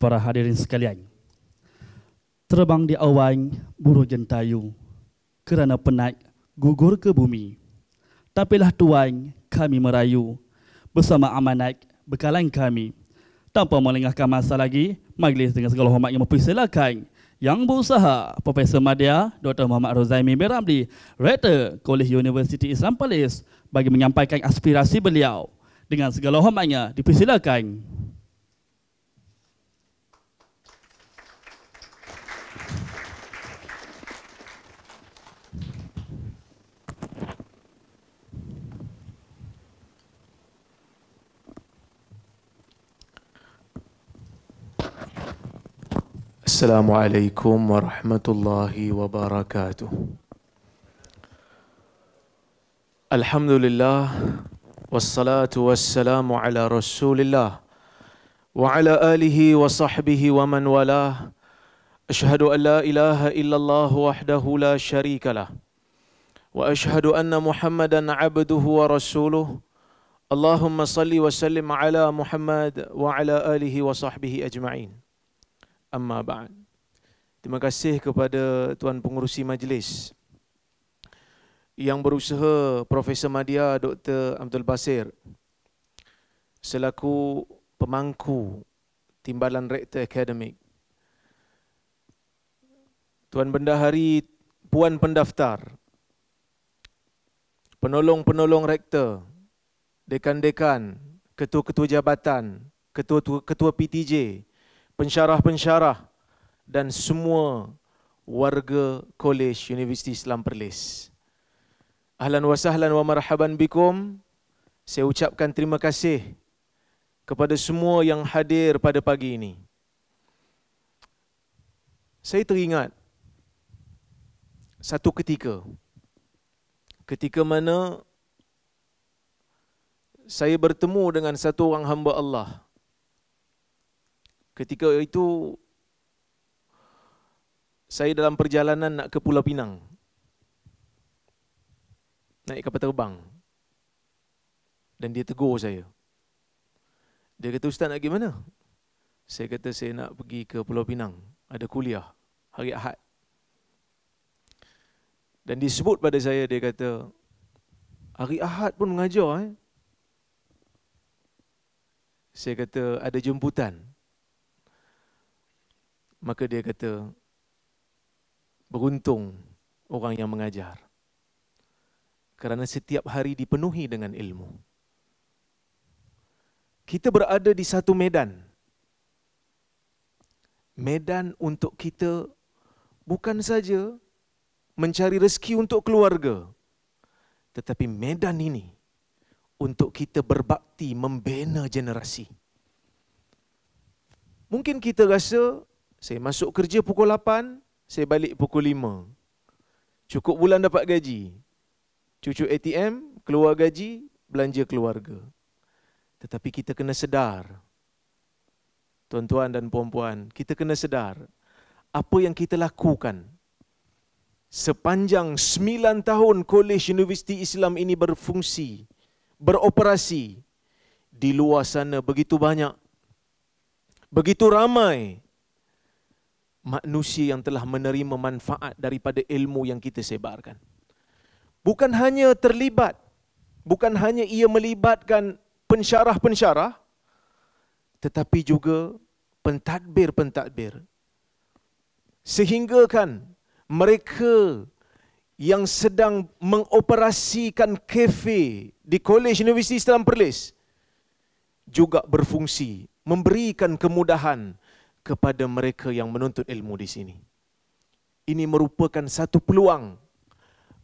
para hadirin sekalian. Terbang di awan buruh jentayu kerana penat gugur ke bumi. Tapi lah tuan kami merayu bersama amanat bekalan kami. Tanpa melengahkan masa lagi, majlis dengan segala hormat yang mempersilakan yang berusaha Profesor Madia Dr. Muhammad Rozaimi bin Rektor Kolej Universiti Islam Palis bagi menyampaikan aspirasi beliau dengan segala hormatnya dipersilakan. Thank السلام عليكم ورحمة الله وبركاته. الحمد لله والصلاة والسلام على رسول الله وعلى آله وصحبه ومن والاه أشهد أن لا إله إلا الله وحده لا شريك له وأشهد أن محمدا عبده ورسوله اللهم صل وسلم على محمد وعلى آله وصحبه أجمعين أما بعد Terima kasih kepada Tuan Pengurusi Majlis yang berusaha Profesor Madia Dr. Abdul Basir selaku pemangku Timbalan Rektor Akademik. Tuan Bendahari Puan Pendaftar, penolong-penolong Rektor, dekan-dekan, ketua-ketua jabatan, ketua-ketua PTJ, pensyarah-pensyarah, dan semua warga College Universiti Islam Perlis. Ahlan wa sahlan wa marhaban bikum. Saya ucapkan terima kasih kepada semua yang hadir pada pagi ini. Saya teringat satu ketika ketika mana saya bertemu dengan satu orang hamba Allah. Ketika itu saya dalam perjalanan nak ke Pulau Pinang. Naik kapal terbang. Dan dia tegur saya. Dia kata, Ustaz nak pergi mana? Saya kata, saya nak pergi ke Pulau Pinang. Ada kuliah hari Ahad. Dan disebut pada saya, dia kata, hari Ahad pun mengajar. Eh? Saya kata, ada jemputan. Maka dia kata, beruntung orang yang mengajar. Kerana setiap hari dipenuhi dengan ilmu. Kita berada di satu medan. Medan untuk kita bukan saja mencari rezeki untuk keluarga. Tetapi medan ini untuk kita berbakti membina generasi. Mungkin kita rasa saya masuk kerja pukul saya balik pukul 5. Cukup bulan dapat gaji. Cucu ATM, keluar gaji, belanja keluarga. Tetapi kita kena sedar. Tuan-tuan dan puan-puan, kita kena sedar apa yang kita lakukan sepanjang 9 tahun kolej universiti Islam ini berfungsi, beroperasi di luar sana begitu banyak begitu ramai manusia yang telah menerima manfaat daripada ilmu yang kita sebarkan. Bukan hanya terlibat, bukan hanya ia melibatkan pensyarah-pensyarah, tetapi juga pentadbir-pentadbir. Sehinggakan mereka yang sedang mengoperasikan kafe di kolej Universiti Islam Perlis juga berfungsi memberikan kemudahan kepada mereka yang menuntut ilmu di sini. Ini merupakan satu peluang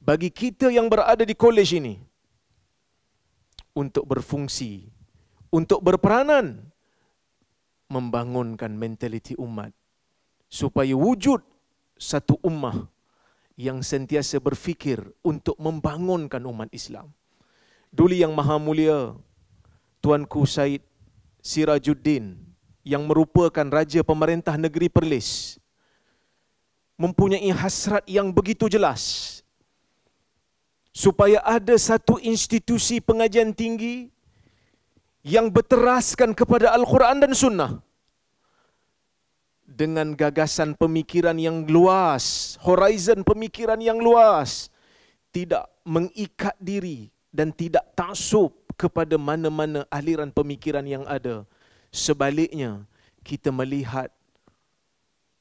bagi kita yang berada di kolej ini untuk berfungsi, untuk berperanan membangunkan mentaliti umat supaya wujud satu ummah yang sentiasa berfikir untuk membangunkan umat Islam. Duli Yang Maha Mulia, Tuanku Said Sirajuddin, yang merupakan raja pemerintah negeri Perlis mempunyai hasrat yang begitu jelas supaya ada satu institusi pengajian tinggi yang berteraskan kepada Al-Quran dan Sunnah dengan gagasan pemikiran yang luas, horizon pemikiran yang luas, tidak mengikat diri dan tidak taksub kepada mana-mana aliran pemikiran yang ada. Sebaliknya, kita melihat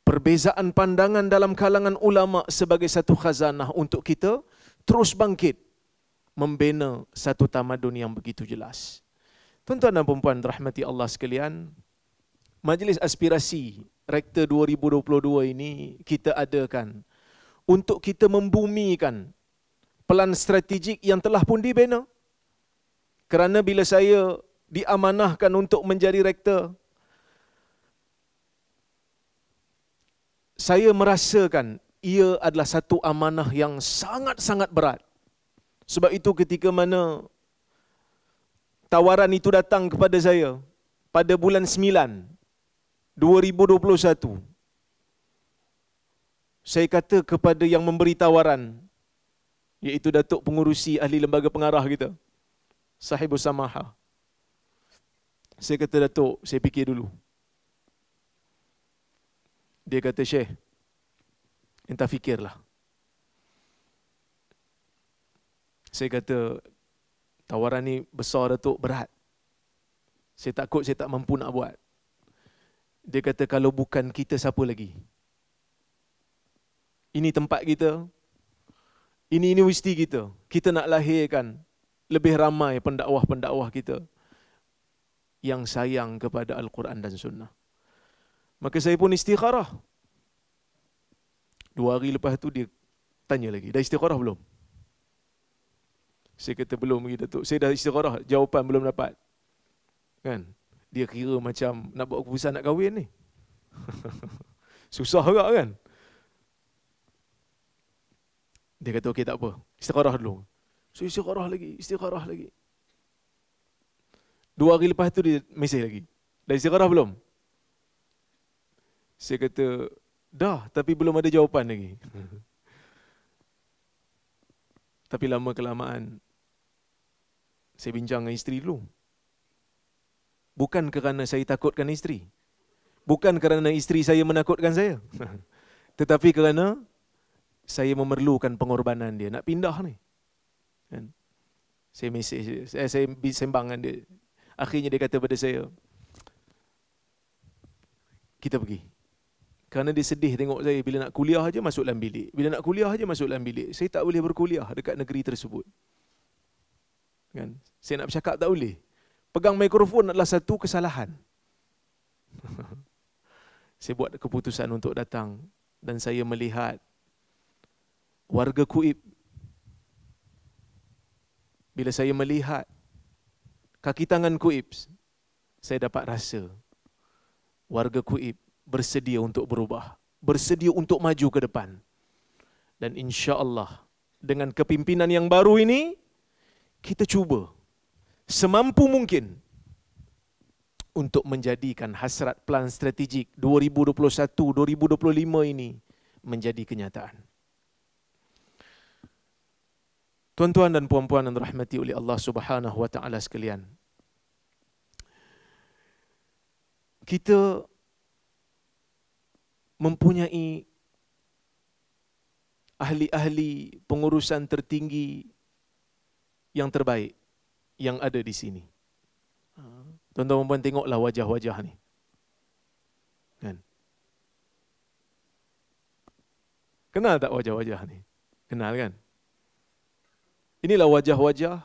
perbezaan pandangan dalam kalangan ulama sebagai satu khazanah untuk kita terus bangkit membina satu tamadun yang begitu jelas. Tuan-tuan dan puan-puan rahmati Allah sekalian, Majlis Aspirasi Rektor 2022 ini kita adakan untuk kita membumikan pelan strategik yang telah pun dibina. Kerana bila saya diamanahkan untuk menjadi rektor. Saya merasakan ia adalah satu amanah yang sangat-sangat berat. Sebab itu ketika mana tawaran itu datang kepada saya pada bulan 9 2021 saya kata kepada yang memberi tawaran iaitu Datuk Pengurusi Ahli Lembaga Pengarah kita Sahibul Samaha saya kata, Datuk, saya fikir dulu. Dia kata, Syekh, entah fikirlah. Saya kata, tawaran ni besar, Datuk, berat. Saya takut saya tak mampu nak buat. Dia kata, kalau bukan kita, siapa lagi? Ini tempat kita. Ini universiti kita. Kita nak lahirkan lebih ramai pendakwah-pendakwah kita yang sayang kepada Al-Quran dan Sunnah. Maka saya pun istiqarah. Dua hari lepas tu dia tanya lagi, dah istiqarah belum? Saya kata belum lagi Datuk. Saya dah istiqarah, jawapan belum dapat. Kan? Dia kira macam nak buat keputusan nak kahwin ni. Susah juga kan? Dia kata okey tak apa, Istiqarah dulu. So istiqarah lagi, istiqarah lagi. Dua hari lepas tu dia mesej lagi. Dah istiqarah belum? Saya kata, dah tapi belum ada jawapan lagi. tapi lama kelamaan, saya bincang dengan isteri dulu. Bukan kerana saya takutkan isteri. Bukan kerana isteri saya menakutkan saya. Tetapi kerana saya memerlukan pengorbanan dia. Nak pindah ni. Kan? Saya mesej, eh, saya, saya dia. Akhirnya dia kata pada saya, kita pergi. Kerana dia sedih tengok saya bila nak kuliah aja masuk dalam bilik. Bila nak kuliah aja masuk dalam bilik. Saya tak boleh berkuliah dekat negeri tersebut. Kan? Saya nak bercakap tak boleh. Pegang mikrofon adalah satu kesalahan. saya buat keputusan untuk datang dan saya melihat warga Kuib. Bila saya melihat kaki tangan Kuib, saya dapat rasa warga Kuib bersedia untuk berubah, bersedia untuk maju ke depan. Dan insya Allah dengan kepimpinan yang baru ini, kita cuba semampu mungkin untuk menjadikan hasrat plan strategik 2021-2025 ini menjadi kenyataan. Tuan-tuan dan puan-puan yang dirahmati oleh Allah Subhanahu wa taala sekalian. Kita mempunyai ahli-ahli pengurusan tertinggi yang terbaik yang ada di sini. Tuan-tuan dan puan tengoklah wajah-wajah ni. Kan? Kenal tak wajah-wajah ni? Kenal kan? Inilah wajah-wajah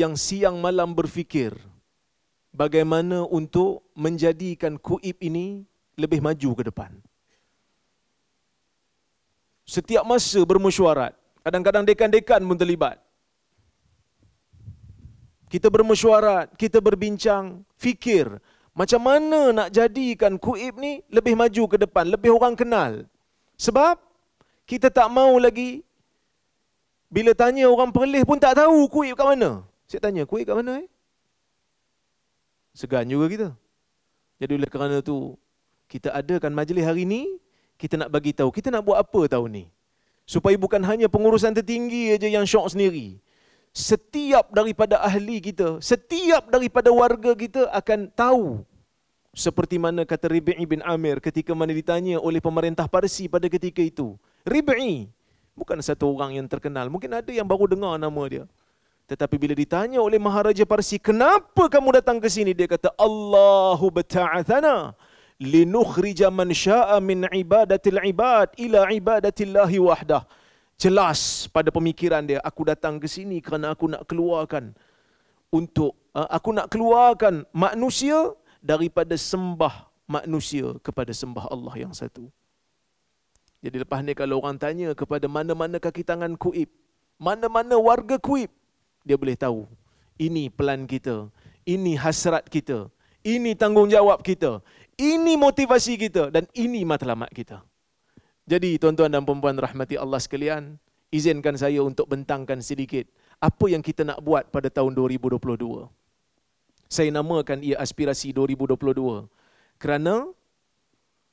yang siang malam berfikir bagaimana untuk menjadikan kuib ini lebih maju ke depan. Setiap masa bermesyuarat, kadang-kadang dekan-dekan pun terlibat. Kita bermesyuarat, kita berbincang, fikir macam mana nak jadikan kuib ni lebih maju ke depan, lebih orang kenal. Sebab kita tak mau lagi bila tanya orang perlis pun tak tahu kuih kat mana. Saya tanya, kuih kat mana eh? Segan juga kita. Jadi oleh kerana tu kita adakan majlis hari ini, kita nak bagi tahu, kita nak buat apa tahun ni? Supaya bukan hanya pengurusan tertinggi aja yang syok sendiri. Setiap daripada ahli kita, setiap daripada warga kita akan tahu seperti mana kata Rib'i bin Amir ketika mana ditanya oleh pemerintah Parsi pada ketika itu. Rib'i, bukan satu orang yang terkenal. Mungkin ada yang baru dengar nama dia. Tetapi bila ditanya oleh Maharaja Parsi, kenapa kamu datang ke sini? Dia kata, Allahu bata'athana linukhrija man sya'a min ibadatil ibad ila ibadatillahi wahdah. Jelas pada pemikiran dia, aku datang ke sini kerana aku nak keluarkan untuk eh, aku nak keluarkan manusia daripada sembah manusia kepada sembah Allah yang satu. Jadi lepas ni kalau orang tanya kepada mana-mana kaki tangan Kuib, mana-mana warga Kuib, dia boleh tahu. Ini pelan kita, ini hasrat kita, ini tanggungjawab kita, ini motivasi kita dan ini matlamat kita. Jadi tuan-tuan dan puan-puan rahmati Allah sekalian, izinkan saya untuk bentangkan sedikit apa yang kita nak buat pada tahun 2022. Saya namakan ia aspirasi 2022. Kerana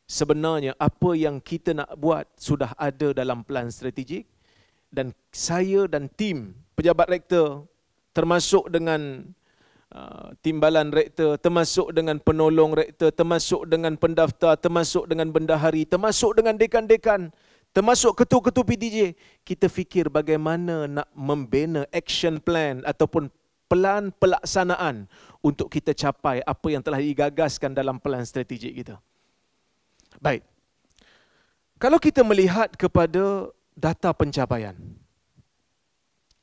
sebenarnya apa yang kita nak buat sudah ada dalam plan strategik dan saya dan tim pejabat rektor termasuk dengan uh, timbalan rektor termasuk dengan penolong rektor termasuk dengan pendaftar termasuk dengan bendahari termasuk dengan dekan-dekan termasuk ketua-ketua PDJ kita fikir bagaimana nak membina action plan ataupun pelan pelaksanaan untuk kita capai apa yang telah digagaskan dalam pelan strategik kita Baik. Kalau kita melihat kepada data pencapaian.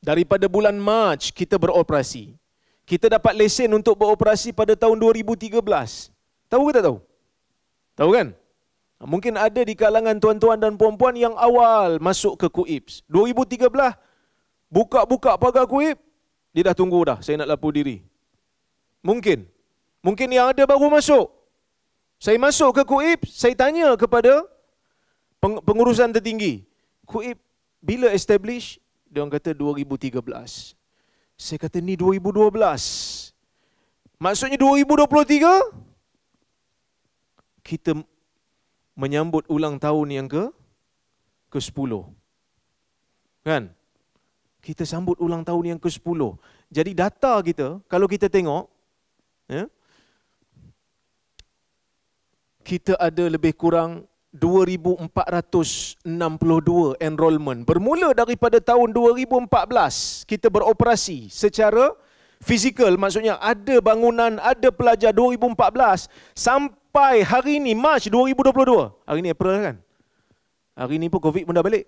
Daripada bulan Mac kita beroperasi. Kita dapat lesen untuk beroperasi pada tahun 2013. Tahu ke tak tahu? Tahu kan? Mungkin ada di kalangan tuan-tuan dan puan-puan yang awal masuk ke KUIPS. 2013, buka-buka pagar KUIP, dia dah tunggu dah, saya nak lapu diri. Mungkin. Mungkin yang ada baru masuk. Saya masuk ke Kuib, saya tanya kepada pengurusan tertinggi. Kuib bila establish? Dia orang kata 2013. Saya kata ni 2012. Maksudnya 2023 kita menyambut ulang tahun yang ke ke-10. Kan? Kita sambut ulang tahun yang ke-10. Jadi data kita kalau kita tengok ya, kita ada lebih kurang 2462 enrolment bermula daripada tahun 2014 kita beroperasi secara fizikal maksudnya ada bangunan ada pelajar 2014 sampai hari ini Mac 2022 hari ini April kan hari ini pun covid pun dah balik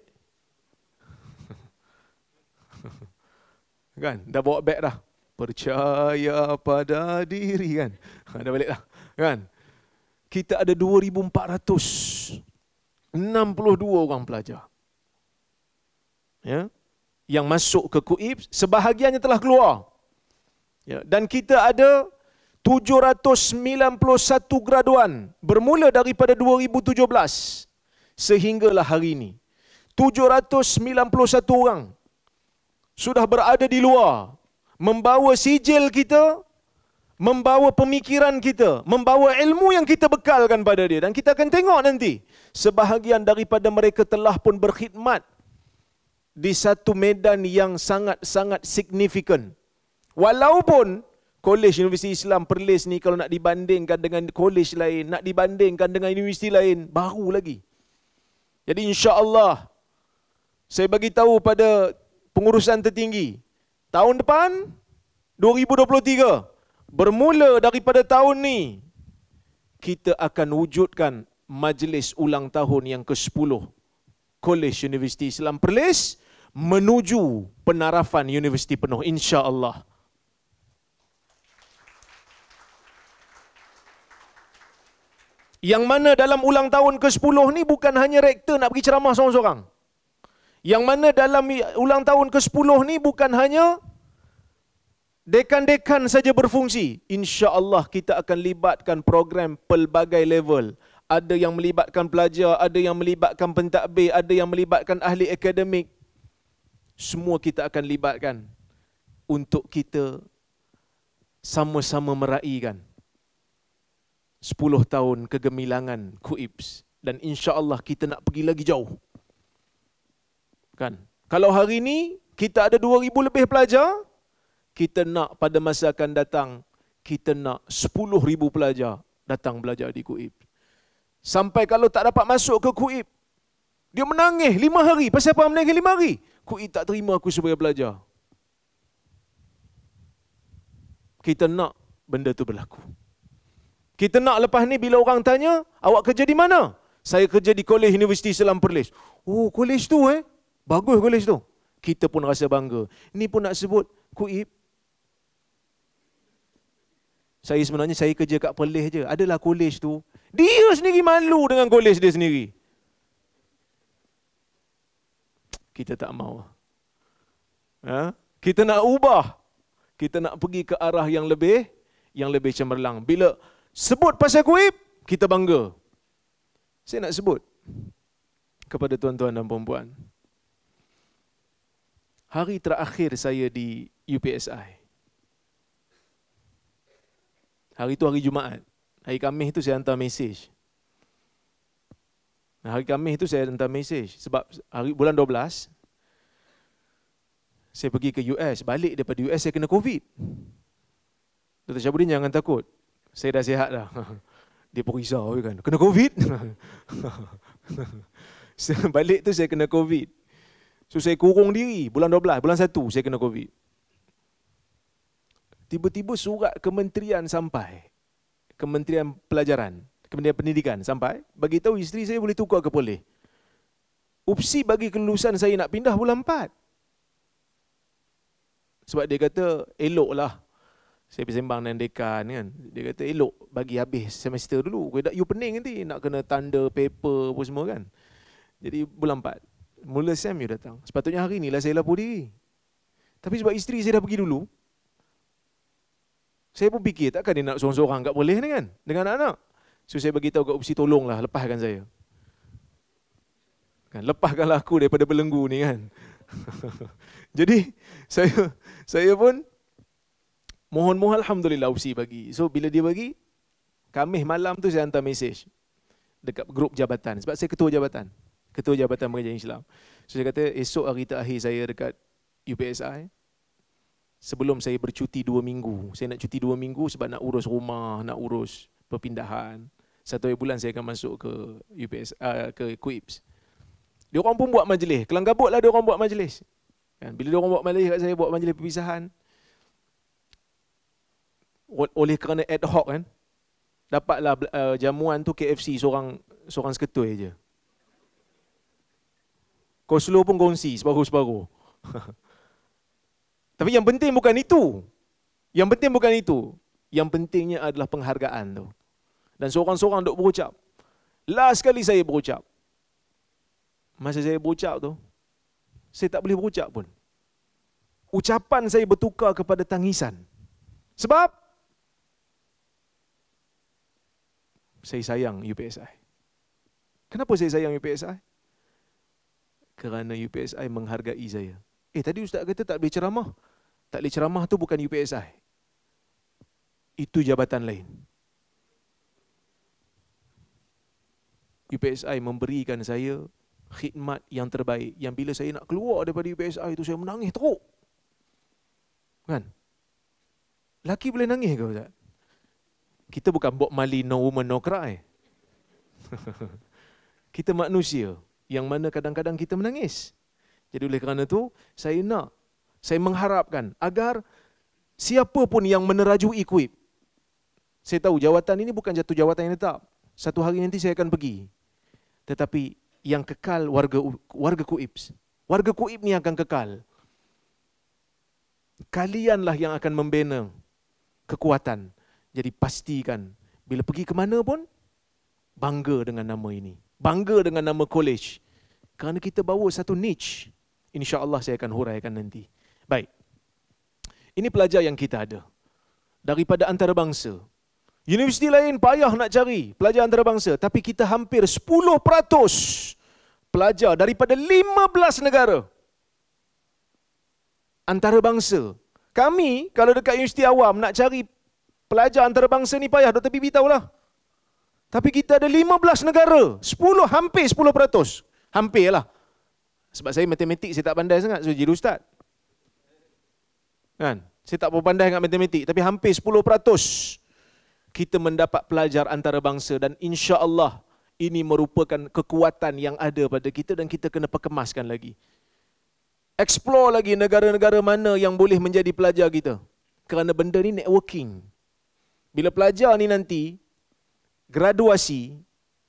kan dah bawa beg dah percaya pada diri kan dah balik dah kan kita ada 2,462 orang pelajar. Ya, yang masuk ke Kuib, sebahagiannya telah keluar. Ya, dan kita ada 791 graduan bermula daripada 2017 sehinggalah hari ini. 791 orang sudah berada di luar membawa sijil kita membawa pemikiran kita, membawa ilmu yang kita bekalkan pada dia. Dan kita akan tengok nanti, sebahagian daripada mereka telah pun berkhidmat di satu medan yang sangat-sangat signifikan. Walaupun kolej Universiti Islam Perlis ni kalau nak dibandingkan dengan kolej lain, nak dibandingkan dengan universiti lain, baru lagi. Jadi insya-Allah saya bagi tahu pada pengurusan tertinggi, tahun depan 2023 bermula daripada tahun ni kita akan wujudkan majlis ulang tahun yang ke-10 Kolej Universiti Islam Perlis menuju penarafan universiti penuh insya-Allah. Yang mana dalam ulang tahun ke-10 ni bukan hanya rektor nak pergi ceramah seorang-seorang. Yang mana dalam ulang tahun ke-10 ni bukan hanya dekan-dekan saja berfungsi insya-Allah kita akan libatkan program pelbagai level ada yang melibatkan pelajar ada yang melibatkan pentadbir ada yang melibatkan ahli akademik semua kita akan libatkan untuk kita sama-sama meraihkan 10 tahun kegemilangan KUIPS dan insya-Allah kita nak pergi lagi jauh kan kalau hari ini kita ada 2000 lebih pelajar kita nak pada masa akan datang, kita nak 10,000 pelajar datang belajar di Kuib. Sampai kalau tak dapat masuk ke Kuib, dia menangis lima hari. Pasal apa menangis lima hari? Kuib tak terima aku sebagai pelajar. Kita nak benda tu berlaku. Kita nak lepas ni bila orang tanya, awak kerja di mana? Saya kerja di Kolej Universiti Selam Perlis. Oh, kolej tu eh. Bagus kolej tu. Kita pun rasa bangga. Ni pun nak sebut, Kuib, saya sebenarnya saya kerja kat Perlis je. Adalah kolej tu. Dia sendiri malu dengan kolej dia sendiri. Kita tak mahu. Ha? Kita nak ubah. Kita nak pergi ke arah yang lebih yang lebih cemerlang. Bila sebut pasal kuip, kita bangga. Saya nak sebut kepada tuan-tuan dan puan-puan. Hari terakhir saya di UPSI. Hari tu hari Jumaat. Hari Khamis tu saya hantar mesej. Nah, hari Khamis tu saya hantar mesej. Sebab hari bulan 12, saya pergi ke US. Balik daripada US, saya kena COVID. Dr. Syabudin jangan takut. Saya dah sihat dah. Dia pun risau kan. Kena COVID? balik tu saya kena COVID. So saya kurung diri bulan 12, bulan 1 saya kena COVID tiba-tiba surat kementerian sampai kementerian pelajaran kementerian pendidikan sampai bagi tahu isteri saya boleh tukar ke boleh upsi bagi kelulusan saya nak pindah bulan empat. sebab dia kata eloklah saya bersembang dengan dekan kan. Dia kata elok bagi habis semester dulu. Kau tak you pening nanti nak kena tanda paper apa semua kan. Jadi bulan empat Mula sem you datang. Sepatutnya hari ni lah saya lapu diri. Tapi sebab isteri saya dah pergi dulu. Saya pun fikir takkan dia nak seorang-seorang enggak boleh ni kan dengan anak-anak. So saya bagi tahu kat upsi tolonglah lepaskan saya. Kan lepaskanlah aku daripada belenggu ni kan. Jadi saya saya pun mohon-mohon alhamdulillah upsi bagi. So bila dia bagi kami malam tu saya hantar mesej dekat grup jabatan sebab saya ketua jabatan. Ketua Jabatan Pengajian Islam. So saya kata esok hari terakhir saya dekat UPSI, sebelum saya bercuti dua minggu. Saya nak cuti dua minggu sebab nak urus rumah, nak urus perpindahan. Satu hari bulan saya akan masuk ke UPS, uh, ah, ke Quips. Dia orang pun buat majlis. Kelang kabut lah dia orang buat majlis. Kan? Bila dia orang buat majlis kat saya, buat majlis perpisahan. Oleh kerana ad hoc kan. Dapatlah uh, jamuan tu KFC seorang seorang seketul je. Koslo pun kongsi separuh-separuh. Tapi yang penting bukan itu. Yang penting bukan itu. Yang pentingnya adalah penghargaan tu. Dan seorang-seorang duk berucap. Last kali saya berucap. Masa saya berucap tu, saya tak boleh berucap pun. Ucapan saya bertukar kepada tangisan. Sebab saya sayang UPSI. Kenapa saya sayang UPSI? Kerana UPSI menghargai saya. Eh tadi ustaz kata tak boleh ceramah. Tak boleh ceramah tu bukan UPSI. Itu jabatan lain. UPSI memberikan saya khidmat yang terbaik yang bila saya nak keluar daripada UPSI itu saya menangis teruk. Kan? Laki boleh nangis ke ustaz? Kita bukan Bob Mali no woman no cry. kita manusia yang mana kadang-kadang kita menangis. Jadi oleh kerana itu, saya nak, saya mengharapkan agar siapapun yang meneraju ikuib, saya tahu jawatan ini bukan jatuh jawatan yang tetap. Satu hari nanti saya akan pergi. Tetapi yang kekal warga warga Kuib. Warga Kuib ni akan kekal. Kalianlah yang akan membina kekuatan. Jadi pastikan bila pergi ke mana pun bangga dengan nama ini. Bangga dengan nama college. Kerana kita bawa satu niche insyaallah saya akan huraikan nanti. Baik. Ini pelajar yang kita ada daripada antarabangsa. Universiti lain payah nak cari pelajar antarabangsa tapi kita hampir 10% pelajar daripada 15 negara antarabangsa. Kami kalau dekat universiti awam nak cari pelajar antarabangsa ni payah Dr. Bibi tahulah. Tapi kita ada 15 negara, 10 hampir 10%. Hampirlah. Sebab saya matematik saya tak pandai sangat, saya jadi ustaz. Kan? Saya tak pandai dengan matematik, tapi hampir 10% kita mendapat pelajar antarabangsa dan insya Allah ini merupakan kekuatan yang ada pada kita dan kita kena perkemaskan lagi. Explore lagi negara-negara mana yang boleh menjadi pelajar kita. Kerana benda ni networking. Bila pelajar ni nanti graduasi,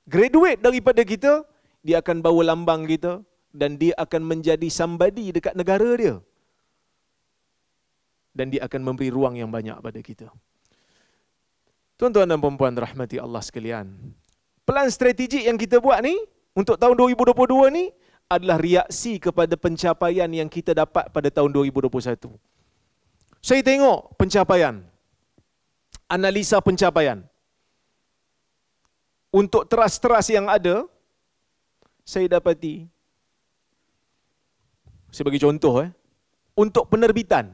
graduate daripada kita, dia akan bawa lambang kita, dan dia akan menjadi sambadi dekat negara dia. Dan dia akan memberi ruang yang banyak pada kita. Tuan-tuan dan perempuan rahmati Allah sekalian. Pelan strategik yang kita buat ni untuk tahun 2022 ni adalah reaksi kepada pencapaian yang kita dapat pada tahun 2021. Saya tengok pencapaian. Analisa pencapaian. Untuk teras-teras yang ada, saya dapati saya bagi contoh eh. Untuk penerbitan.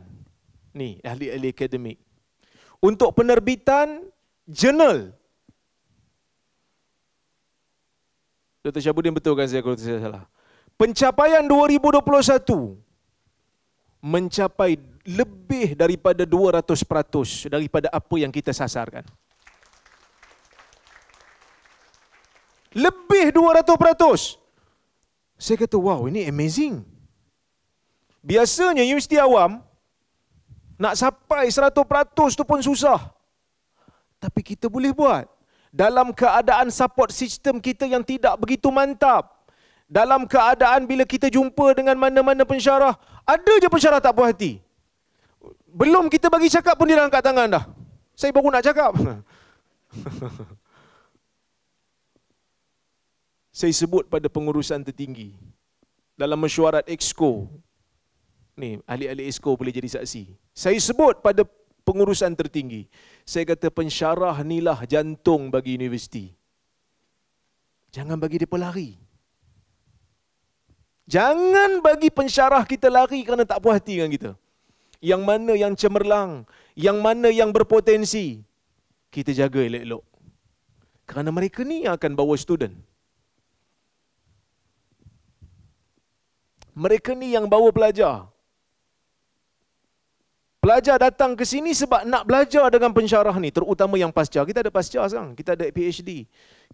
Ni, ahli-ahli akademik. Untuk penerbitan jurnal. Dr. Syabudin betulkan saya kalau saya salah. Pencapaian 2021 mencapai lebih daripada 200% daripada apa yang kita sasarkan. Lebih 200%. Saya kata, wow, ini amazing. Biasanya universiti awam nak sampai 100% tu pun susah. Tapi kita boleh buat. Dalam keadaan support system kita yang tidak begitu mantap. Dalam keadaan bila kita jumpa dengan mana-mana pensyarah, ada je pensyarah tak puas hati. Belum kita bagi cakap pun dia dah angkat tangan dah. Saya baru nak cakap. Saya sebut pada pengurusan tertinggi dalam mesyuarat exco ni ahli-ahli isko boleh jadi saksi. Saya sebut pada pengurusan tertinggi. Saya kata pensyarah nilah jantung bagi universiti. Jangan bagi dia pelari. Jangan bagi pensyarah kita lari kerana tak puas hati dengan kita. Yang mana yang cemerlang, yang mana yang berpotensi, kita jaga elok-elok. Kerana mereka ni yang akan bawa student. Mereka ni yang bawa pelajar. Pelajar datang ke sini sebab nak belajar dengan pensyarah ni, terutama yang pasca. Kita ada pasca sekarang, kita ada PhD.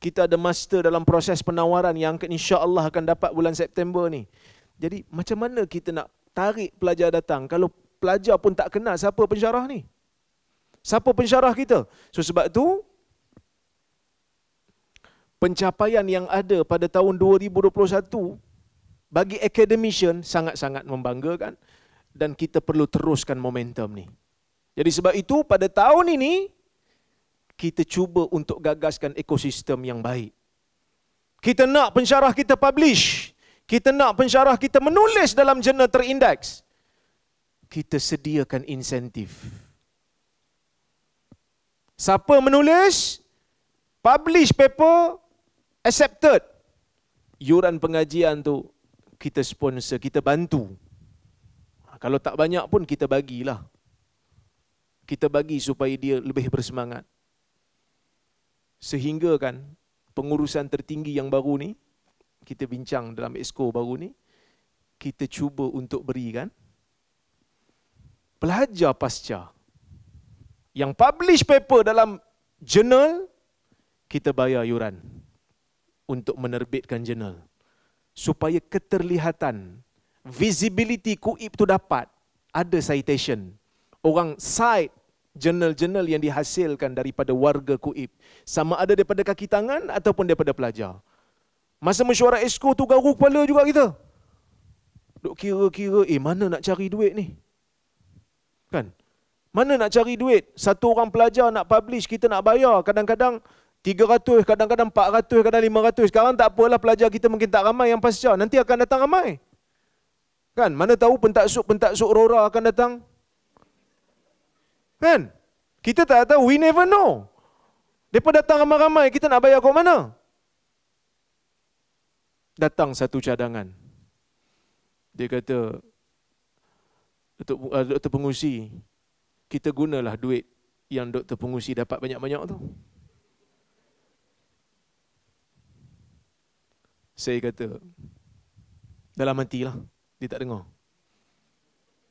Kita ada master dalam proses penawaran yang insya-Allah akan dapat bulan September ni. Jadi macam mana kita nak tarik pelajar datang kalau pelajar pun tak kenal siapa pensyarah ni? Siapa pensyarah kita? So sebab tu pencapaian yang ada pada tahun 2021 bagi akademisyen sangat-sangat membanggakan dan kita perlu teruskan momentum ni. Jadi sebab itu pada tahun ini kita cuba untuk gagaskan ekosistem yang baik. Kita nak pensyarah kita publish. Kita nak pensyarah kita menulis dalam jurnal terindeks. Kita sediakan insentif. Siapa menulis, publish paper, accepted. Yuran pengajian tu kita sponsor, kita bantu. Kalau tak banyak pun kita bagilah. Kita bagi supaya dia lebih bersemangat. Sehingga kan pengurusan tertinggi yang baru ni kita bincang dalam esko baru ni kita cuba untuk beri kan pelajar pasca yang publish paper dalam jurnal kita bayar yuran untuk menerbitkan jurnal supaya keterlihatan visibility kuib tu dapat ada citation orang cite jurnal-jurnal yang dihasilkan daripada warga kuib sama ada daripada kaki tangan ataupun daripada pelajar masa mesyuarat esko tu garu kepala juga kita duk kira-kira eh mana nak cari duit ni kan mana nak cari duit satu orang pelajar nak publish kita nak bayar kadang-kadang 300 kadang-kadang 400 kadang-kadang 500 sekarang tak apalah pelajar kita mungkin tak ramai yang pasca nanti akan datang ramai Kan? Mana tahu pentaksuk-pentaksuk Rora akan datang? Kan? Kita tak tahu. We never know. Mereka datang ramai-ramai. Kita nak bayar kau mana? Datang satu cadangan. Dia kata, Dr. Eh, Pengusi, kita gunalah duit yang Dr. Pengusi dapat banyak-banyak tu. Saya kata, dalam hati lah dia tak dengar.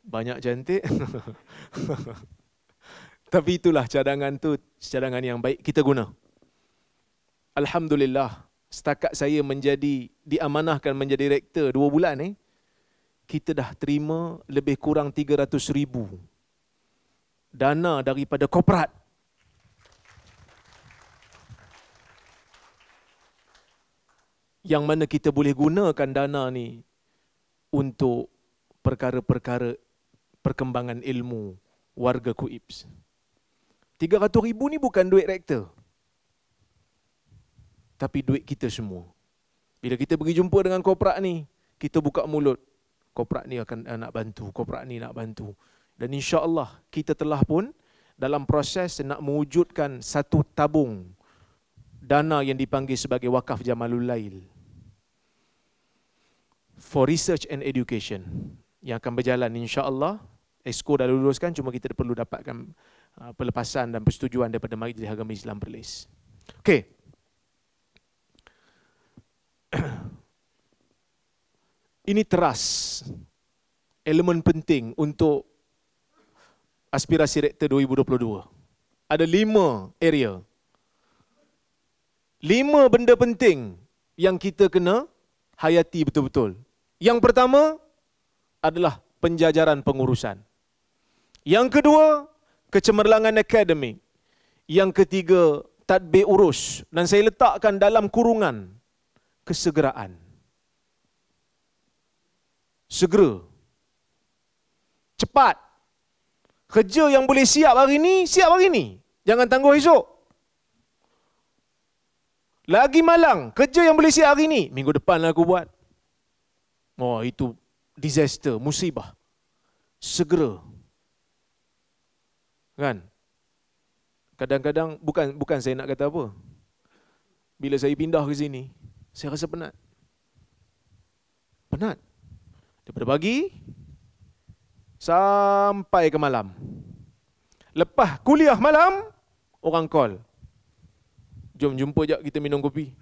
Banyak cantik. Tapi itulah cadangan tu, cadangan yang baik kita guna. Alhamdulillah, setakat saya menjadi diamanahkan menjadi rektor dua bulan ni, eh, kita dah terima lebih kurang 300 ribu dana daripada korporat. Yang mana kita boleh gunakan dana ni untuk perkara-perkara perkembangan ilmu warga Kuibs. 300 ribu ni bukan duit rektor. Tapi duit kita semua. Bila kita pergi jumpa dengan korporat ni, kita buka mulut. Korporat ni akan uh, nak bantu, korporat ni nak bantu. Dan insya Allah kita telah pun dalam proses nak mewujudkan satu tabung dana yang dipanggil sebagai wakaf Jamalul Lail for research and education yang akan berjalan insyaallah allah Esko dah luluskan cuma kita perlu dapatkan uh, pelepasan dan persetujuan daripada Majlis Agama Islam Perlis. Okey. Ini teras elemen penting untuk aspirasi rektor 2022. Ada lima area. Lima benda penting yang kita kena hayati betul-betul. Yang pertama adalah penjajaran pengurusan. Yang kedua, kecemerlangan akademik. Yang ketiga, tadbir urus dan saya letakkan dalam kurungan kesegeraan. Segera. Cepat. Kerja yang boleh siap hari ini, siap hari ini. Jangan tangguh esok. Lagi malang, kerja yang boleh siap hari ini, minggu depan lah aku buat. Oh, itu disaster, musibah. Segera. Kan? Kadang-kadang bukan bukan saya nak kata apa. Bila saya pindah ke sini, saya rasa penat. Penat. Daripada pagi sampai ke malam. Lepas kuliah malam, orang call. Jom jumpa jap kita minum kopi.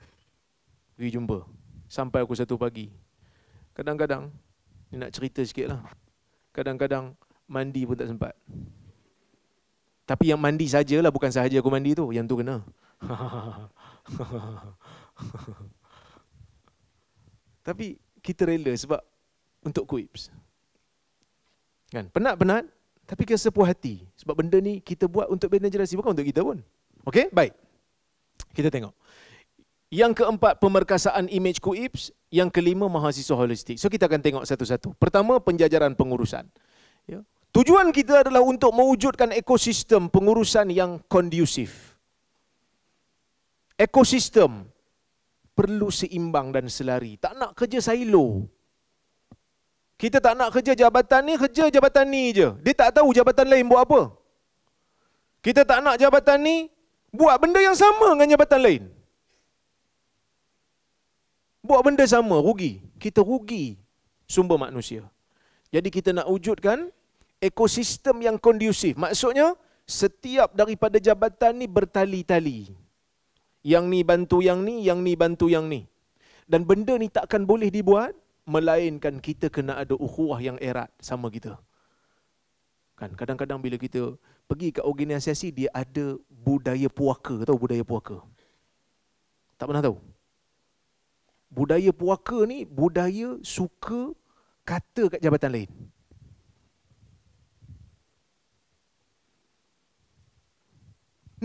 Pergi jumpa. Sampai aku satu pagi. Kadang-kadang, ni nak cerita sikit lah. Kadang-kadang mandi pun tak sempat. Tapi yang mandi sajalah bukan sahaja aku mandi tu. Yang tu kena. Tapi kita rela sebab untuk quips. Kan? Penat-penat, tapi kita sepuh hati. Sebab benda ni kita buat untuk benda jelasi, bukan untuk kita pun. Okey, baik. Kita tengok. Yang keempat, pemerkasaan image quips yang kelima mahasiswa holistik. So kita akan tengok satu-satu. Pertama penjajaran pengurusan. Ya. Tujuan kita adalah untuk mewujudkan ekosistem pengurusan yang kondusif. Ekosistem perlu seimbang dan selari. Tak nak kerja silo. Kita tak nak kerja jabatan ni, kerja jabatan ni je. Dia tak tahu jabatan lain buat apa. Kita tak nak jabatan ni buat benda yang sama dengan jabatan lain. Buat benda sama, rugi. Kita rugi sumber manusia. Jadi kita nak wujudkan ekosistem yang kondusif. Maksudnya, setiap daripada jabatan ni bertali-tali. Yang ni bantu yang ni, yang ni bantu yang ni. Dan benda ni takkan boleh dibuat, melainkan kita kena ada ukhuwah yang erat sama kita. Kan Kadang-kadang bila kita pergi ke organisasi, dia ada budaya puaka. Tahu budaya puaka? Tak pernah tahu? budaya puaka ni budaya suka kata kat jabatan lain.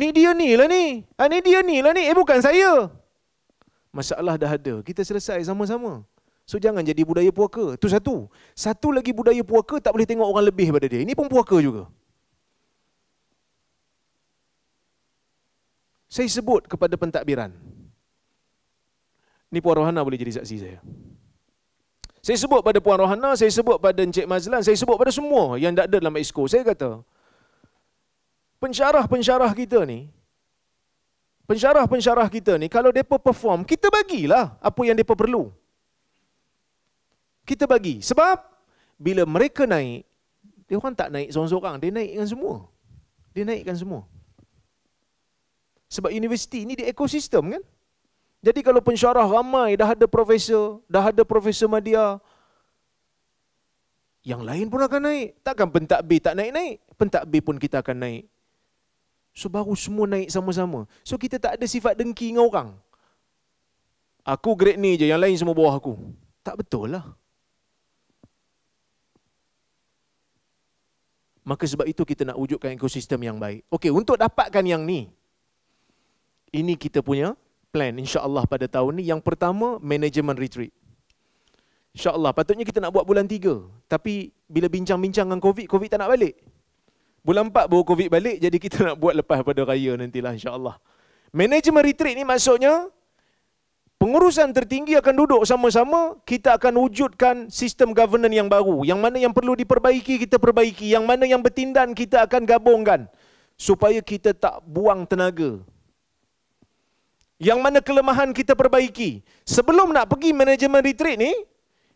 Ni dia ni lah ni. Ha, ni dia ni lah ni. Eh bukan saya. Masalah dah ada. Kita selesai sama-sama. So jangan jadi budaya puaka. Itu satu. Satu lagi budaya puaka tak boleh tengok orang lebih daripada dia. Ini pun puaka juga. Saya sebut kepada pentadbiran ni Puan Rohana boleh jadi saksi saya. Saya sebut pada Puan Rohana, saya sebut pada Encik Mazlan, saya sebut pada semua yang tak ada dalam exco. Saya kata, pensyarah-pensyarah kita ni, pensyarah-pensyarah kita ni, kalau mereka perform, kita bagilah apa yang mereka perlu. Kita bagi. Sebab, bila mereka naik, dia orang tak naik seorang-seorang, dia naikkan semua. Dia naikkan semua. Sebab universiti ni di ekosistem kan? Jadi kalau pensyarah ramai, dah ada profesor, dah ada profesor media, yang lain pun akan naik. Takkan pentadbir tak naik-naik, pentadbir pun kita akan naik. So baru semua naik sama-sama. So kita tak ada sifat dengki dengan orang. Aku great ni je, yang lain semua bawah aku. Tak betul lah. Maka sebab itu kita nak wujudkan ekosistem yang baik. Okey, untuk dapatkan yang ni, ini kita punya plan Insyaallah pada tahun ni yang pertama management retreat. Insyaallah, patutnya kita nak buat bulan tiga. tapi bila bincang-bincang dengan COVID, COVID tak nak balik. Bulan empat baru COVID balik jadi kita nak buat lepas pada raya nantilah insya-Allah. Management retreat ni maksudnya pengurusan tertinggi akan duduk sama-sama, kita akan wujudkan sistem governance yang baru. Yang mana yang perlu diperbaiki kita perbaiki, yang mana yang bertindan kita akan gabungkan supaya kita tak buang tenaga yang mana kelemahan kita perbaiki. Sebelum nak pergi manajemen retreat ni,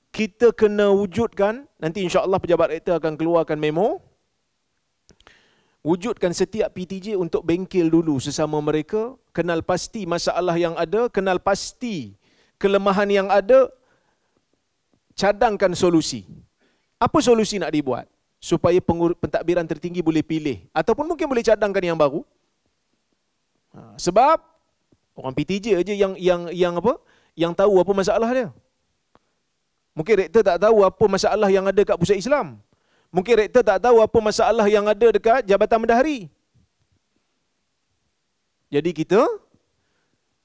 kita kena wujudkan, nanti insyaAllah pejabat rektor akan keluarkan memo, wujudkan setiap PTJ untuk bengkel dulu sesama mereka, kenal pasti masalah yang ada, kenal pasti kelemahan yang ada, cadangkan solusi. Apa solusi nak dibuat? Supaya pentadbiran tertinggi boleh pilih. Ataupun mungkin boleh cadangkan yang baru. Ha, sebab, Orang PTJ aja yang yang yang apa? Yang tahu apa masalah dia. Mungkin rektor tak tahu apa masalah yang ada kat pusat Islam. Mungkin rektor tak tahu apa masalah yang ada dekat Jabatan Mendahari. Jadi kita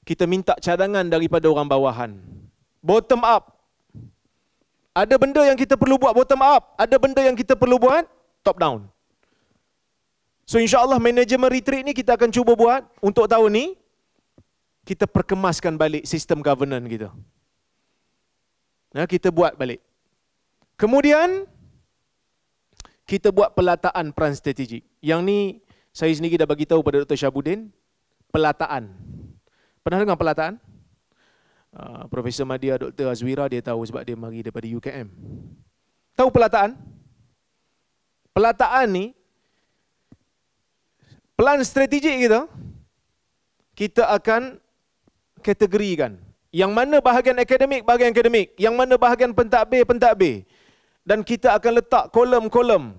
kita minta cadangan daripada orang bawahan. Bottom up. Ada benda yang kita perlu buat bottom up, ada benda yang kita perlu buat top down. So insya-Allah management retreat ni kita akan cuba buat untuk tahun ni kita perkemaskan balik sistem governance kita. Nah, ya, kita buat balik. Kemudian kita buat pelataan peran strategik. Yang ni saya sendiri dah bagi tahu pada Dr. Syabudin, pelataan. Pernah dengar pelataan? Uh, Profesor Madia Dr. Azwira dia tahu sebab dia mari daripada UKM. Tahu pelataan? Pelataan ni pelan strategik kita kita akan kategorikan. Yang mana bahagian akademik, bahagian akademik. Yang mana bahagian pentadbir, pentadbir. Dan kita akan letak kolom-kolom.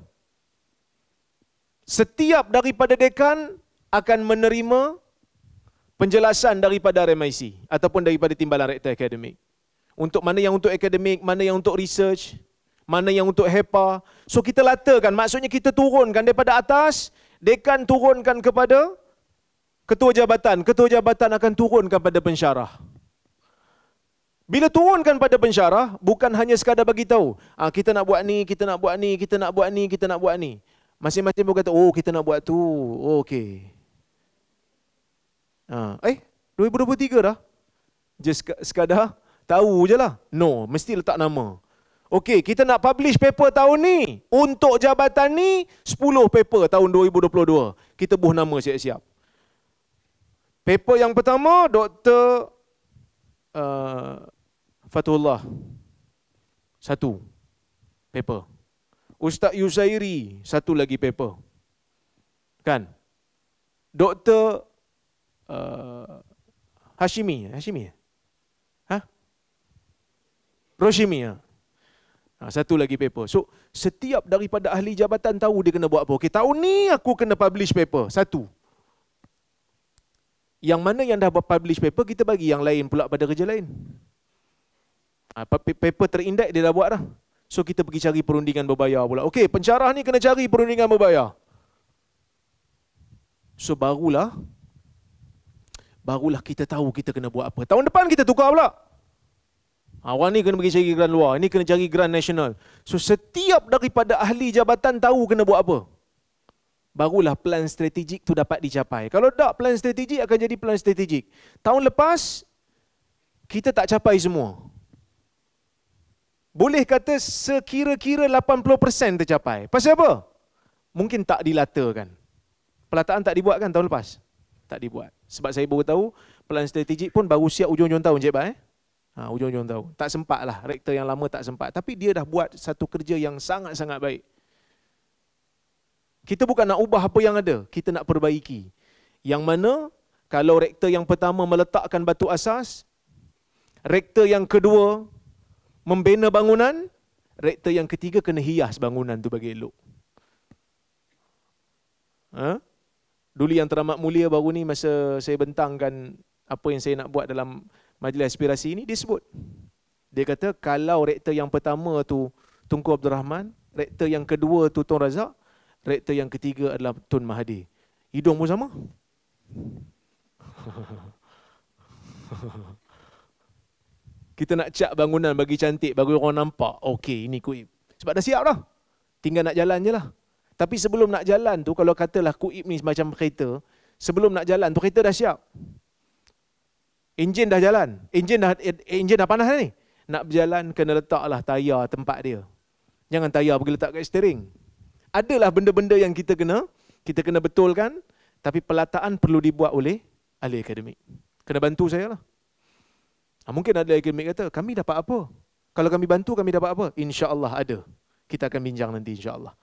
Setiap daripada dekan akan menerima penjelasan daripada RMIC ataupun daripada timbalan rektor akademik. Untuk mana yang untuk akademik, mana yang untuk research, mana yang untuk HEPA. So kita latakan, maksudnya kita turunkan daripada atas, dekan turunkan kepada ketua jabatan, ketua jabatan akan turunkan kepada pensyarah. Bila turunkan pada pensyarah, bukan hanya sekadar bagi tahu, ah kita nak buat ni, kita nak buat ni, kita nak buat ni, kita nak buat ni. Masing-masing pun kata, oh kita nak buat tu, oh, okey. Ha, eh, 2023 dah. Just sekadar tahu je lah. No, mesti letak nama. Okey, kita nak publish paper tahun ni. Untuk jabatan ni, 10 paper tahun 2022. Kita buh nama siap-siap. Paper yang pertama Dr. Uh, Fatullah satu paper. Ustaz Yusairi satu lagi paper. Kan? Dr. Uh, Hashimi, Hashimi. Ha? Roshimi. Ha? Ha, satu lagi paper. So, setiap daripada ahli jabatan tahu dia kena buat apa. Okay, tahun ni aku kena publish paper. Satu yang mana yang dah buat publish paper kita bagi yang lain pula pada kerja lain. Ha, paper terindek dia dah buat dah. So kita pergi cari perundingan berbayar pula. Okey, pencarah ni kena cari perundingan berbayar. So barulah barulah kita tahu kita kena buat apa. Tahun depan kita tukar pula. Ah, orang ni kena pergi cari grant luar, ini kena cari grant nasional. So setiap daripada ahli jabatan tahu kena buat apa barulah plan strategik tu dapat dicapai. Kalau tak plan strategik akan jadi plan strategik. Tahun lepas kita tak capai semua. Boleh kata sekira-kira 80% tercapai. Pasal apa? Mungkin tak dilatakan. Pelataan tak dibuat kan tahun lepas? Tak dibuat. Sebab saya baru tahu plan strategik pun baru siap ujung-ujung tahun Encik Pak. Eh? Ha, ujung-ujung tahun. Tak sempat lah. Rektor yang lama tak sempat. Tapi dia dah buat satu kerja yang sangat-sangat baik. Kita bukan nak ubah apa yang ada, kita nak perbaiki. Yang mana kalau rektor yang pertama meletakkan batu asas, rektor yang kedua membina bangunan, rektor yang ketiga kena hias bangunan tu bagi elok. Ha? Dulu yang teramat mulia baru ni masa saya bentangkan apa yang saya nak buat dalam majlis aspirasi ini dia sebut. Dia kata kalau rektor yang pertama tu Tunku Abdul Rahman, rektor yang kedua tu Tun Razak, Rektor yang ketiga adalah Tun Mahathir. Hidung pun sama. Kita nak cak bangunan bagi cantik, bagi orang nampak. Okey, ini kuib. Sebab dah siap dah. Tinggal nak jalan je lah. Tapi sebelum nak jalan tu, kalau katalah kuib ni macam kereta, sebelum nak jalan tu kereta dah siap. Enjin dah jalan. Enjin dah enjin dah panas dah ni. Nak berjalan kena letaklah tayar tempat dia. Jangan tayar pergi letak kat steering adalah benda-benda yang kita kena kita kena betulkan tapi pelataan perlu dibuat oleh ahli akademik. Kena bantu saya lah. Ah, mungkin ada akademik kata, kami dapat apa? Kalau kami bantu, kami dapat apa? Insya Allah ada. Kita akan bincang nanti Insya Allah.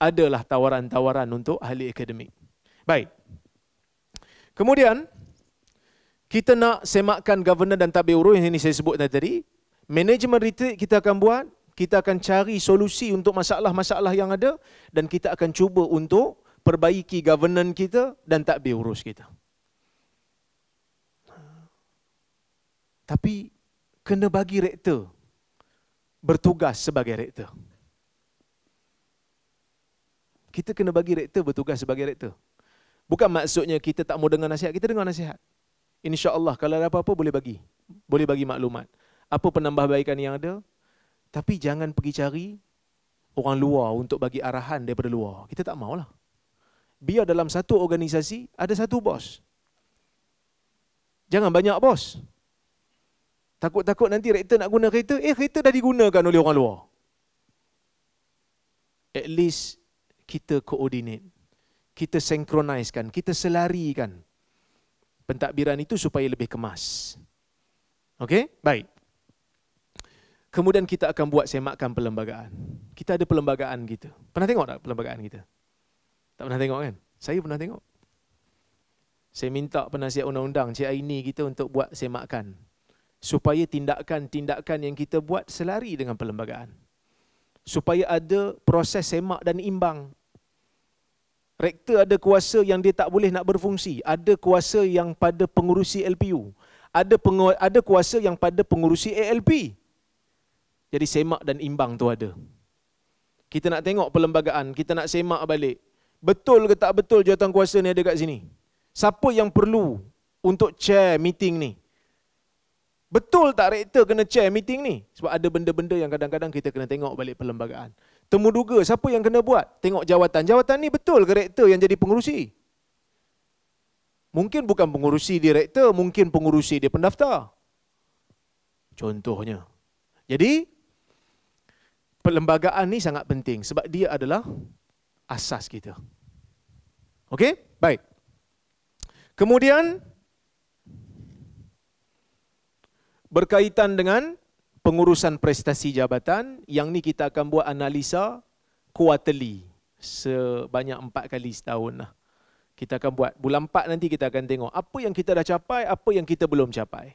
Adalah tawaran-tawaran untuk ahli akademik. Baik. Kemudian, kita nak semakkan governor dan tabir urus yang ini saya sebut tadi. Manajemen retreat kita akan buat, kita akan cari solusi untuk masalah-masalah yang ada dan kita akan cuba untuk perbaiki governance kita dan takbir urus kita. Tapi kena bagi rektor bertugas sebagai rektor. Kita kena bagi rektor bertugas sebagai rektor. Bukan maksudnya kita tak mau dengar nasihat, kita dengar nasihat. Insya Allah kalau ada apa-apa boleh bagi. Boleh bagi maklumat. Apa penambahbaikan yang ada, tapi jangan pergi cari orang luar untuk bagi arahan daripada luar. Kita tak maulah. Biar dalam satu organisasi ada satu bos. Jangan banyak bos. Takut-takut nanti rektor nak guna kereta, eh kereta dah digunakan oleh orang luar. At least kita coordinate. Kita synchronizekan, kita selarikan pentadbiran itu supaya lebih kemas. Okey? Baik. Kemudian kita akan buat semakan perlembagaan. Kita ada perlembagaan kita. Pernah tengok tak perlembagaan kita? Tak pernah tengok kan? Saya pernah tengok. Saya minta penasihat undang-undang Cik Aini kita untuk buat semakan. Supaya tindakan-tindakan yang kita buat selari dengan perlembagaan. Supaya ada proses semak dan imbang. Rektor ada kuasa yang dia tak boleh nak berfungsi. Ada kuasa yang pada pengurusi LPU. Ada, ada kuasa yang pada pengurusi ALP. Jadi semak dan imbang tu ada. Kita nak tengok perlembagaan, kita nak semak balik. Betul ke tak betul jawatan kuasa ni ada kat sini? Siapa yang perlu untuk chair meeting ni? Betul tak rektor kena chair meeting ni? Sebab ada benda-benda yang kadang-kadang kita kena tengok balik perlembagaan. Temuduga, siapa yang kena buat? Tengok jawatan. Jawatan ni betul ke rektor yang jadi pengurusi? Mungkin bukan pengurusi dia rektor, mungkin pengurusi dia pendaftar. Contohnya. Jadi, perlembagaan ni sangat penting sebab dia adalah asas kita. Okey? Baik. Kemudian berkaitan dengan pengurusan prestasi jabatan, yang ni kita akan buat analisa quarterly sebanyak empat kali setahun lah. Kita akan buat bulan empat nanti kita akan tengok apa yang kita dah capai, apa yang kita belum capai.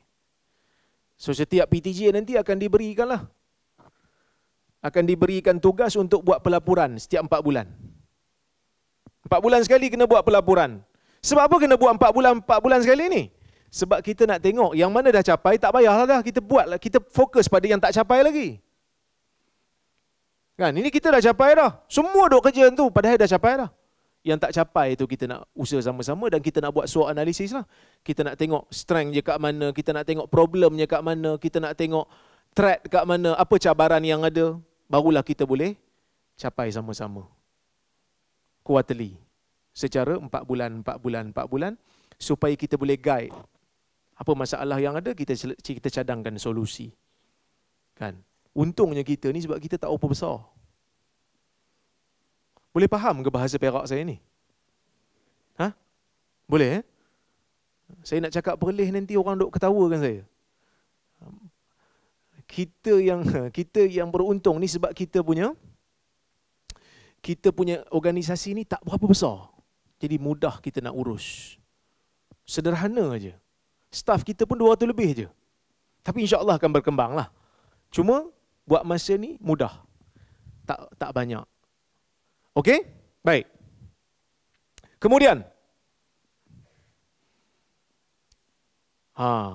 So setiap PTG nanti akan diberikan lah akan diberikan tugas untuk buat pelaporan setiap empat bulan. Empat bulan sekali kena buat pelaporan. Sebab apa kena buat empat bulan, empat bulan sekali ni? Sebab kita nak tengok yang mana dah capai, tak payahlah dah. Kita buat. kita fokus pada yang tak capai lagi. Kan, ini kita dah capai dah. Semua duk kerja tu, padahal dah capai dah. Yang tak capai tu kita nak usaha sama-sama dan kita nak buat SWOT analisis lah. Kita nak tengok strength je kat mana, kita nak tengok problemnya kat mana, kita nak tengok threat kat mana, apa cabaran yang ada barulah kita boleh capai sama-sama. Quarterly. Secara 4 bulan, 4 bulan, 4 bulan. Supaya kita boleh guide. Apa masalah yang ada, kita kita cadangkan solusi. Kan? Untungnya kita ni sebab kita tak apa besar. Boleh faham ke bahasa perak saya ni? Ha? Boleh eh? Saya nak cakap perlih nanti orang duk ketawakan saya kita yang kita yang beruntung ni sebab kita punya kita punya organisasi ni tak berapa besar. Jadi mudah kita nak urus. Sederhana aja. Staff kita pun 200 lebih aja. Tapi insya-Allah akan berkembang lah. Cuma buat masa ni mudah. Tak tak banyak. Okey? Baik. Kemudian Ha.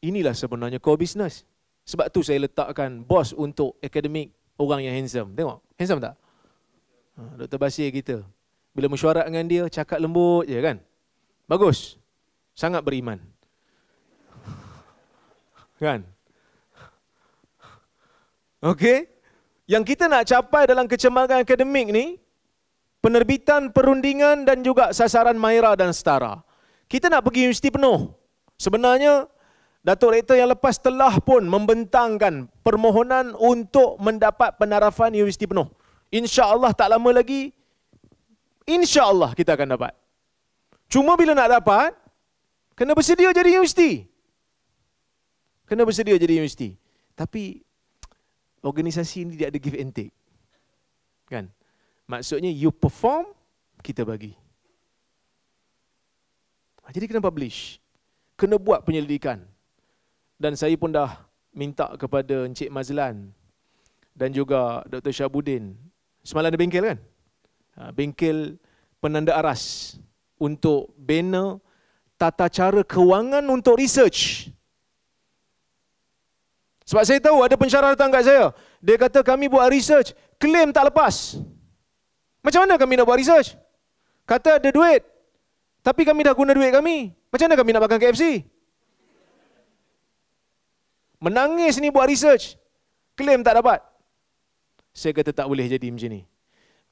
Inilah sebenarnya core business. Sebab tu saya letakkan bos untuk akademik orang yang handsome. Tengok, handsome tak? Ha, Dr. Basir kita. Bila mesyuarat dengan dia, cakap lembut je kan? Bagus. Sangat beriman. kan? Okey. Yang kita nak capai dalam kecemasan akademik ni, penerbitan perundingan dan juga sasaran Maira dan Setara. Kita nak pergi universiti penuh. Sebenarnya, Datuk Rektor yang lepas telah pun membentangkan permohonan untuk mendapat penarafan universiti penuh. Insya Allah tak lama lagi, Insya Allah kita akan dapat. Cuma bila nak dapat, kena bersedia jadi universiti. Kena bersedia jadi universiti. Tapi, organisasi ini dia ada give and take. Kan? Maksudnya, you perform, kita bagi. Ha, jadi kena publish. Kena buat penyelidikan dan saya pun dah minta kepada Encik Mazlan dan juga Dr. Syabudin. Semalam ada bengkel kan? Ha, bengkel penanda aras untuk bina tata cara kewangan untuk research. Sebab saya tahu ada pensyarah datang kat saya. Dia kata kami buat research, claim tak lepas. Macam mana kami nak buat research? Kata ada duit. Tapi kami dah guna duit kami. Macam mana kami nak makan KFC? Menangis ni buat research. klaim tak dapat. Saya kata tak boleh jadi macam ni.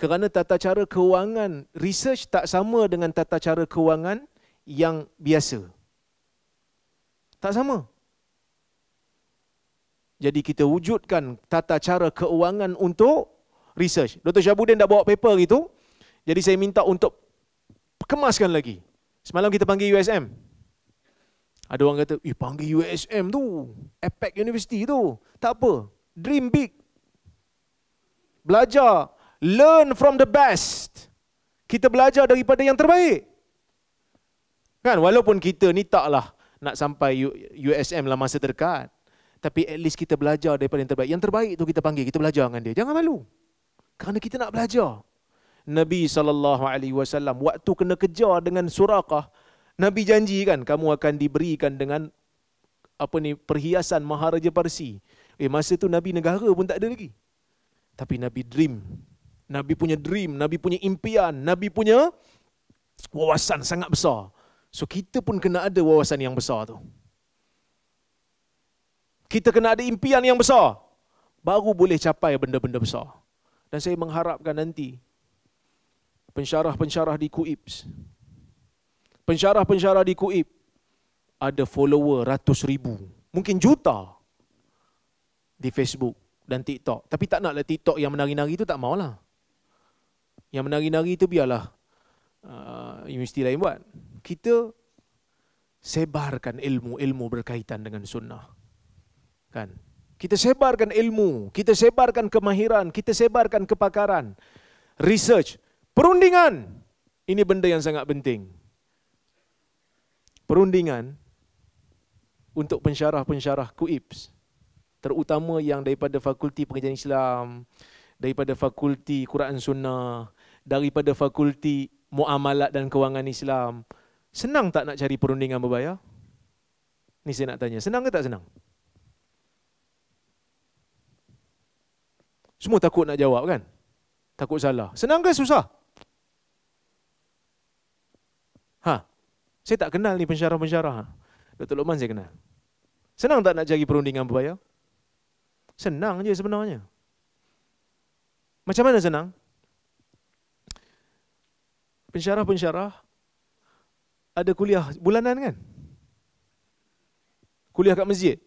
Kerana tata cara kewangan research tak sama dengan tata cara kewangan yang biasa. Tak sama. Jadi kita wujudkan tata cara keuangan untuk research. Dr. Syabudin dah bawa paper itu. Jadi saya minta untuk kemaskan lagi. Semalam kita panggil USM. Ada orang kata, eh panggil USM tu, APEC University tu. Tak apa, dream big. Belajar, learn from the best. Kita belajar daripada yang terbaik. Kan, walaupun kita ni taklah nak sampai USM lah masa terdekat. Tapi at least kita belajar daripada yang terbaik. Yang terbaik tu kita panggil, kita belajar dengan dia. Jangan malu. Kerana kita nak belajar. Nabi SAW waktu kena kejar dengan surakah, Nabi janji kan kamu akan diberikan dengan apa ni perhiasan Maharaja Parsi. Eh masa tu Nabi negara pun tak ada lagi. Tapi Nabi dream. Nabi punya dream, Nabi punya impian, Nabi punya wawasan sangat besar. So kita pun kena ada wawasan yang besar tu. Kita kena ada impian yang besar. Baru boleh capai benda-benda besar. Dan saya mengharapkan nanti pensyarah-pensyarah di Kuibs, pensyarah-pensyarah di Kuib ada follower ratus ribu, mungkin juta di Facebook dan TikTok. Tapi tak naklah TikTok yang menari-nari itu tak maulah. Yang menari-nari itu biarlah uh, universiti lain buat. Kita sebarkan ilmu-ilmu berkaitan dengan sunnah. Kan? Kita sebarkan ilmu, kita sebarkan kemahiran, kita sebarkan kepakaran. Research, perundingan. Ini benda yang sangat penting perundingan untuk pensyarah-pensyarah KUIPS terutama yang daripada Fakulti Pengajian Islam, daripada Fakulti Quran Sunnah, daripada Fakulti Muamalat dan Kewangan Islam. Senang tak nak cari perundingan berbayar? Ni saya nak tanya, senang ke tak senang? Semua takut nak jawab kan? Takut salah. Senang ke susah? Saya tak kenal ni pensyarah-pensyarah. Dr. Luqman saya kenal. Senang tak nak jadi perundingan berbayar? Senang je sebenarnya. Macam mana senang? Pensyarah-pensyarah ada kuliah bulanan kan? Kuliah kat masjid?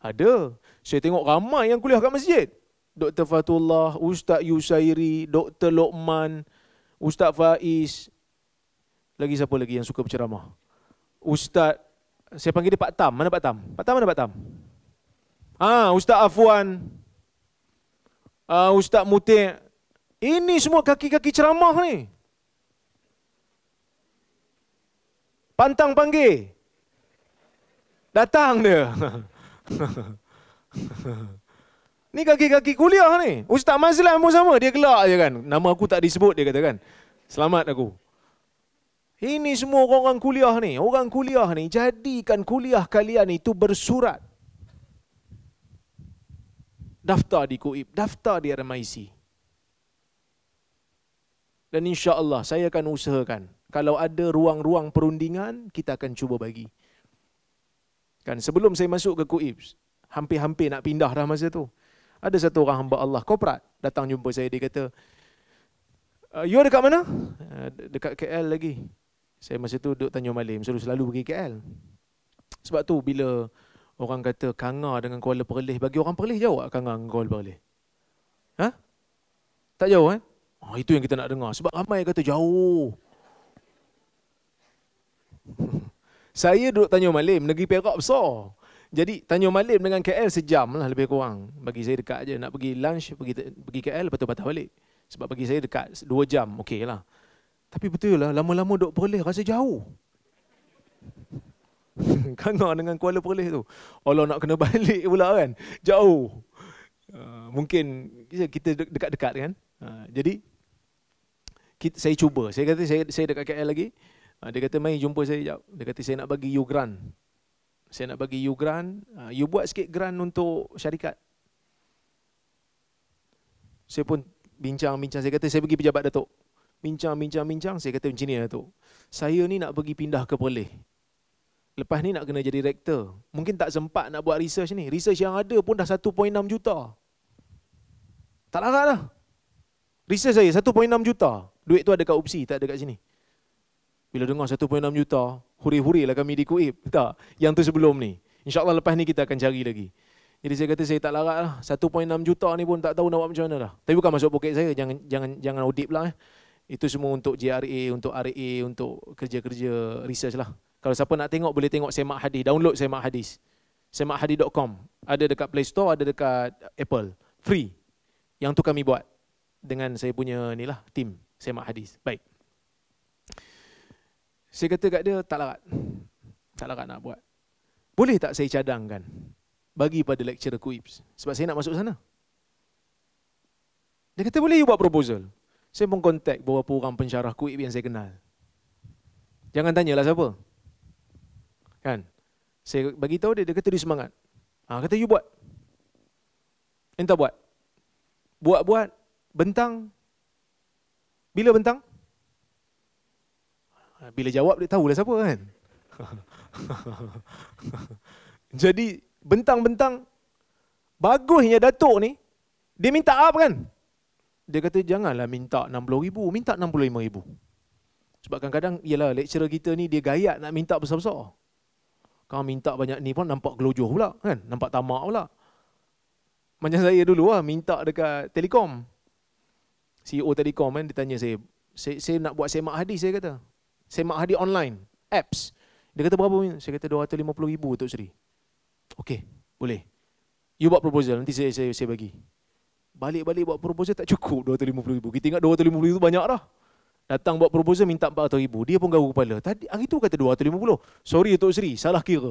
Ada. Saya tengok ramai yang kuliah kat masjid. Dr. Fatullah, Ustaz Yusairi, Dr. Lokman, Ustaz Faiz, lagi siapa lagi yang suka berceramah? Ustaz, saya panggil dia Pak Tam. Mana Pak Tam? Pak Tam mana Pak Tam? Ah, ha, Ustaz Afwan. Ah, uh, Ustaz Muti. Ini semua kaki-kaki ceramah ni. Pantang panggil. Datang dia. ni kaki-kaki kuliah ni. Ustaz Mazlan pun sama. Dia gelak je kan. Nama aku tak disebut dia kata kan. Selamat aku. Ini semua orang-orang kuliah ni, orang kuliah ni jadikan kuliah kalian itu bersurat. Daftar di Kuib, daftar di RMIC. Dan insya-Allah saya akan usahakan kalau ada ruang-ruang perundingan kita akan cuba bagi. Kan sebelum saya masuk ke Kuib, hampir-hampir nak pindah dah masa tu. Ada satu orang hamba Allah, Koprat, datang jumpa saya. Dia kata, eh, you eh, dekat mana? Dekat KL lagi. Saya masa tu duduk Tanjung Malim, selalu selalu pergi KL. Sebab tu bila orang kata Kanga dengan Kuala Perlis, bagi orang Perlis jawab Kanga dengan Kuala Perlis? Ha? Tak jauh Eh? Oh, itu yang kita nak dengar. Sebab ramai yang kata jauh. Saya duduk Tanjung Malim, negeri Perak besar. Jadi Tanjung Malim dengan KL sejam lah lebih kurang. Bagi saya dekat je. Nak pergi lunch, pergi, pergi KL, lepas tu patah balik. Sebab bagi saya dekat dua jam, okey lah. Tapi betul lah, lama-lama duk perlis rasa jauh. Kangar dengan Kuala Perlis tu. Allah nak kena balik pula kan. Jauh. Uh, mungkin kita dekat-dekat kan. Uh, jadi, kita, saya cuba. Saya kata saya, saya dekat KL lagi. Uh, dia kata, mari jumpa saya sekejap. Dia kata, saya nak bagi you grant. Saya nak bagi you grant. Uh, you buat sikit grant untuk syarikat. Saya pun bincang-bincang. Saya kata, saya pergi pejabat Datuk bincang-bincang-bincang, saya kata macam ni lah tu. Saya ni nak pergi pindah ke Perlis. Lepas ni nak kena jadi rektor. Mungkin tak sempat nak buat research ni. Research yang ada pun dah 1.6 juta. Tak larat lah. Research saya 1.6 juta. Duit tu ada kat UPSI, tak ada kat sini. Bila dengar 1.6 juta, huri-huri lah kami di Kuib. Tak, yang tu sebelum ni. InsyaAllah lepas ni kita akan cari lagi. Jadi saya kata saya tak larat lah. 1.6 juta ni pun tak tahu nak buat macam mana lah. Tapi bukan masuk poket saya, jangan jangan jangan audit pula. Eh. Itu semua untuk JRA, untuk RA, untuk kerja-kerja research lah. Kalau siapa nak tengok, boleh tengok Semak Hadis. Download Semak Hadis. Semakhadis.com. Ada dekat Play Store, ada dekat Apple. Free. Yang tu kami buat. Dengan saya punya ni lah, tim Semak Hadis. Baik. Saya kata kat dia, tak larat. Tak larat nak buat. Boleh tak saya cadangkan? Bagi pada lecturer Kuips. Sebab saya nak masuk sana. Dia kata, boleh you buat proposal. Saya pun kontak beberapa orang pensyarah Kuib yang saya kenal. Jangan tanyalah siapa. Kan? Saya bagi tahu dia, dia kata dia semangat. Ha, kata, you buat. Entah buat. Buat-buat, bentang. Bila bentang? Ah, bila jawab, dia lah siapa kan? Jadi, bentang-bentang, bagusnya Datuk ni, dia minta apa kan? dia kata janganlah minta ribu, minta ribu. Sebab kadang-kadang ialah lecturer kita ni dia gayat nak minta besar-besar. Kau minta banyak ni pun nampak gelojoh pula kan, nampak tamak pula. Macam saya dulu lah, minta dekat telekom. CEO telekom kan, dia tanya saya, saya, saya nak buat semak hadis saya kata. Semak hadis online, apps. Dia kata berapa minta? Saya kata 250,000 Tok Sri. Okey, boleh. You buat proposal, nanti saya, saya, saya bagi balik-balik buat proposal tak cukup RM250,000. Kita ingat RM250,000 itu banyak dah. Datang buat proposal minta RM400,000. Dia pun garu kepala. Tadi hari tu kata RM250,000. Sorry Tok Sri, salah kira.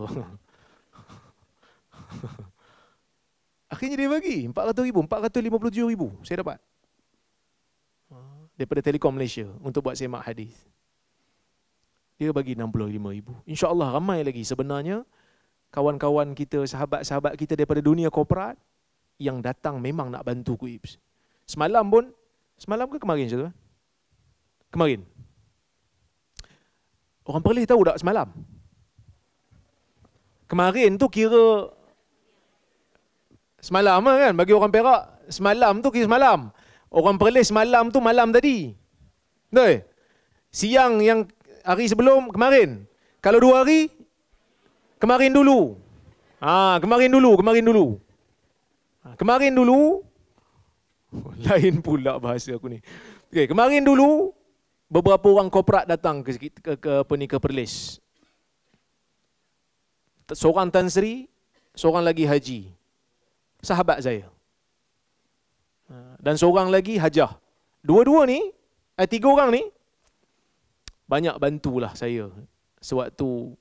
Akhirnya dia bagi RM400,000. RM457,000 saya dapat. Daripada Telekom Malaysia untuk buat semak hadis. Dia bagi RM65,000. InsyaAllah ramai lagi sebenarnya kawan-kawan kita, sahabat-sahabat kita daripada dunia korporat, yang datang memang nak bantu Kuibs. Semalam pun, semalam ke kemarin saja. tu? Kemarin. Orang Perlis tahu tak semalam? Kemarin tu kira semalam lah kan bagi orang Perak. Semalam tu kira semalam. Orang Perlis semalam tu malam tadi. Betul? Siang yang hari sebelum kemarin. Kalau dua hari, kemarin dulu. Ah, ha, kemarin dulu, kemarin dulu. Ha, kemarin dulu, oh, lain pula bahasa aku ni. Okay, kemarin dulu, beberapa orang korporat datang ke, ke, ke, ke, apa ni, Perlis. Seorang Tan Sri, seorang lagi Haji. Sahabat saya. Ha, dan seorang lagi Hajah. Dua-dua ni, eh, tiga orang ni, banyak bantulah saya sewaktu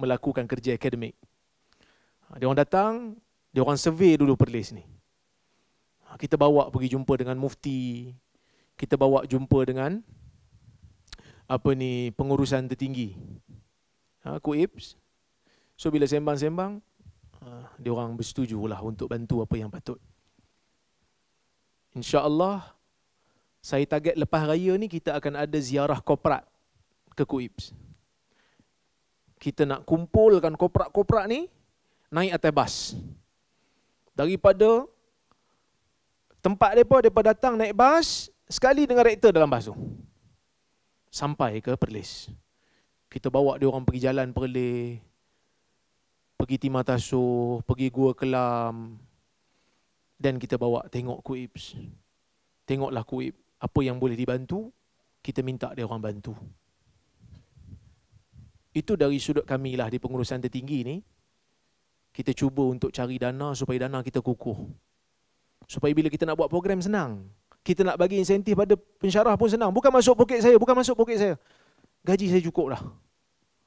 melakukan kerja akademik. Ha, dia orang datang, dia orang survey dulu Perlis ni. Ha, kita bawa pergi jumpa dengan mufti. Kita bawa jumpa dengan apa ni pengurusan tertinggi. Ha, Kuibs. So bila sembang-sembang, ha, dia orang bersetujulah untuk bantu apa yang patut. Allah, saya target lepas raya ni kita akan ada ziarah koprat ke Kuibs. Kita nak kumpulkan koprak-koprak ni, naik atas bas daripada tempat mereka, mereka datang naik bas, sekali dengan rektor dalam bas tu. Sampai ke Perlis. Kita bawa dia orang pergi jalan Perlis, pergi Timah Tasuh, pergi Gua Kelam, dan kita bawa tengok kuibs. Tengoklah kuib, apa yang boleh dibantu, kita minta dia orang bantu. Itu dari sudut kami lah di pengurusan tertinggi ni, kita cuba untuk cari dana supaya dana kita kukuh. Supaya bila kita nak buat program senang. Kita nak bagi insentif pada pensyarah pun senang. Bukan masuk poket saya, bukan masuk poket saya. Gaji saya cukup lah.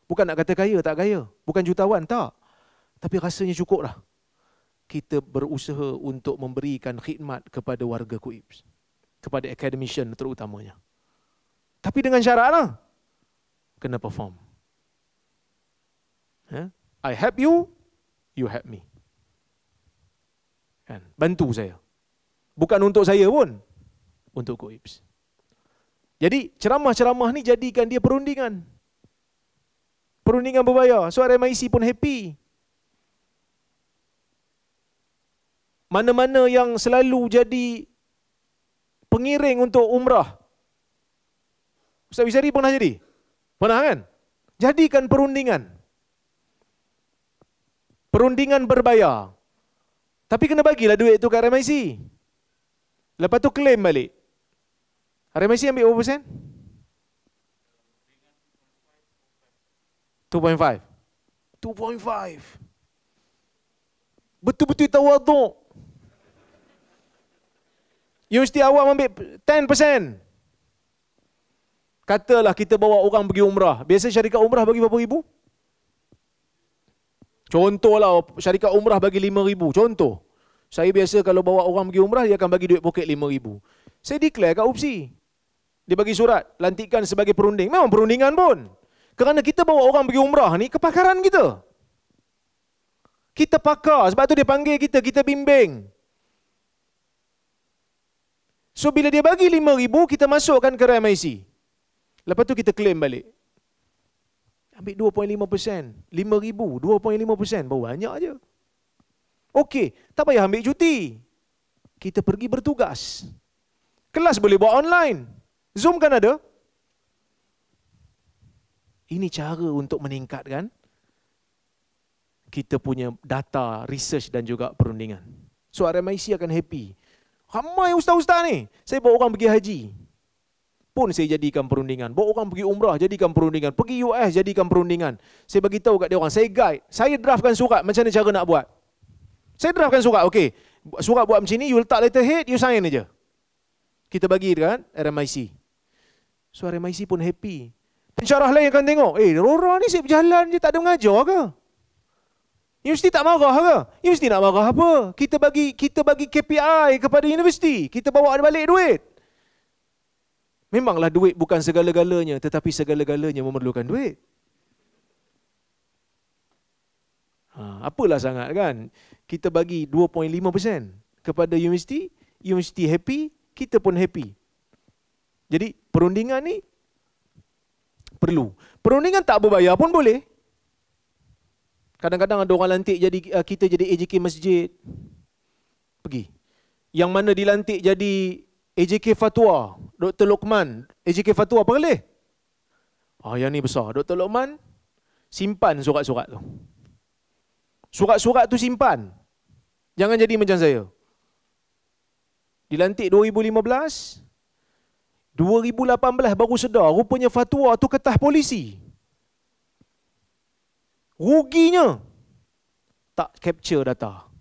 Bukan nak kata kaya, tak kaya. Bukan jutawan, tak. Tapi rasanya cukup lah. Kita berusaha untuk memberikan khidmat kepada warga Kuibs. Kepada akademisyen terutamanya. Tapi dengan syarat lah. Kena perform. Ha? I help you, you help me. Kan? Bantu saya. Bukan untuk saya pun, untuk Goibs. Jadi ceramah-ceramah ni jadikan dia perundingan. Perundingan berbayar. Suara so, MIC pun happy. Mana-mana yang selalu jadi pengiring untuk umrah. Ustaz Wisari pernah jadi? Pernah kan? Jadikan perundingan perundingan berbayar. Tapi kena bagilah duit tu kat RMIC. Lepas tu claim balik. RMIC ambil berapa persen? 2.5. 2.5. Betul-betul tawaduk. Universiti awak ambil 10 persen. Katalah kita bawa orang pergi umrah. Biasa syarikat umrah bagi berapa ribu? Contohlah syarikat umrah bagi RM5,000. Contoh. Saya biasa kalau bawa orang pergi umrah, dia akan bagi duit poket RM5,000. Saya declare kat UPSI. Dia bagi surat, lantikan sebagai perunding. Memang perundingan pun. Kerana kita bawa orang pergi umrah ni, kepakaran kita. Kita pakar. Sebab tu dia panggil kita, kita bimbing. So bila dia bagi RM5,000, kita masukkan ke RMIC. Lepas tu kita claim balik. Ambil 2.5 persen. 5 2.5 persen. Banyak aja. Okey, tak payah ambil cuti. Kita pergi bertugas. Kelas boleh buat online. Zoom kan ada? Ini cara untuk meningkatkan kita punya data, research dan juga perundingan. So RMIC akan happy. Ramai ustaz-ustaz ni. Saya bawa orang pergi haji pun saya jadikan perundingan. Bawa orang pergi umrah jadikan perundingan. Pergi US jadikan perundingan. Saya bagi tahu kat dia orang, saya guide. Saya draftkan surat macam mana cara nak buat. Saya draftkan surat, okey. Surat buat macam ni, you letak letterhead, you sign aja. Kita bagi kan RMIC. So RMIC pun happy. Pencarah lain akan tengok, eh Rora ni siap berjalan je tak ada mengajar ke? Universiti tak marah ke? Universiti nak marah apa? Kita bagi kita bagi KPI kepada universiti. Kita bawa balik duit. Memanglah duit bukan segala-galanya, tetapi segala-galanya memerlukan duit. Ha, apalah sangat kan? Kita bagi 2.5% kepada universiti, universiti happy, kita pun happy. Jadi perundingan ni perlu. Perundingan tak berbayar pun boleh. Kadang-kadang ada orang lantik jadi uh, kita jadi AJK masjid. Pergi. Yang mana dilantik jadi AJK Fatwa, Dr. Lokman, AJK Fatwa apa kali? Ah, yang ni besar. Dr. Lokman simpan surat-surat tu. Surat-surat tu simpan. Jangan jadi macam saya. Dilantik 2015, 2018 baru sedar rupanya fatwa tu ketah polisi. Ruginya tak capture data.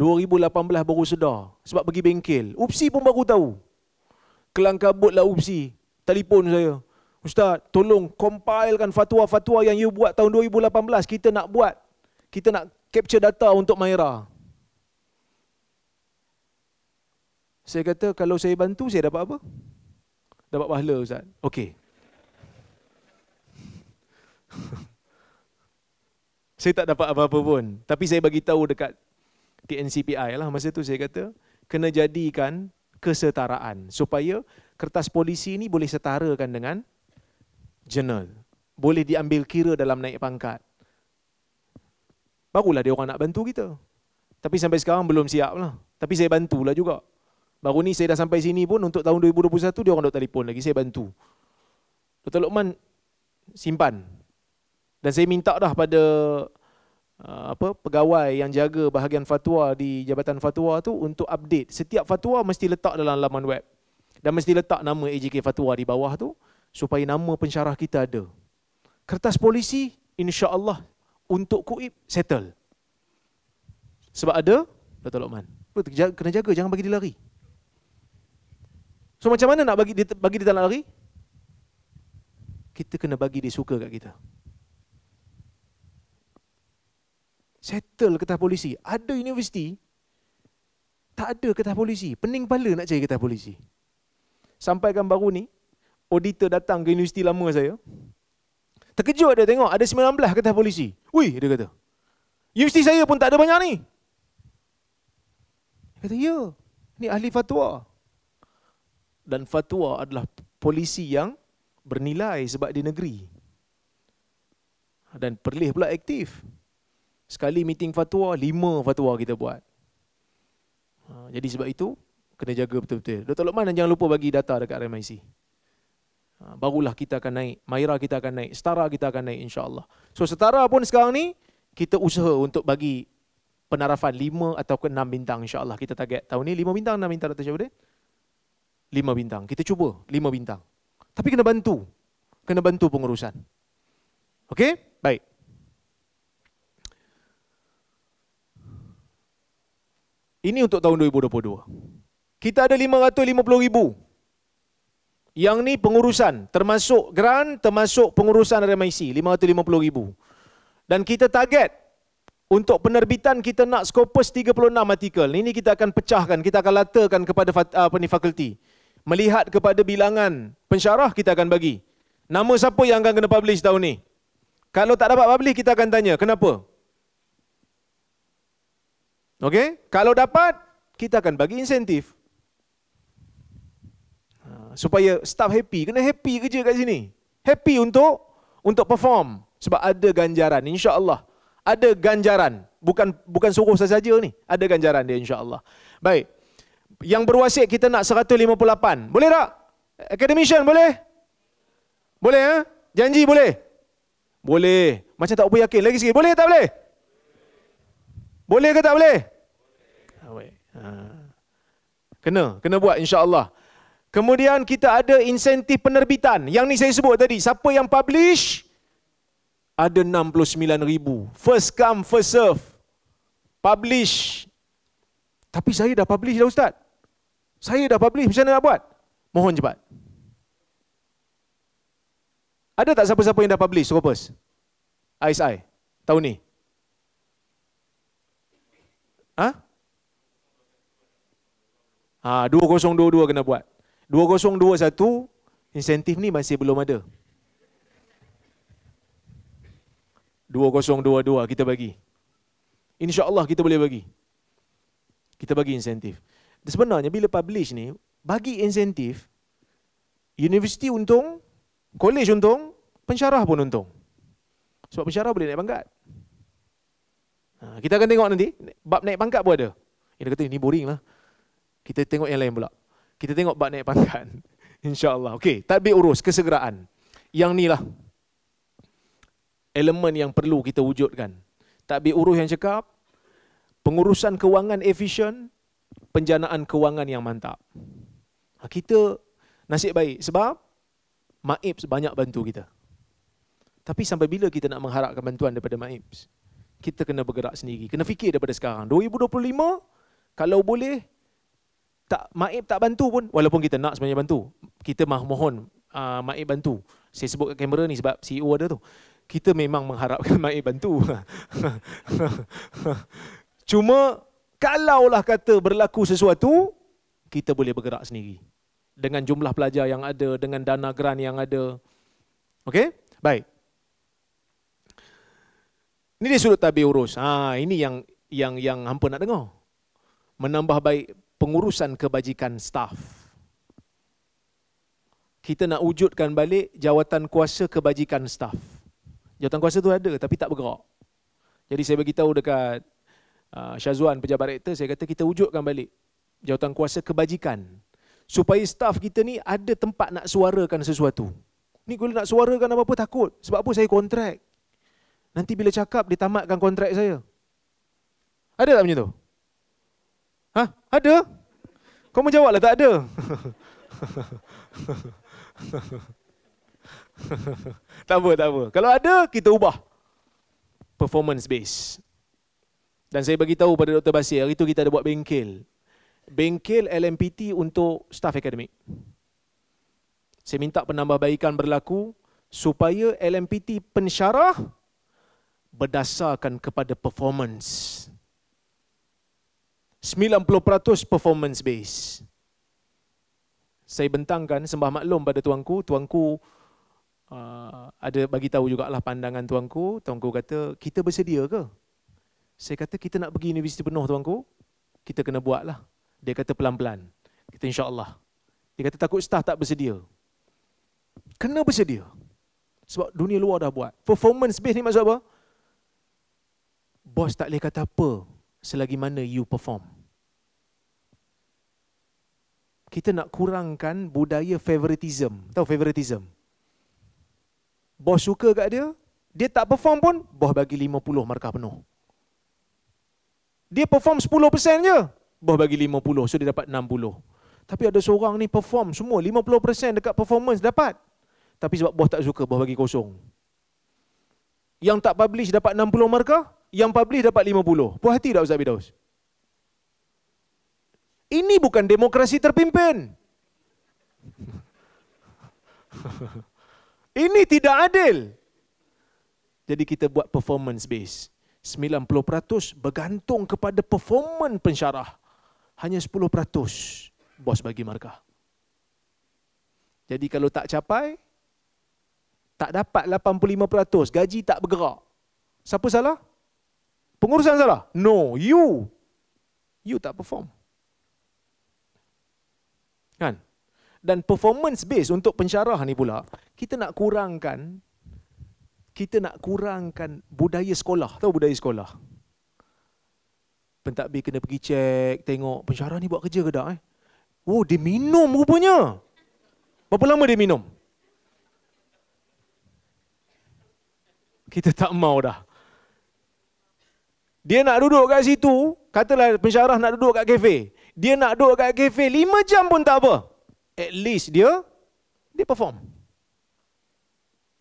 2018 baru sedar sebab pergi bengkel. Upsi pun baru tahu. Kelang kabut lah Upsi. Telepon saya. Ustaz, tolong compilekan fatwa-fatwa yang you buat tahun 2018. Kita nak buat. Kita nak capture data untuk Maira. Saya kata kalau saya bantu, saya dapat apa? Dapat pahala Ustaz. Okey. saya tak dapat apa-apa pun. Tapi saya bagi tahu dekat TNCPI lah masa tu saya kata kena jadikan kesetaraan supaya kertas polisi ini boleh setarakan dengan jurnal. Boleh diambil kira dalam naik pangkat. Barulah dia orang nak bantu kita. Tapi sampai sekarang belum siap lah. Tapi saya bantulah juga. Baru ni saya dah sampai sini pun untuk tahun 2021 dia orang dah telefon lagi. Saya bantu. Dr. Luqman simpan. Dan saya minta dah pada Ah, apa pegawai yang jaga bahagian fatwa di Jabatan Fatwa tu untuk update. Setiap fatwa mesti letak dalam laman web dan mesti letak nama AJK Fatwa di bawah tu supaya nama pensyarah kita ada. Kertas polisi insya-Allah untuk KUIP settle. Sebab ada Dato' Lokman. Kena jaga jangan bagi dia lari. So macam mana nak bagi dia, bagi dia tak lari? Kita kena bagi dia suka kat kita. Settle kertas polisi. Ada universiti, tak ada kertas polisi. Pening kepala nak cari kertas polisi. Sampaikan baru ni, auditor datang ke universiti lama saya. Terkejut dia tengok, ada 19 kertas polisi. Wih, dia kata. Universiti saya pun tak ada banyak ni. Dia kata, ya. Ni ahli fatwa. Dan fatwa adalah polisi yang bernilai sebab di negeri. Dan perlih pula aktif. Sekali meeting fatwa, lima fatwa kita buat. Ha, jadi sebab itu, kena jaga betul-betul. Dr. Lokman jangan lupa bagi data dekat RMIC. Ha, barulah kita akan naik, Maira kita akan naik, setara kita akan naik insyaAllah. So setara pun sekarang ni, kita usaha untuk bagi penarafan lima atau ke enam bintang insyaAllah. Kita target tahun ni lima bintang, enam bintang Dr. Syabudin? Lima bintang. Kita cuba lima bintang. Tapi kena bantu. Kena bantu pengurusan. Okay, Baik. Ini untuk tahun 2022. Kita ada 550 ribu. Yang ni pengurusan, termasuk grant, termasuk pengurusan RMIC, 550 ribu. Dan kita target untuk penerbitan kita nak skopus 36 artikel. Ini kita akan pecahkan, kita akan latakan kepada ah, apa ni, fakulti. Melihat kepada bilangan pensyarah, kita akan bagi. Nama siapa yang akan kena publish tahun ni? Kalau tak dapat publish, kita akan tanya, Kenapa? Okey, kalau dapat kita akan bagi insentif. Ha, supaya staff happy, kena happy kerja kat sini. Happy untuk untuk perform sebab ada ganjaran insya-Allah. Ada ganjaran, bukan bukan suruh saja ni. Ada ganjaran dia insya-Allah. Baik. Yang berwasiat kita nak 158. Boleh tak? Academician boleh? Boleh ya? Eh? Janji boleh? Boleh. Macam tak apa yakin. Lagi sikit. Boleh tak Boleh. Boleh ke tak boleh? Boleh. Ah, ha. Ah. Kena, kena buat insya-Allah. Kemudian kita ada insentif penerbitan. Yang ni saya sebut tadi, siapa yang publish ada 69,000. First come, first serve. Publish. Tapi saya dah publish dah Ustaz. Saya dah publish, macam mana nak buat? Mohon cepat. Ada tak siapa-siapa yang dah publish, Scopus? ISI, tahun ni? Ha? Ha, 2022 kena buat. 2021 insentif ni masih belum ada. 2022 kita bagi. Insya Allah kita boleh bagi. Kita bagi insentif. Dan sebenarnya bila publish ni, bagi insentif, universiti untung, college untung, pensyarah pun untung. Sebab pensyarah boleh naik pangkat. Ha, kita akan tengok nanti, bab naik pangkat pun ada. Kita eh, kata, ini boring lah. Kita tengok yang lain pula. Kita tengok bab naik pangkat. InsyaAllah. Okey, tadbir urus, kesegeraan. Yang ni lah. Elemen yang perlu kita wujudkan. Tadbir urus yang cekap, pengurusan kewangan efisien, penjanaan kewangan yang mantap. Ha, kita nasib baik sebab Maibs banyak bantu kita. Tapi sampai bila kita nak mengharapkan bantuan daripada Maibs? kita kena bergerak sendiri. Kena fikir daripada sekarang. 2025, kalau boleh, tak Maib tak bantu pun, walaupun kita nak sebenarnya bantu. Kita mah mohon uh, Maib bantu. Saya sebut kat kamera ni sebab CEO ada tu. Kita memang mengharapkan Maib bantu. Cuma, kalaulah kata berlaku sesuatu, kita boleh bergerak sendiri. Dengan jumlah pelajar yang ada, dengan dana grant yang ada. Okey? Baik. Ini dia sudut tabir urus. Ha, ini yang yang yang hampa nak dengar. Menambah baik pengurusan kebajikan staff. Kita nak wujudkan balik jawatan kuasa kebajikan staff. Jawatan kuasa tu ada tapi tak bergerak. Jadi saya bagi tahu dekat uh, Syazwan pejabat rektor saya kata kita wujudkan balik jawatan kuasa kebajikan supaya staff kita ni ada tempat nak suarakan sesuatu. Ni kalau nak suarakan apa-apa takut. Sebab apa saya kontrak? Nanti bila cakap, dia tamatkan kontrak saya. Ada tak macam tu? Ha? Ada? Kau mau jawab lah, tak ada. tak apa, tak apa. Kalau ada, kita ubah. Performance base. Dan saya bagi tahu pada Dr. Basir, hari itu kita ada buat bengkel. Bengkel LMPT untuk staff akademik. Saya minta penambahbaikan berlaku supaya LMPT pensyarah berdasarkan kepada performance. 90% performance base. Saya bentangkan sembah maklum pada tuanku, tuanku uh, ada bagi tahu jugalah pandangan tuanku, tuanku kata kita bersedia ke? Saya kata kita nak pergi universiti penuh tuanku, kita kena buatlah. Dia kata pelan-pelan. Kita insya-Allah. Dia kata takut staff tak bersedia. Kena bersedia. Sebab dunia luar dah buat. Performance base ni maksud apa? bos tak boleh kata apa selagi mana you perform. Kita nak kurangkan budaya favoritism. Tahu favoritism? Bos suka kat dia, dia tak perform pun, bos bagi 50 markah penuh. Dia perform 10% je, bos bagi 50, so dia dapat 60. Tapi ada seorang ni perform semua, 50% dekat performance dapat. Tapi sebab bos tak suka, bos bagi kosong. Yang tak publish dapat 60 markah, yang publish dapat 50. Puas hati tak Ustaz Bidaus? Ini bukan demokrasi terpimpin. Ini tidak adil. Jadi kita buat performance base. 90% bergantung kepada performance pensyarah. Hanya 10% bos bagi markah. Jadi kalau tak capai, tak dapat 85%, gaji tak bergerak. Siapa salah? Pengurusan salah? No, you. You tak perform. Kan? Dan performance based untuk pensyarah ni pula, kita nak kurangkan kita nak kurangkan budaya sekolah. Tahu budaya sekolah? Pentadbir kena pergi cek, tengok pensyarah ni buat kerja ke tak? Eh? Oh, dia minum rupanya. Berapa lama dia minum? Kita tak mau dah. Dia nak duduk kat situ, katalah pensyarah nak duduk kat kafe. Dia nak duduk kat kafe 5 jam pun tak apa. At least dia dia perform.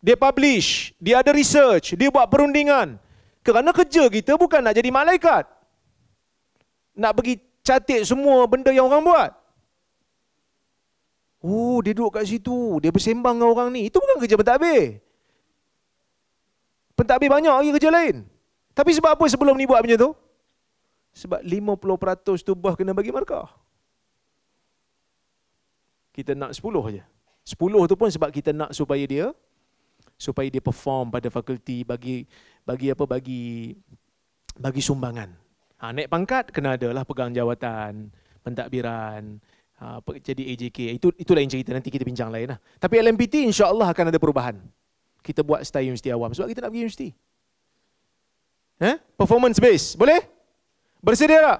Dia publish, dia ada research, dia buat perundingan. Kerana kerja kita bukan nak jadi malaikat. Nak bagi catik semua benda yang orang buat. Oh, dia duduk kat situ, dia bersembang dengan orang ni. Itu bukan kerja pentadbir. Pentadbir banyak lagi kerja lain. Tapi sebab apa sebelum ni buat macam tu? Sebab 50% tu bah kena bagi markah. Kita nak 10 saja. 10 tu pun sebab kita nak supaya dia supaya dia perform pada fakulti bagi bagi apa bagi bagi sumbangan. Ha, naik pangkat kena adalah pegang jawatan, pentadbiran, ha, jadi AJK. Itu itu lain cerita nanti kita bincang lain lah. Tapi LMPT insya-Allah akan ada perubahan. Kita buat setiap universiti awam sebab kita nak pergi universiti. Eh? Performance based. Boleh? Bersedia tak?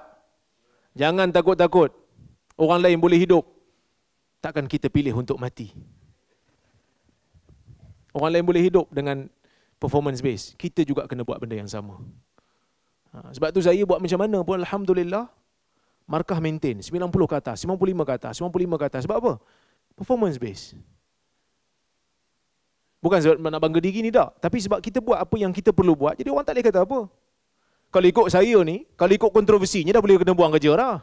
Jangan takut-takut. Orang lain boleh hidup. Takkan kita pilih untuk mati. Orang lain boleh hidup dengan performance based. Kita juga kena buat benda yang sama. Ha, sebab tu saya buat macam mana pun Alhamdulillah markah maintain. 90 ke atas, 95 ke atas, 95 ke atas. Sebab apa? Performance based. Bukan sebab nak bangga diri ni tak. Tapi sebab kita buat apa yang kita perlu buat, jadi orang tak boleh kata apa. Kalau ikut saya ni, kalau ikut kontroversinya dah boleh kena buang kerja dah.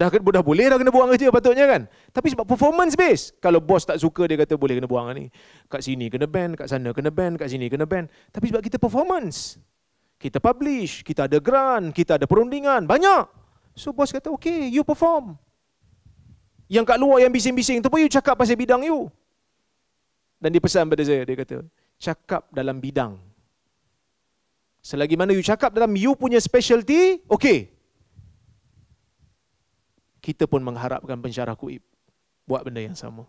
Dah, dah boleh dah kena buang kerja patutnya kan. Tapi sebab performance based. Kalau bos tak suka dia kata boleh kena buang ni. Kat sini kena ban, kat sana kena ban, kat sini kena ban. Tapi sebab kita performance. Kita publish, kita ada grant, kita ada perundingan, banyak. So bos kata okay, you perform. Yang kat luar yang bising-bising tu pun you cakap pasal bidang you dan dia pesan pada saya dia kata cakap dalam bidang selagi mana you cakap dalam you punya specialty okey kita pun mengharapkan pensyarah kuib buat benda yang sama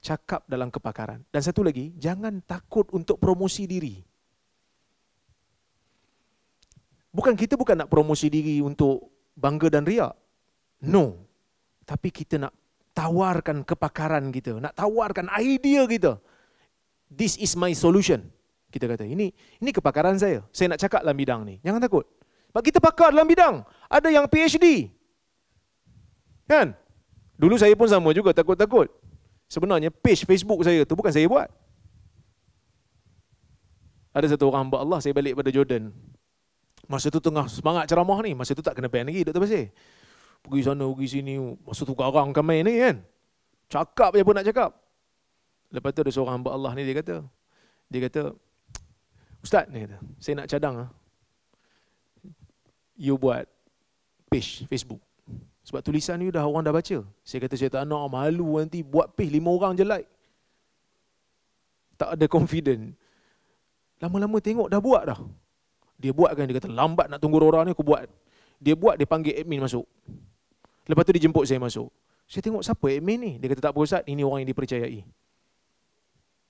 cakap dalam kepakaran dan satu lagi jangan takut untuk promosi diri bukan kita bukan nak promosi diri untuk bangga dan riak no tapi kita nak tawarkan kepakaran kita nak tawarkan idea kita this is my solution. Kita kata, ini ini kepakaran saya. Saya nak cakap dalam bidang ni. Jangan takut. Sebab kita pakar dalam bidang. Ada yang PhD. Kan? Dulu saya pun sama juga, takut-takut. Sebenarnya page Facebook saya tu bukan saya buat. Ada satu orang hamba Allah, saya balik pada Jordan. Masa tu tengah semangat ceramah ni. Masa tu tak kena pen lagi, Dr. Basir. Pergi sana, pergi sini. Masa tu garang kan main ni kan. Cakap je pun nak cakap. Lepas tu ada seorang hamba Allah ni dia kata. Dia kata, "Ustaz," ni kata, "Saya nak cadang ah. You buat page Facebook." Sebab tulisan ni dah orang dah baca. Saya kata saya tak nak malu nanti buat page lima orang je like. Tak ada confident. Lama-lama tengok dah buat dah. Dia buat kan dia kata lambat nak tunggu orang ni aku buat. Dia buat dia panggil admin masuk. Lepas tu dia jemput saya masuk. Saya tengok siapa admin ni. Dia kata tak apa Ustaz, ini orang yang dipercayai.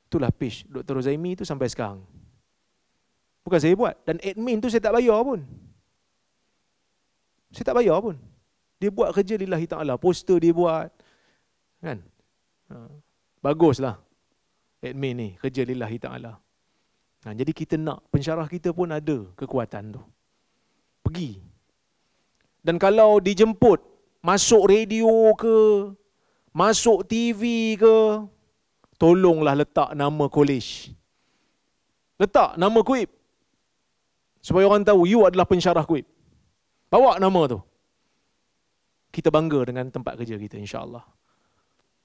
Itulah page Dr. Rozaimi itu sampai sekarang. Bukan saya buat. Dan admin tu saya tak bayar pun. Saya tak bayar pun. Dia buat kerja di lillahi ta'ala. Poster dia buat. Kan? Ha. Baguslah. Admin ni. Kerja di lillahi ta'ala. Nah, ha, jadi kita nak pensyarah kita pun ada kekuatan tu. Pergi. Dan kalau dijemput masuk radio ke, masuk TV ke, tolonglah letak nama kolej. Letak nama kuip Supaya orang tahu, you adalah pensyarah kuip. Bawa nama tu. Kita bangga dengan tempat kerja kita, insyaAllah.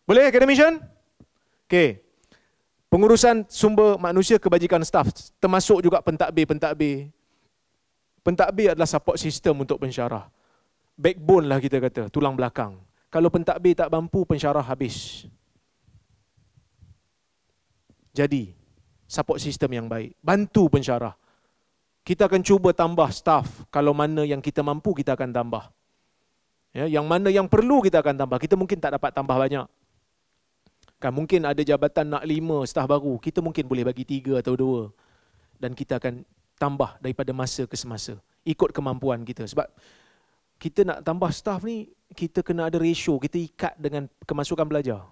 Boleh, akademisyen? Okey. Pengurusan sumber manusia kebajikan staff, termasuk juga pentadbir-pentadbir. Pentadbir adalah support system untuk pensyarah. Backbone lah kita kata, tulang belakang. Kalau pentadbir tak mampu, pensyarah Habis jadi support system yang baik. Bantu pensyarah. Kita akan cuba tambah staff kalau mana yang kita mampu kita akan tambah. Ya, yang mana yang perlu kita akan tambah. Kita mungkin tak dapat tambah banyak. Kan mungkin ada jabatan nak lima staff baru. Kita mungkin boleh bagi tiga atau dua. Dan kita akan tambah daripada masa ke semasa. Ikut kemampuan kita. Sebab kita nak tambah staff ni, kita kena ada ratio. Kita ikat dengan kemasukan belajar.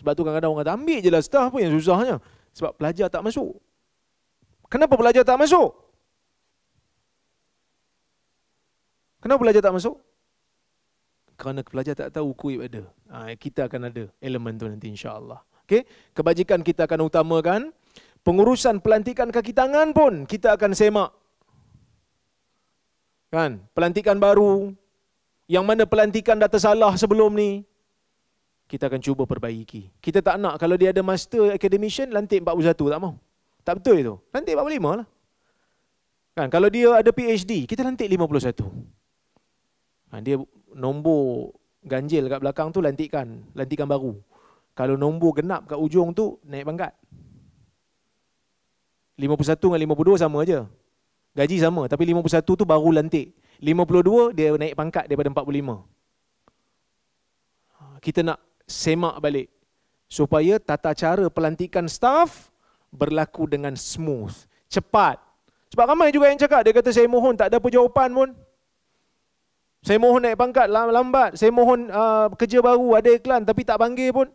Sebab tu kadang-kadang orang kata ambil je lah staff apa yang susahnya. Sebab pelajar tak masuk. Kenapa pelajar tak masuk? Kenapa pelajar tak masuk? Kerana pelajar tak tahu kuib ada. Ha, kita akan ada elemen tu nanti insya Allah. Okay? Kebajikan kita akan utamakan. Pengurusan pelantikan kaki tangan pun kita akan semak. Kan? Pelantikan baru. Yang mana pelantikan dah tersalah sebelum ni kita akan cuba perbaiki. Kita tak nak kalau dia ada master academician, lantik 41, tak mau. Tak betul itu. Lantik 45 lah. Kan, kalau dia ada PhD, kita lantik 51. Kan, dia nombor ganjil kat belakang tu lantikkan, lantikan baru. Kalau nombor genap kat ujung tu, naik pangkat. 51 dengan 52 sama aja. Gaji sama, tapi 51 tu baru lantik. 52 dia naik pangkat daripada 45. Kita nak semak balik supaya tata cara pelantikan staff berlaku dengan smooth, cepat. Sebab ramai juga yang cakap, dia kata saya mohon tak ada jawapan pun. Saya mohon naik pangkat lambat, saya mohon uh, kerja baru ada iklan tapi tak panggil pun.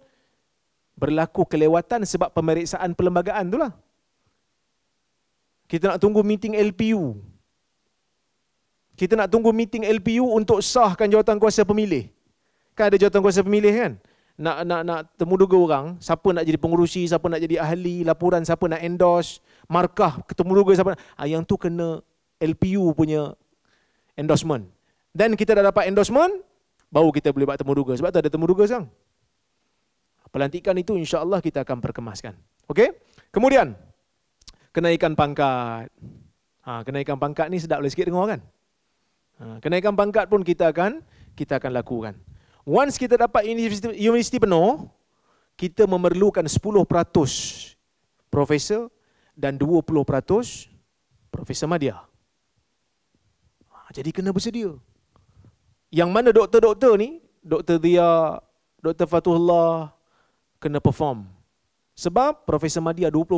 Berlaku kelewatan sebab pemeriksaan perlembagaan itulah. Kita nak tunggu meeting LPU. Kita nak tunggu meeting LPU untuk sahkan jawatan kuasa pemilih. Kan ada jawatan kuasa pemilih kan? nak nak nak temuduga orang, siapa nak jadi pengurusi, siapa nak jadi ahli, laporan siapa nak endorse, markah ketemuduga siapa. Ah yang tu kena LPU punya endorsement. Then kita dah dapat endorsement, baru kita boleh buat temuduga. Sebab tu ada temuduga sekarang. Pelantikan itu insya-Allah kita akan perkemaskan. Okey? Kemudian kenaikan pangkat. Ha, kenaikan pangkat ni sedap boleh sikit dengar kan? Ha, kenaikan pangkat pun kita akan kita akan lakukan. Once kita dapat universiti, universiti penuh, kita memerlukan 10% profesor dan 20% profesor media. Ha, jadi kena bersedia. Yang mana doktor-doktor ni, doktor Dia, doktor Fatullah, kena perform. Sebab Profesor Madia 20%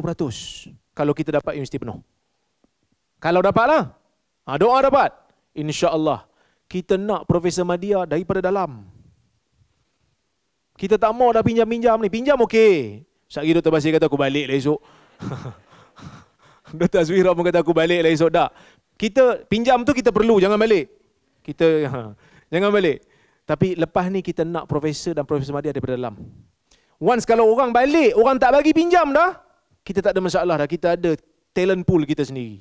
kalau kita dapat universiti penuh. Kalau dapatlah, ha, doa dapat. insya Allah kita nak Profesor Madia daripada dalam. Kita tak mau dah pinjam-pinjam ni. Pinjam okey. Sekejap lagi Dr. Basir kata aku balik lah esok. Dr. Azwira pun kata aku balik lah esok. Tak. Kita pinjam tu kita perlu. Jangan balik. Kita jangan balik. Tapi lepas ni kita nak Profesor dan Profesor Madia ada dalam. Once kalau orang balik, orang tak bagi pinjam dah. Kita tak ada masalah dah. Kita ada talent pool kita sendiri.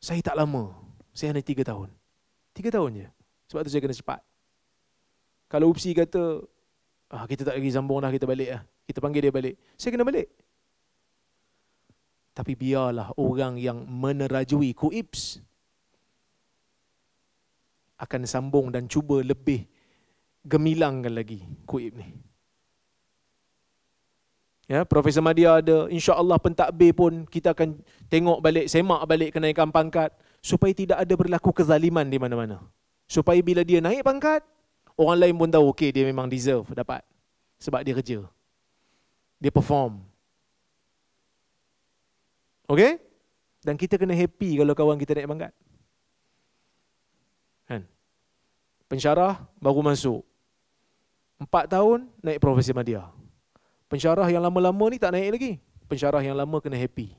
Saya tak lama. Saya hanya tiga tahun. Tiga tahun je. Sebab tu saya kena cepat. Kalau UPSI kata, ah, kita tak lagi sambung lah, kita balik lah. Kita panggil dia balik. Saya kena balik. Tapi biarlah orang yang menerajui kuips akan sambung dan cuba lebih gemilangkan lagi kuib ni. Ya, Profesor Madia ada, insya-Allah pentadbir pun kita akan tengok balik, semak balik kenaikan pangkat supaya tidak ada berlaku kezaliman di mana-mana. Supaya bila dia naik pangkat, orang lain pun tahu okey dia memang deserve dapat sebab dia kerja. Dia perform. Okey? Dan kita kena happy kalau kawan kita naik pangkat. Kan? Pensyarah baru masuk. Empat tahun naik profesi media. Pensyarah yang lama-lama ni tak naik lagi. Pensyarah yang lama kena happy.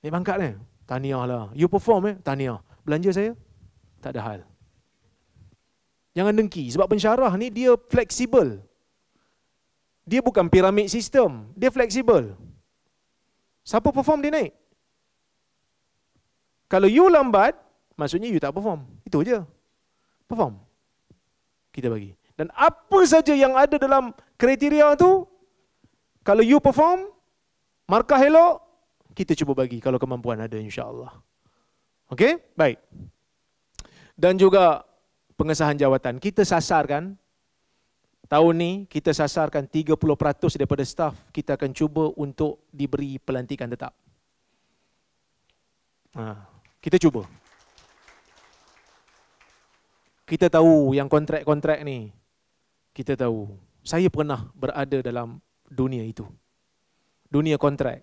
Naik pangkat ni. Tahniah lah. You perform eh? Tahniah. Belanja saya? Tak ada hal. Jangan dengki sebab pensyarah ni dia fleksibel. Dia bukan piramid sistem, dia fleksibel. Siapa perform dia naik? Kalau you lambat, maksudnya you tak perform. Itu aja. Perform. Kita bagi. Dan apa saja yang ada dalam kriteria tu, kalau you perform, markah hello kita cuba bagi kalau kemampuan ada insya Allah. Okay? Baik. Dan juga pengesahan jawatan. Kita sasarkan tahun ni kita sasarkan 30% daripada staf kita akan cuba untuk diberi pelantikan tetap. Ha, kita cuba. Kita tahu yang kontrak-kontrak ni. Kita tahu. Saya pernah berada dalam dunia itu. Dunia kontrak.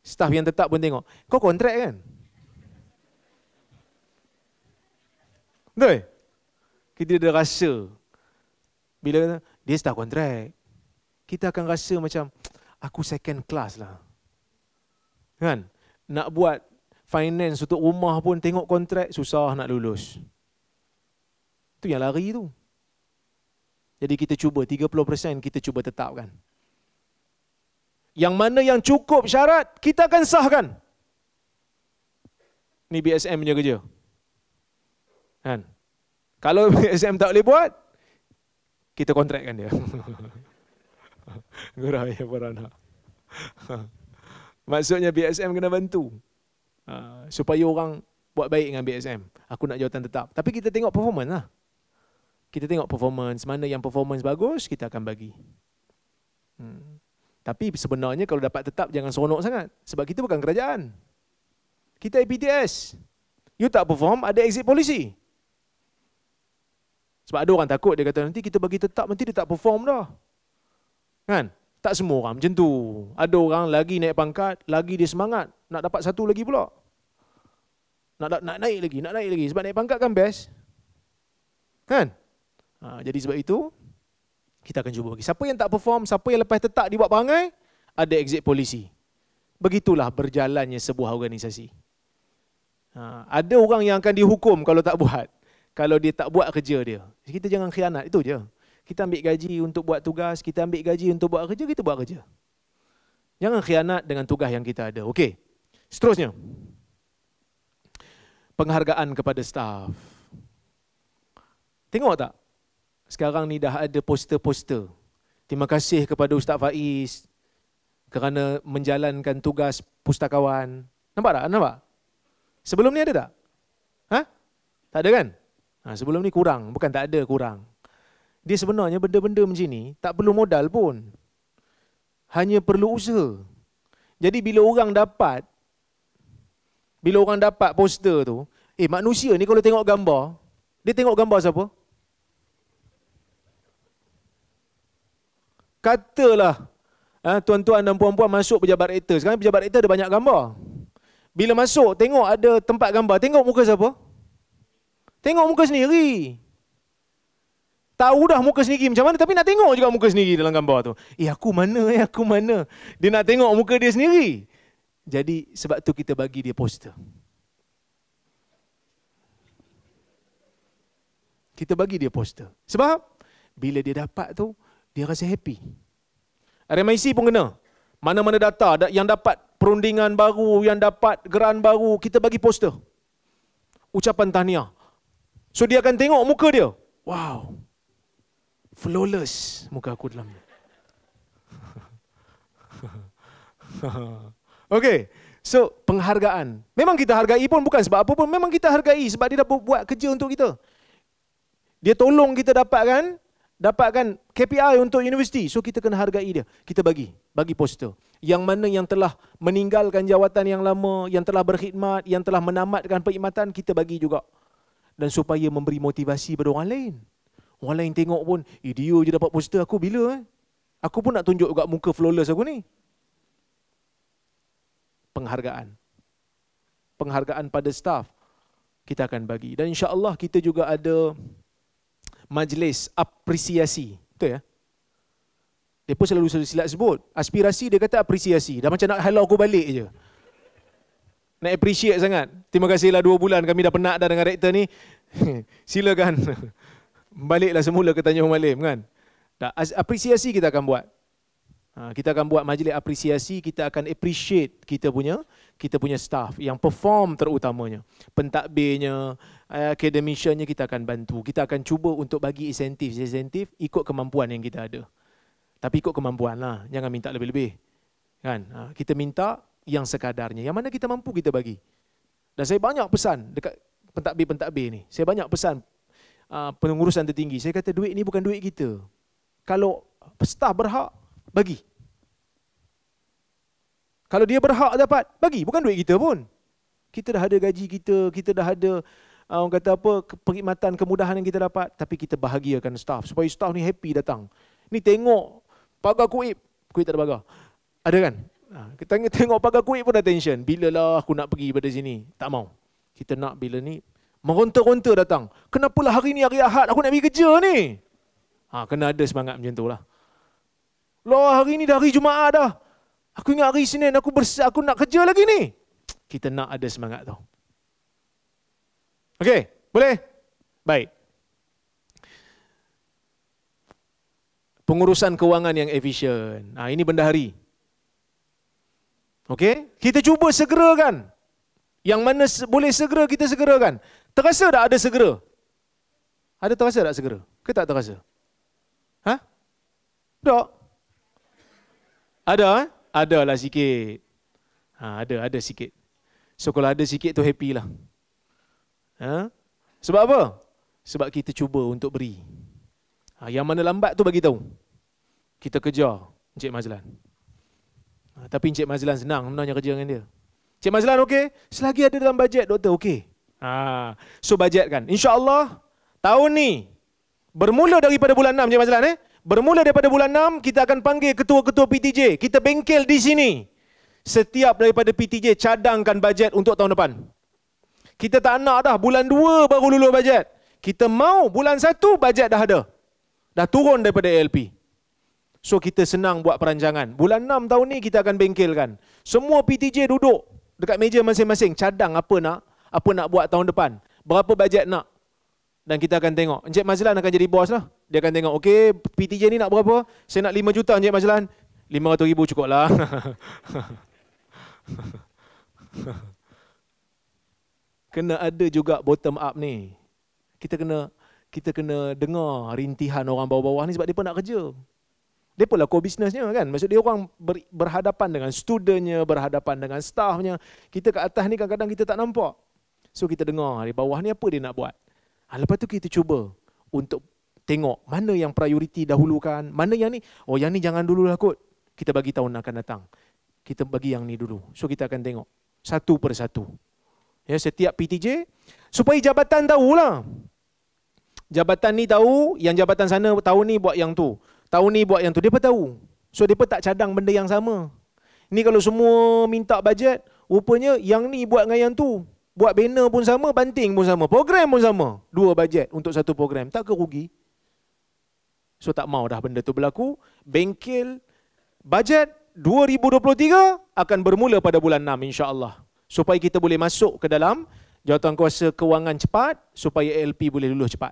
Staf yang tetap pun tengok. Kau kontrak kan? Betul? kita dah rasa bila dia start kontrak kita akan rasa macam aku second class lah kan nak buat finance untuk rumah pun tengok kontrak susah nak lulus Itu yang lari tu jadi kita cuba 30% kita cuba tetapkan yang mana yang cukup syarat kita akan sahkan Ini BSM punya kerja kan kalau SM tak boleh buat, kita kontrakkan dia. Gurau ya Farana. Maksudnya BSM kena bantu. Ha, supaya orang buat baik dengan BSM. Aku nak jawatan tetap. Tapi kita tengok performance lah. Kita tengok performance. Mana yang performance bagus, kita akan bagi. Hmm. Tapi sebenarnya kalau dapat tetap, jangan seronok sangat. Sebab kita bukan kerajaan. Kita IPTS. You tak perform, ada exit policy. Sebab ada orang takut dia kata nanti kita bagi tetap nanti dia tak perform dah. Kan? Tak semua orang macam tu. Ada orang lagi naik pangkat, lagi dia semangat nak dapat satu lagi pula. Nak, nak, naik lagi, nak naik lagi. Sebab naik pangkat kan best. Kan? Ha, jadi sebab itu, kita akan cuba bagi. Siapa yang tak perform, siapa yang lepas tetap dibuat perangai, ada exit polisi Begitulah berjalannya sebuah organisasi. Ha, ada orang yang akan dihukum kalau tak buat kalau dia tak buat kerja dia. Kita jangan khianat, itu je. Kita ambil gaji untuk buat tugas, kita ambil gaji untuk buat kerja, kita buat kerja. Jangan khianat dengan tugas yang kita ada. Okey. Seterusnya. Penghargaan kepada staff. Tengok tak? Sekarang ni dah ada poster-poster. Terima kasih kepada Ustaz Faiz kerana menjalankan tugas pustakawan. Nampak tak? Nampak? Sebelum ni ada tak? Ha? Tak ada kan? Ha, sebelum ni kurang, bukan tak ada kurang. Dia sebenarnya benda-benda macam ni tak perlu modal pun. Hanya perlu usaha. Jadi bila orang dapat bila orang dapat poster tu, eh manusia ni kalau tengok gambar, dia tengok gambar siapa? Katalah ha, tuan-tuan dan puan-puan masuk pejabat rektor. Sekarang pejabat rektor ada banyak gambar. Bila masuk, tengok ada tempat gambar. Tengok muka siapa? Tengok muka sendiri. Tahu dah muka sendiri macam mana tapi nak tengok juga muka sendiri dalam gambar tu. Eh aku mana? Eh aku mana? Dia nak tengok muka dia sendiri. Jadi sebab tu kita bagi dia poster. Kita bagi dia poster. Sebab bila dia dapat tu dia rasa happy. RMIC pun kena. Mana-mana data yang dapat perundingan baru, yang dapat geran baru, kita bagi poster. Ucapan tahniah. So dia akan tengok muka dia. Wow. Flawless muka aku dalam ni. okay. So penghargaan. Memang kita hargai pun bukan sebab apa pun. Memang kita hargai sebab dia dah buat kerja untuk kita. Dia tolong kita dapatkan dapatkan KPI untuk universiti. So kita kena hargai dia. Kita bagi, bagi poster. Yang mana yang telah meninggalkan jawatan yang lama, yang telah berkhidmat, yang telah menamatkan perkhidmatan, kita bagi juga dan supaya memberi motivasi kepada orang lain. Orang lain tengok pun, eh dia je dapat poster aku bila eh? Aku pun nak tunjuk kat muka flawless aku ni. Penghargaan. Penghargaan pada staff kita akan bagi. Dan insya Allah kita juga ada majlis apresiasi. Betul ya? Mereka selalu silap sebut. Aspirasi dia kata apresiasi. Dah macam nak halau aku balik je nak appreciate sangat. Terima kasihlah dua bulan kami dah penat dah dengan rektor ni. Silakan. Baliklah semula ke Tanjung Malim kan. Tak, apresiasi kita akan buat. Ha, kita akan buat majlis apresiasi, kita akan appreciate kita punya kita punya staff yang perform terutamanya. Pentadbirnya, eh, akademisyennya kita akan bantu. Kita akan cuba untuk bagi insentif-insentif ikut kemampuan yang kita ada. Tapi ikut kemampuan lah, jangan minta lebih-lebih. Kan? Ha, kita minta yang sekadarnya. Yang mana kita mampu kita bagi. Dan saya banyak pesan dekat pentadbir-pentadbir ni. Saya banyak pesan uh, pengurusan tertinggi. Saya kata duit ni bukan duit kita. Kalau staff berhak, bagi. Kalau dia berhak dapat, bagi. Bukan duit kita pun. Kita dah ada gaji kita, kita dah ada uh, orang kata apa, perkhidmatan, kemudahan yang kita dapat. Tapi kita bahagiakan staff. Supaya staff ni happy datang. Ni tengok, pagar kuib. Kuib tak ada pagar. Ada kan? Ha, kita tengok pagar kuih pun ada tension. lah aku nak pergi pada sini? Tak mau. Kita nak bila ni meronta-ronta datang. Kenapalah hari ni hari Ahad aku nak pergi kerja ni? Ha, kena ada semangat macam tu lah. Loh hari ni dah hari Jumaat dah. Aku ingat hari Senin aku bers aku nak kerja lagi ni. Kita nak ada semangat tu. Okey, boleh? Baik. Pengurusan kewangan yang efisien. Ha, ini benda hari. Okey, kita cuba segera kan? Yang mana boleh segera kita segera kan? Terasa tak ada segera? Ada terasa tak segera? Ke tak terasa? Ha? Tak. Ada eh? Ada lah sikit. Ha, ada, ada sikit. So kalau ada sikit tu happy lah. Ha? Sebab apa? Sebab kita cuba untuk beri. Ha, yang mana lambat tu bagi tahu. Kita kejar Encik Mazlan. Ah, tapi Encik Mazlan senang sebenarnya kerja dengan dia. Encik Mazlan okey? Selagi ada dalam bajet doktor okey. Ha, so bajet kan. Insyaallah tahun ni bermula daripada bulan 6 Encik Mazlan eh. Bermula daripada bulan 6 kita akan panggil ketua-ketua PTJ. Kita bengkel di sini. Setiap daripada PTJ cadangkan bajet untuk tahun depan. Kita tak nak dah bulan 2 baru lulus bajet. Kita mau bulan 1 bajet dah ada. Dah turun daripada ALP. So kita senang buat perancangan. Bulan 6 tahun ni kita akan bengkelkan. Semua PTJ duduk dekat meja masing-masing cadang apa nak, apa nak buat tahun depan. Berapa bajet nak? Dan kita akan tengok. Encik Mazlan akan jadi bos lah. Dia akan tengok, okey PTJ ni nak berapa? Saya nak 5 juta Encik Mazlan. 500 ribu cukup lah. kena ada juga bottom up ni. Kita kena kita kena dengar rintihan orang bawah-bawah ni sebab dia pun nak kerja. Depa lah co-businessnya kan. Maksud dia orang ber, berhadapan dengan studentnya, berhadapan dengan staffnya. Kita kat atas ni kadang-kadang kita tak nampak. So kita dengar di bawah ni apa dia nak buat. Ha, lepas tu kita cuba untuk tengok mana yang prioriti dahulukan, mana yang ni. Oh yang ni jangan dulu lah kot. Kita bagi tahun akan datang. Kita bagi yang ni dulu. So kita akan tengok satu per satu. Ya, setiap PTJ supaya jabatan tahulah. Jabatan ni tahu, yang jabatan sana tahu ni buat yang tu. Tahun ni buat yang tu, dia pun tahu. So dia pun tak cadang benda yang sama. Ni kalau semua minta bajet, rupanya yang ni buat dengan yang tu. Buat banner pun sama, banting pun sama, program pun sama. Dua bajet untuk satu program. Tak ke rugi? So tak mau dah benda tu berlaku. Bengkel bajet 2023 akan bermula pada bulan 6 insya-Allah. Supaya kita boleh masuk ke dalam jawatan kuasa kewangan cepat supaya LP boleh lulus cepat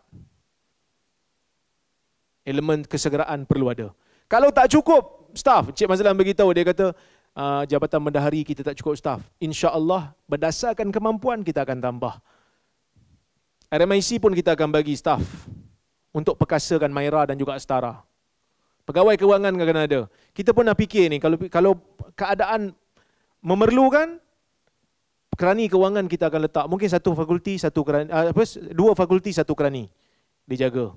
elemen kesegeraan perlu ada. Kalau tak cukup staff, Cik Mazlan beritahu, dia kata, ah, jabatan mendahari kita tak cukup staff. Allah berdasarkan kemampuan kita akan tambah. RMIC pun kita akan bagi staff untuk perkasakan maira dan juga Astara. Pegawai kewangan akan ada. Kita pun nak fikir ni, kalau, kalau keadaan memerlukan, kerani kewangan kita akan letak. Mungkin satu fakulti, satu kerani, ah, apa, dua fakulti, satu kerani dijaga.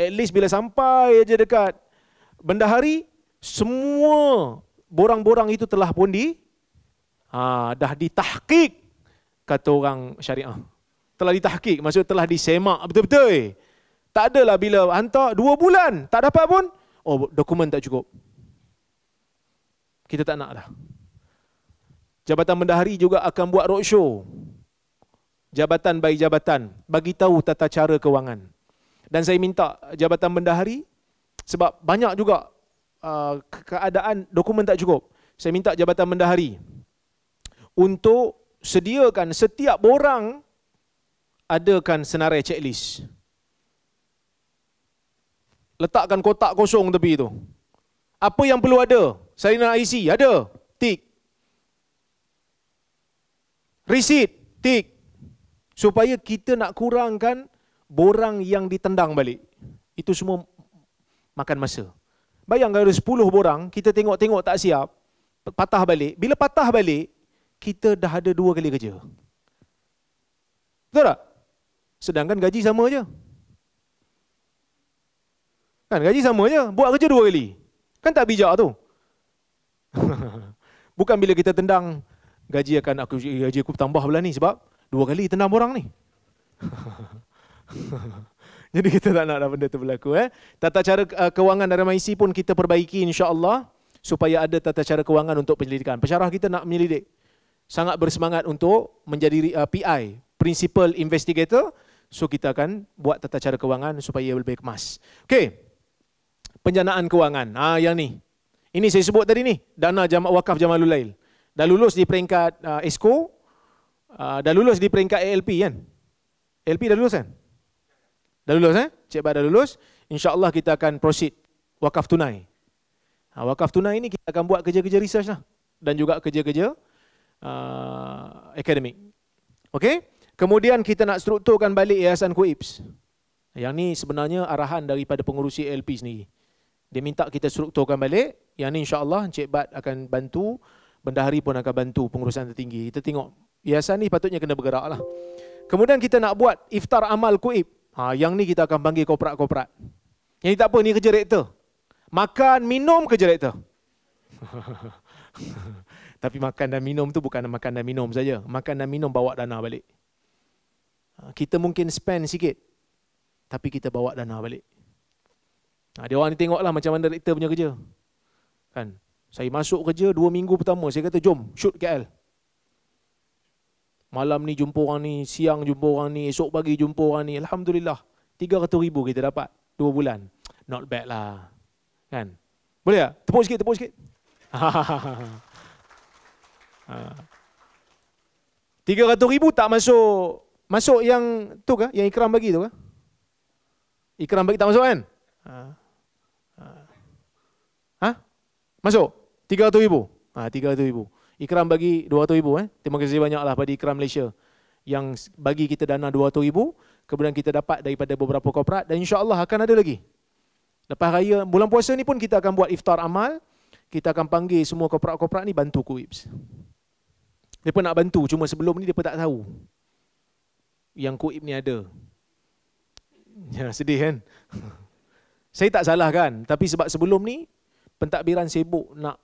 At least bila sampai aja dekat bendahari, semua borang-borang itu telah pun di, ha, dah ditahkik, kata orang syariah. Telah ditahkik, maksud telah disemak betul-betul. Eh. Tak adalah bila hantar dua bulan, tak dapat pun, oh dokumen tak cukup. Kita tak nak dah. Jabatan Bendahari juga akan buat roadshow. Jabatan by jabatan, bagi tahu tata cara kewangan dan saya minta Jabatan Bendahari sebab banyak juga uh, keadaan dokumen tak cukup. Saya minta Jabatan Bendahari untuk sediakan setiap borang adakan senarai checklist. Letakkan kotak kosong tepi itu. Apa yang perlu ada? Saya nak isi ada. Tik. Receipt, tik. Supaya kita nak kurangkan borang yang ditendang balik. Itu semua makan masa. Bayang kalau ada sepuluh borang, kita tengok-tengok tak siap, patah balik. Bila patah balik, kita dah ada dua kali kerja. Betul tak? Sedangkan gaji sama je. Kan gaji sama je, buat kerja dua kali. Kan tak bijak tu. Bukan bila kita tendang, gaji akan aku gaji aku tambah belah ni sebab dua kali tendang borang ni. Jadi kita tak nak naklah benda tu berlaku eh. Tata cara eh, kewangan dalam IC pun kita perbaiki insya-Allah supaya ada tata cara kewangan untuk penyelidikan. Pensyarah kita nak menyelidik. Sangat bersemangat untuk menjadi uh, eh, PI, principal investigator. So kita akan buat tata cara kewangan supaya ia lebih kemas. Okey. Penjanaan kewangan. Ah yang ni. Ini saya sebut tadi ni, dana jamak wakaf Jamalul Lail. Dah lulus di peringkat uh, eh, ESCO. Uh, ah, dah lulus di peringkat ALP kan? ALP dah lulus kan? Dah lulus eh? Cik Bad dah lulus. InsyaAllah kita akan proceed wakaf tunai. Ha, wakaf tunai ini kita akan buat kerja-kerja research lah. Dan juga kerja-kerja uh, akademik. Okey? Kemudian kita nak strukturkan balik Yayasan Kuips. Yang ni sebenarnya arahan daripada pengurusi LP sendiri. Dia minta kita strukturkan balik. Yang ni insyaAllah Encik bah akan bantu. Bendahari pun akan bantu pengurusan tertinggi. Kita tengok. Yayasan ni patutnya kena bergerak lah. Kemudian kita nak buat iftar amal kuib. Ha, yang ni kita akan panggil korporat-korporat. Yang ni tak apa, ni kerja rektor. Makan, minum kerja rektor. Tapi makan dan minum tu bukan makan dan minum saja. Makan dan minum bawa dana balik. Ah, kita mungkin spend sikit. Tapi kita bawa dana balik. Ha, dia orang ni lah macam mana rektor punya kerja. Kan? Saya masuk kerja dua minggu pertama. Saya kata jom shoot KL. Malam ni jumpa orang ni, siang jumpa orang ni, esok pagi jumpa orang ni. Alhamdulillah, 300 ribu kita dapat dua bulan. Not bad lah. Kan? Boleh tak? Tepuk sikit, tepuk sikit. 300 ah. ribu tak masuk. Masuk yang tu ke? Yang ikram bagi tu ke? Ikram bagi tak masuk kan? Ha? Masuk? 300 ribu? Ha, 300 ribu. Ikram bagi 200 ribu. Eh. Terima kasih banyaklah bagi Ikram Malaysia yang bagi kita dana 200 ribu. Kemudian kita dapat daripada beberapa korporat dan insya Allah akan ada lagi. Lepas raya, bulan puasa ni pun kita akan buat iftar amal. Kita akan panggil semua korporat-korporat ni bantu Kuibs. Dia pun nak bantu, cuma sebelum ni dia pun tak tahu yang Kuib ni ada. Ya, sedih kan? Saya tak salah kan? Tapi sebab sebelum ni, pentadbiran sibuk nak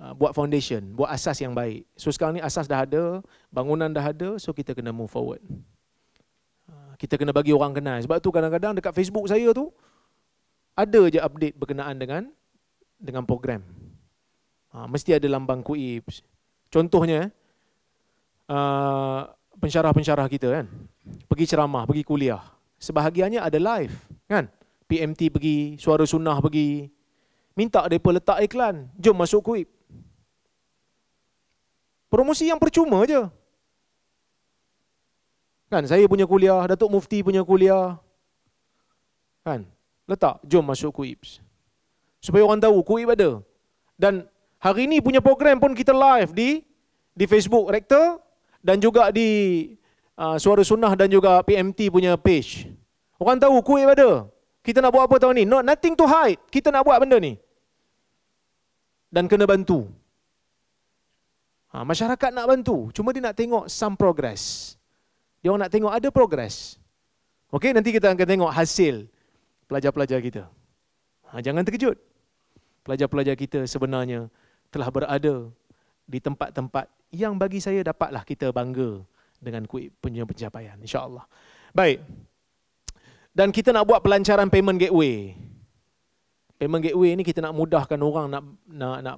Uh, buat foundation, buat asas yang baik. So sekarang ni asas dah ada, bangunan dah ada, so kita kena move forward. Uh, kita kena bagi orang kenal. Sebab tu kadang-kadang dekat Facebook saya tu, ada je update berkenaan dengan dengan program. Uh, mesti ada lambang kui. Contohnya, uh, pensyarah-pensyarah kita kan, pergi ceramah, pergi kuliah. Sebahagiannya ada live, kan? PMT pergi, suara sunnah pergi. Minta mereka letak iklan, jom masuk kuip. Promosi yang percuma je. Kan, saya punya kuliah, Datuk Mufti punya kuliah. Kan, letak, jom masuk Kuibs. Supaya orang tahu, Kuibs ada. Dan hari ini punya program pun kita live di di Facebook Rektor dan juga di uh, Suara Sunnah dan juga PMT punya page. Orang tahu, Kuibs ada. Kita nak buat apa tahun ni? Not, nothing to hide. Kita nak buat benda ni. Dan kena Bantu. Ha, masyarakat nak bantu, cuma dia nak tengok some progress. Dia orang nak tengok ada progress. Okey, nanti kita akan tengok hasil pelajar-pelajar kita. Ha, jangan terkejut. Pelajar-pelajar kita sebenarnya telah berada di tempat-tempat yang bagi saya dapatlah kita bangga dengan kuip punya pencapaian. InsyaAllah. Baik. Dan kita nak buat pelancaran payment gateway. Payment gateway ni kita nak mudahkan orang nak nak nak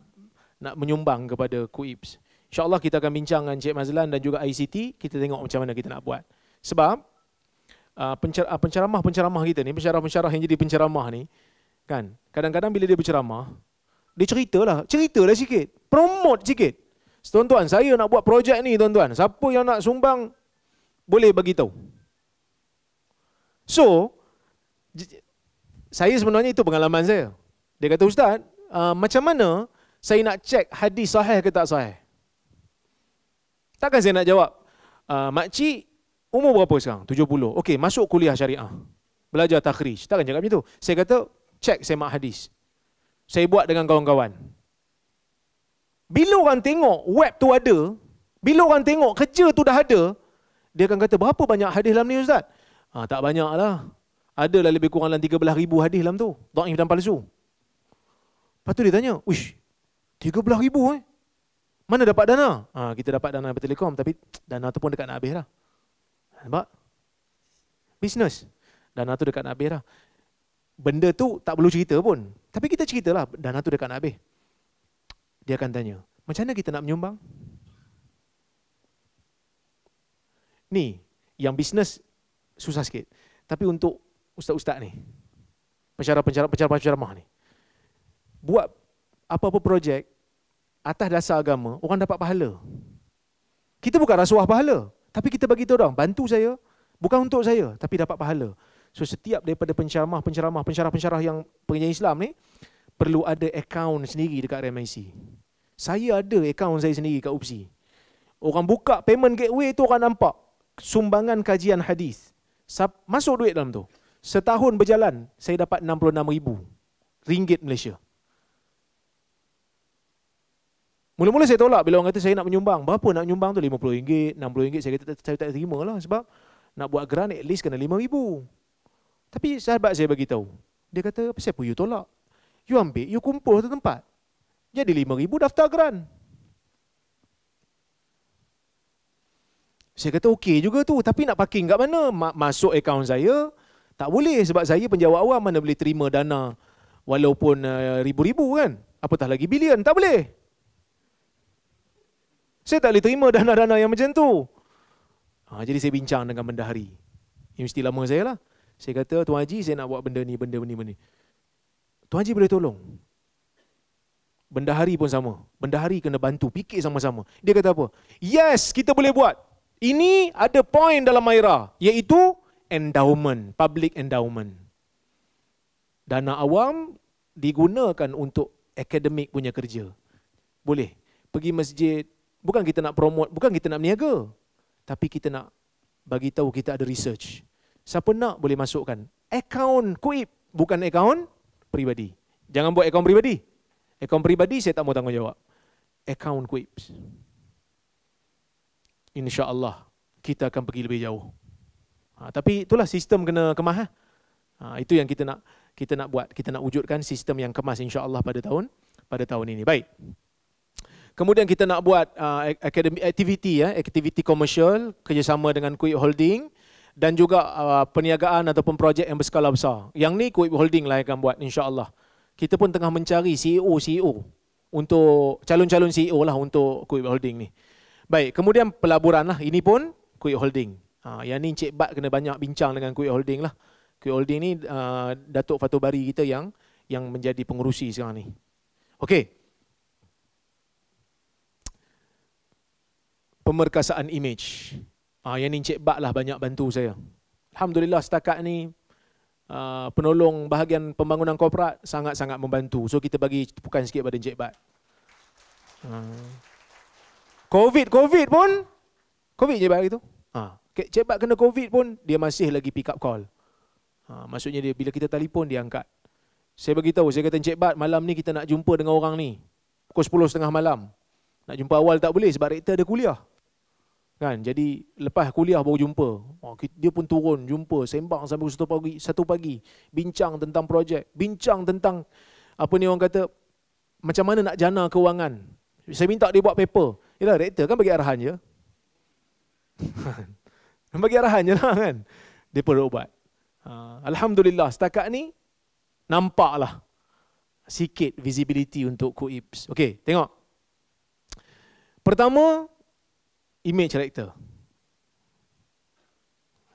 nak menyumbang kepada KUIPS. InsyaAllah kita akan bincang dengan Cik Mazlan dan juga ICT, kita tengok macam mana kita nak buat. Sebab uh, penceramah-penceramah kita ni, penceramah-penceramah yang jadi penceramah ni, kan kadang-kadang bila dia berceramah, dia cerita lah, cerita lah sikit, promote sikit. Tuan-tuan, saya nak buat projek ni tuan-tuan, siapa yang nak sumbang, boleh bagi tahu. So, saya sebenarnya itu pengalaman saya. Dia kata, Ustaz, uh, macam mana saya nak cek hadis sahih ke tak sahih? Takkan saya nak jawab, uh, ah, makcik umur berapa sekarang? 70. Okey, masuk kuliah syariah. Belajar takhrij. Takkan cakap macam tu. Saya kata, cek mak hadis. Saya buat dengan kawan-kawan. Bila orang tengok web tu ada, bila orang tengok kerja tu dah ada, dia akan kata, berapa banyak hadis dalam ni Ustaz? Ha, tak banyak lah. Ada lah lebih kurang dalam 13 ribu hadis dalam tu. Da'if dan palsu. Lepas tu dia tanya, wish, 13 ribu eh? Mana dapat dana? Ha, kita dapat dana dari telekom tapi dana tu pun dekat nak habis dah. Nampak? Bisnes. Dana tu dekat nak habis dah. Benda tu tak perlu cerita pun. Tapi kita ceritalah dana tu dekat nak habis. Dia akan tanya, macam mana kita nak menyumbang? Ni, yang bisnes susah sikit. Tapi untuk ustaz-ustaz ni, pencara-pencara-pencara-pencara mah ni, buat apa-apa projek, atas dasar agama, orang dapat pahala. Kita bukan rasuah pahala. Tapi kita bagi tahu orang, bantu saya. Bukan untuk saya, tapi dapat pahala. So setiap daripada penceramah, penceramah, pencerah-pencerah yang penyanyi Islam ni, perlu ada akaun sendiri dekat RMIC. Saya ada akaun saya sendiri kat UPSI. Orang buka payment gateway tu orang nampak sumbangan kajian hadis. Masuk duit dalam tu. Setahun berjalan, saya dapat RM66,000 ringgit Malaysia. Mula-mula saya tolak bila orang kata saya nak menyumbang. Berapa nak menyumbang tu? RM50, RM60. Saya kata saya tak terima lah sebab nak buat grant at least kena RM5,000. Tapi sahabat saya bagi tahu. Dia kata, apa siapa you tolak? You ambil, you kumpul satu tempat. Jadi RM5,000 daftar grant. Saya kata okey juga tu, tapi nak parking kat mana? Masuk akaun saya, tak boleh sebab saya penjawat awam mana boleh terima dana walaupun eh, ribu-ribu kan? Apatah lagi bilion, tak boleh. Saya tak boleh terima dana-dana yang macam tu. Ha, jadi saya bincang dengan bendahari. Universiti lama saya lah. Saya kata, Tuan Haji saya nak buat benda ni, benda ni, benda ni. Tuan Haji boleh tolong. Bendahari pun sama. Bendahari kena bantu, fikir sama-sama. Dia kata apa? Yes, kita boleh buat. Ini ada point dalam Maira, iaitu endowment, public endowment. Dana awam digunakan untuk akademik punya kerja. Boleh. Pergi masjid, bukan kita nak promote, bukan kita nak berniaga. Tapi kita nak bagi tahu kita ada research. Siapa nak boleh masukkan. Account kuip, bukan account peribadi. Jangan buat account peribadi. Account peribadi saya tak mau tanggungjawab. Account kuip. InsyaAllah kita akan pergi lebih jauh. Ha, tapi itulah sistem kena kemah. Eh. Ha? Ha, itu yang kita nak kita nak buat. Kita nak wujudkan sistem yang kemas insyaAllah pada tahun pada tahun ini. Baik. Kemudian kita nak buat uh, activity ya, activity commercial kerjasama dengan Kuit Holding dan juga uh, perniagaan ataupun projek yang berskala besar. Yang ni Kuit Holding lah yang akan buat insya-Allah. Kita pun tengah mencari CEO CEO untuk calon-calon CEO lah untuk Kuit Holding ni. Baik, kemudian pelaburan lah. Ini pun Kuit Holding. Ha, yang ni Encik Bat kena banyak bincang dengan Kuit Holding lah. Kuit Holding ni uh, Datuk Fatubari kita yang yang menjadi pengurusi sekarang ni. Okey. pemerkasaan image. Ah, yang ni Encik Bak lah banyak bantu saya. Alhamdulillah setakat ni uh, penolong bahagian pembangunan korporat sangat-sangat membantu. So kita bagi tepukan sikit pada Encik Bak. Uh. COVID, COVID pun. COVID Encik Bak itu. Ah. Encik Bak kena COVID pun dia masih lagi pick up call. Ha, maksudnya dia bila kita telefon dia angkat. Saya tahu saya kata Encik Bat malam ni kita nak jumpa dengan orang ni. Pukul 10.30 malam. Nak jumpa awal tak boleh sebab rektor ada kuliah. Kan? Jadi lepas kuliah baru jumpa. dia pun turun jumpa sembang sampai satu pagi, satu pagi bincang tentang projek, bincang tentang apa ni orang kata macam mana nak jana kewangan. Saya minta dia buat paper. Yalah rektor kan bagi arahan je. bagi arahan je lah kan. Dia perlu buat ha, Alhamdulillah setakat ni nampaklah sikit visibility untuk Kuibs. Okey, tengok. Pertama, image character.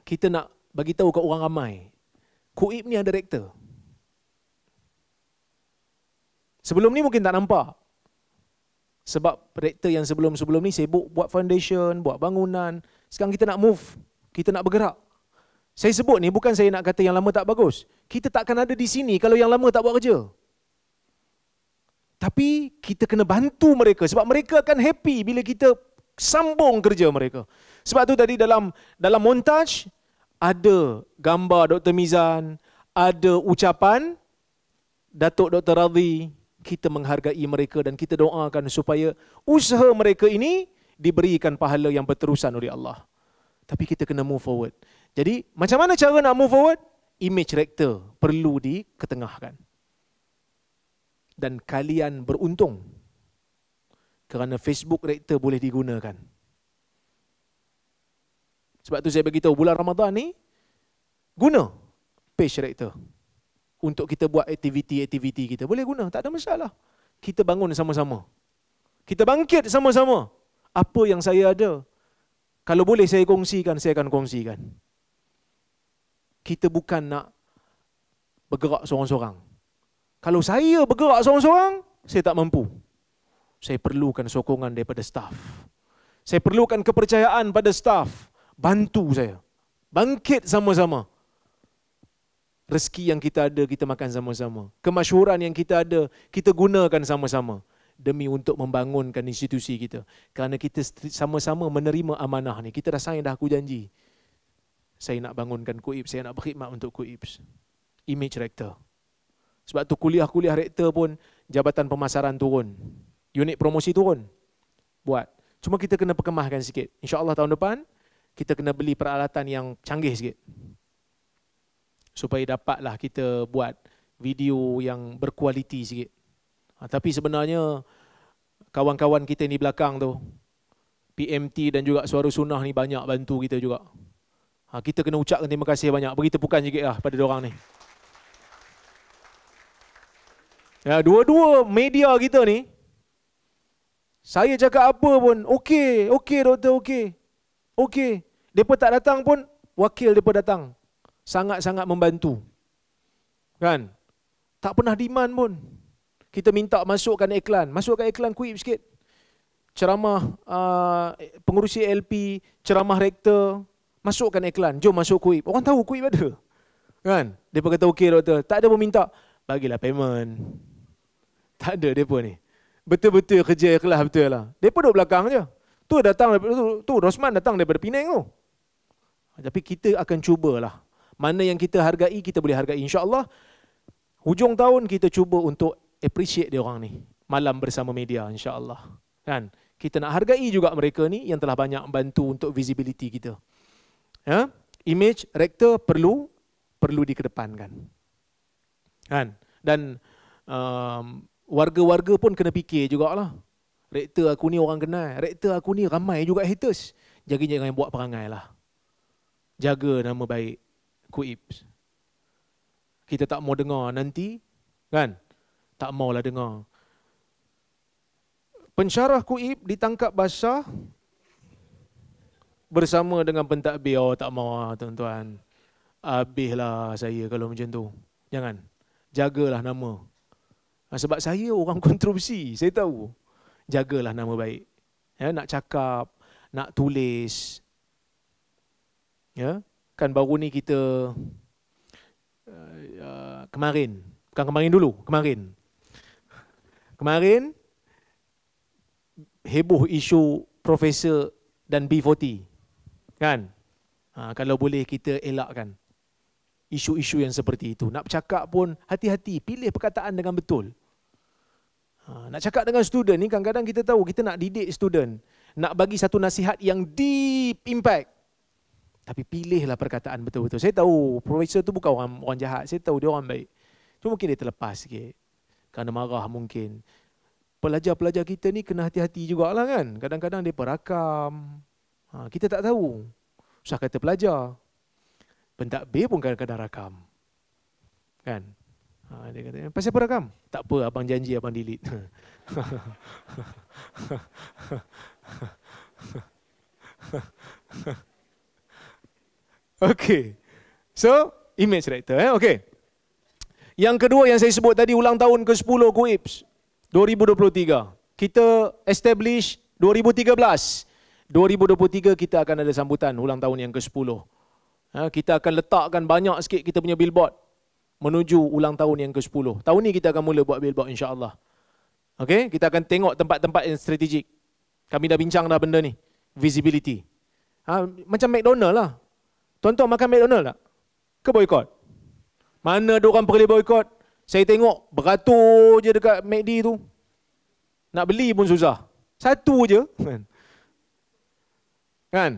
Kita nak bagi tahu ke orang ramai. Kuib ni ada director. Sebelum ni mungkin tak nampak. Sebab director yang sebelum-sebelum ni sibuk buat foundation, buat bangunan. Sekarang kita nak move. Kita nak bergerak. Saya sebut ni bukan saya nak kata yang lama tak bagus. Kita takkan ada di sini kalau yang lama tak buat kerja. Tapi kita kena bantu mereka sebab mereka akan happy bila kita sambung kerja mereka. Sebab tu tadi dalam dalam montaj ada gambar Dr. Mizan, ada ucapan Datuk Dr. Radhi, kita menghargai mereka dan kita doakan supaya usaha mereka ini diberikan pahala yang berterusan oleh Allah. Tapi kita kena move forward. Jadi macam mana cara nak move forward? Image rektor perlu diketengahkan. Dan kalian beruntung kerana Facebook rektor boleh digunakan. Sebab tu saya beritahu bulan Ramadan ni guna page rektor untuk kita buat aktiviti-aktiviti kita. Boleh guna, tak ada masalah. Kita bangun sama-sama. Kita bangkit sama-sama. Apa yang saya ada, kalau boleh saya kongsikan, saya akan kongsikan. Kita bukan nak bergerak seorang-seorang. Kalau saya bergerak seorang-seorang, saya tak mampu saya perlukan sokongan daripada staff. Saya perlukan kepercayaan pada staff. Bantu saya. Bangkit sama-sama. Rezeki yang kita ada, kita makan sama-sama. Kemasyuran yang kita ada, kita gunakan sama-sama. Demi untuk membangunkan institusi kita. Kerana kita sama-sama menerima amanah ni. Kita dah sayang dah aku janji. Saya nak bangunkan KUIPS, saya nak berkhidmat untuk KUIPS. Image rektor. Sebab tu kuliah-kuliah rektor pun jabatan pemasaran turun unit promosi turun. Buat. Cuma kita kena perkemahkan sikit. InsyaAllah tahun depan, kita kena beli peralatan yang canggih sikit. Supaya dapatlah kita buat video yang berkualiti sikit. Ha, tapi sebenarnya, kawan-kawan kita ni belakang tu, PMT dan juga Suara Sunnah ni banyak bantu kita juga. Ha, kita kena ucapkan terima kasih banyak. Beri tepukan sikit lah pada orang ni. Ya, dua-dua media kita ni, saya cakap apa pun, okey, okey doktor, okey. Okey. Depa tak datang pun, wakil depa datang. Sangat-sangat membantu. Kan? Tak pernah diman pun. Kita minta masukkan iklan. Masukkan iklan kuip sikit. Ceramah uh, pengurusi LP, ceramah rektor. Masukkan iklan. Jom masuk kuip. Orang tahu kuip ada. Kan? Dia kata okey doktor. Tak ada pun minta. Bagilah payment. Tak ada dia pun ni betul-betul kerja ikhlas betul lah. Depa duduk belakang je. Tu datang tu, tu Rosman datang daripada Penang tu. Tapi kita akan cubalah. Mana yang kita hargai, kita boleh hargai insya-Allah. Hujung tahun kita cuba untuk appreciate dia orang ni. Malam bersama media insya-Allah. Kan? Kita nak hargai juga mereka ni yang telah banyak bantu untuk visibility kita. Ya? Image rektor perlu perlu dikedepankan. Kan? Dan um, warga-warga pun kena fikir jugalah. Rektor aku ni orang kenal. Rektor aku ni ramai juga haters. Jadi jangan buat perangai lah. Jaga nama baik. Kuibs. Kita tak mau dengar nanti. Kan? Tak maulah dengar. Pensyarah Kuib ditangkap basah bersama dengan pentadbir. Oh, tak mau lah tuan-tuan. Habislah saya kalau macam tu. Jangan. Jagalah nama. Ha, sebab saya orang kontroversi, saya tahu. Jagalah nama baik. Ya, nak cakap, nak tulis. Ya, kan baru ni kita uh, kemarin, bukan kemarin dulu, kemarin. Kemarin heboh isu profesor dan B40. Kan? Ha, kalau boleh kita elakkan isu-isu yang seperti itu. Nak bercakap pun hati-hati, pilih perkataan dengan betul. Ha, nak cakap dengan student ni kadang-kadang kita tahu kita nak didik student, nak bagi satu nasihat yang deep impact. Tapi pilihlah perkataan betul-betul. Saya tahu profesor tu bukan orang, orang jahat, saya tahu dia orang baik. Cuma mungkin dia terlepas sikit. Kerana marah mungkin. Pelajar-pelajar kita ni kena hati-hati juga jugalah kan. Kadang-kadang dia perakam. Ha, kita tak tahu. Usah kata pelajar, B pun kadang-kadang rakam. Kan? Ha, dia kata, eh, pasal apa rakam? Tak apa, abang janji abang delete. okay. So, image director. Eh? Okay. Yang kedua yang saya sebut tadi, ulang tahun ke-10 Kuips. 2023. Kita establish 2013. 2023 kita akan ada sambutan ulang tahun yang ke-10. Ha, kita akan letakkan banyak sikit kita punya billboard menuju ulang tahun yang ke-10. Tahun ni kita akan mula buat billboard insya-Allah. Okay? kita akan tengok tempat-tempat yang strategik. Kami dah bincang dah benda ni, visibility. Ha, macam McDonald lah. Tuan-tuan makan McDonald tak? Ke boykot? Mana ada orang perlu boykot? Saya tengok beratur je dekat McD tu. Nak beli pun susah. Satu je. Kan? kan?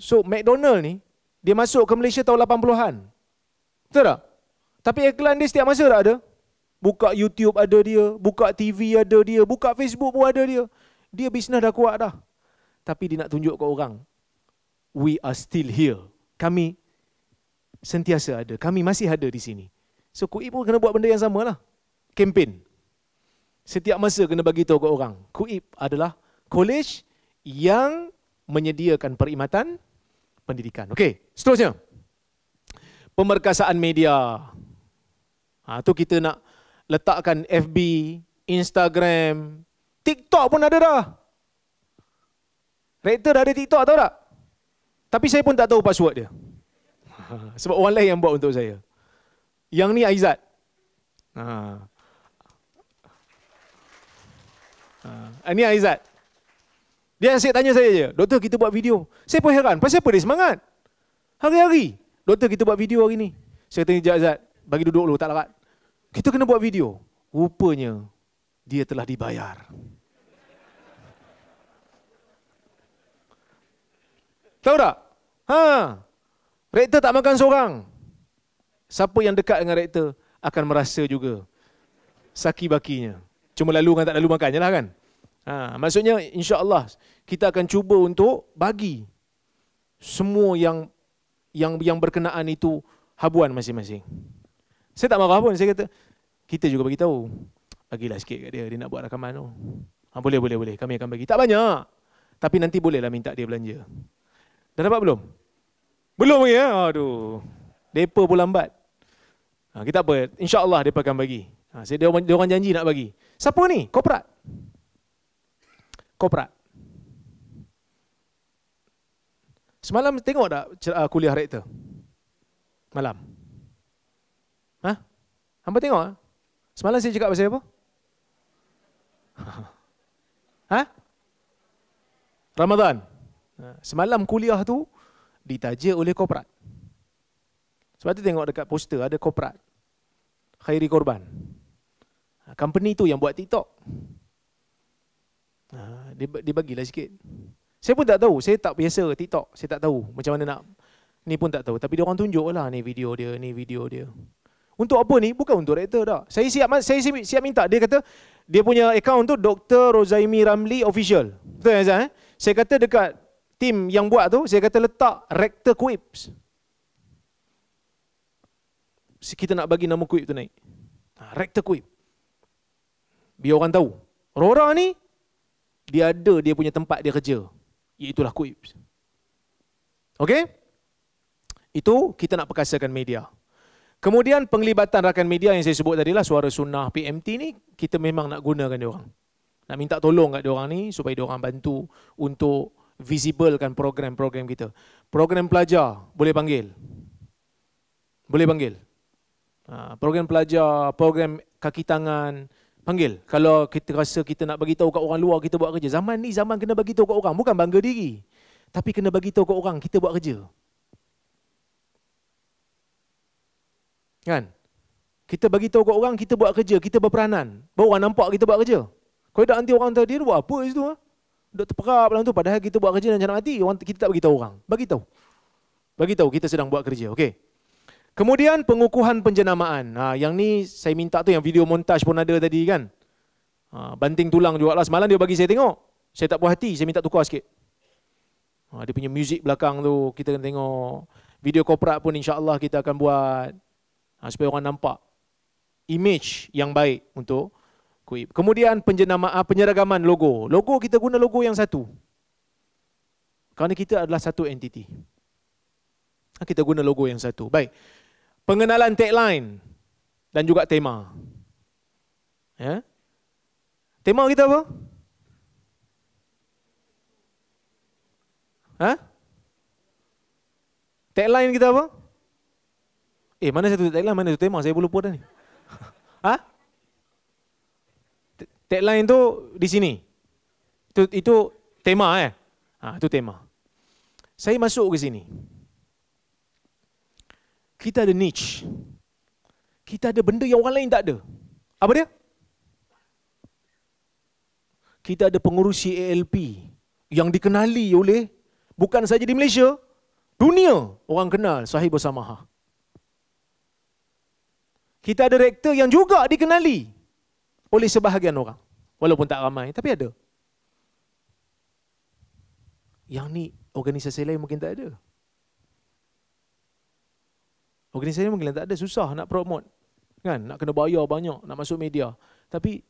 So McDonald ni dia masuk ke Malaysia tahun 80-an. Betul tak? Tapi iklan dia setiap masa tak ada. Buka YouTube ada dia, buka TV ada dia, buka Facebook pun ada dia. Dia bisnes dah kuat dah. Tapi dia nak tunjuk ke orang, we are still here. Kami sentiasa ada. Kami masih ada di sini. So Kui pun kena buat benda yang sama lah. Kempen. Setiap masa kena bagi tahu ke orang. Kuib adalah college yang menyediakan perkhidmatan pendidikan. Okey. Seterusnya, pemerkasaan media. Ha, tu kita nak letakkan FB, Instagram, TikTok pun ada dah. Rektor dah ada TikTok tahu tak? Tapi saya pun tak tahu password dia. Sebab orang lain yang buat untuk saya. Yang ni Aizat. Ha. Ha. Ini ah, Aizat. Dia asyik tanya saya je, Doktor kita buat video. Saya pun heran, pasal apa dia semangat? Hari-hari. Doktor kita buat video hari ni. Saya kata Jad Zad, bagi duduk dulu tak larat. Kita kena buat video. Rupanya dia telah dibayar. Tahu tak? Ha. Rektor tak makan seorang. Siapa yang dekat dengan rektor akan merasa juga saki bakinya. Cuma lalu kan tak lalu makan lah kan. Ha, maksudnya insya-Allah kita akan cuba untuk bagi semua yang yang yang berkenaan itu habuan masing-masing. Saya tak marah pun, saya kata kita juga bagi tahu. Lagilah sikit kat dia, dia nak buat rakaman tu. Ha, boleh, boleh, boleh. Kami akan bagi. Tak banyak. Tapi nanti bolehlah minta dia belanja. Dah dapat belum? Belum lagi. Ya? Aduh. Depa pun lambat. Ha, kita apa? InsyaAllah depa akan bagi. Ha, saya, dia, orang janji nak bagi. Siapa ni? Koprat. Koprat. Semalam tengok tak uh, kuliah rektor? Malam. hah? Hamba tengok? Semalam saya cakap pasal apa? ha? Ramadan. Semalam kuliah tu ditaja oleh korporat. Sebab tu tengok dekat poster ada korporat. Khairi Korban. Ha, company tu yang buat TikTok. Ha, dia, dia bagilah sikit. Saya pun tak tahu, saya tak biasa TikTok, saya tak tahu macam mana nak ni pun tak tahu. Tapi dia orang tunjuklah ni video dia, ni video dia. Untuk apa ni? Bukan untuk rektor dah. Saya siap saya siap, siap minta dia kata dia punya account tu Dr. Rozaimi Ramli official. Betul ya Zain? Eh? Saya kata dekat tim yang buat tu, saya kata letak rektor quips. Kita nak bagi nama quip tu naik. Ha, rektor quip. Biar orang tahu. Rora ni, dia ada dia punya tempat dia kerja. Iaitulah kuib. Okey? Itu kita nak perkasakan media. Kemudian penglibatan rakan media yang saya sebut tadi lah suara sunnah PMT ni kita memang nak gunakan dia orang. Nak minta tolong kat dia orang ni supaya dia orang bantu untuk visiblekan program-program kita. Program pelajar boleh panggil. Boleh panggil. Ha, program pelajar, program kaki tangan, panggil kalau kita rasa kita nak bagi tahu kat orang luar kita buat kerja zaman ni zaman kena bagi tahu kat orang bukan bangga diri tapi kena bagi tahu kat orang kita buat kerja kan kita bagi tahu kat orang kita buat kerja kita berperanan baru orang nampak kita buat kerja kalau tak nanti orang tahu dia buat apa situ ah ha? dok terperap dalam tu padahal kita buat kerja dan jangan hati orang kita tak bagi tahu orang bagi tahu bagi tahu kita sedang buat kerja okey Kemudian pengukuhan penjenamaan. Ha, yang ni saya minta tu yang video montage pun ada tadi kan. Ha, banting tulang juga lah. Semalam dia bagi saya tengok. Saya tak puas hati. Saya minta tukar sikit. Ha, dia punya muzik belakang tu. Kita akan tengok. Video korporat pun insya Allah kita akan buat. Ha, supaya orang nampak. Image yang baik untuk kuip. Kemudian penjenamaan, ah, penyeragaman logo. Logo kita guna logo yang satu. Kerana kita adalah satu entiti. Ha, kita guna logo yang satu. Baik pengenalan tagline dan juga tema. Ya. Tema kita apa? Ha? Tagline kita apa? Eh, mana satu tagline, mana satu tema? Saya pun lupa dah ni. Ha? Tagline tu di sini. Itu, itu tema eh. Ha, itu tema. Saya masuk ke sini kita ada niche. Kita ada benda yang orang lain tak ada. Apa dia? Kita ada pengurusi ALP yang dikenali oleh bukan saja di Malaysia, dunia orang kenal Sahib Samaha. Kita ada rektor yang juga dikenali oleh sebahagian orang. Walaupun tak ramai, tapi ada. Yang ni organisasi lain mungkin tak ada. Organisasi mungkin tak ada, susah nak promote. Kan? Nak kena bayar banyak, nak masuk media. Tapi,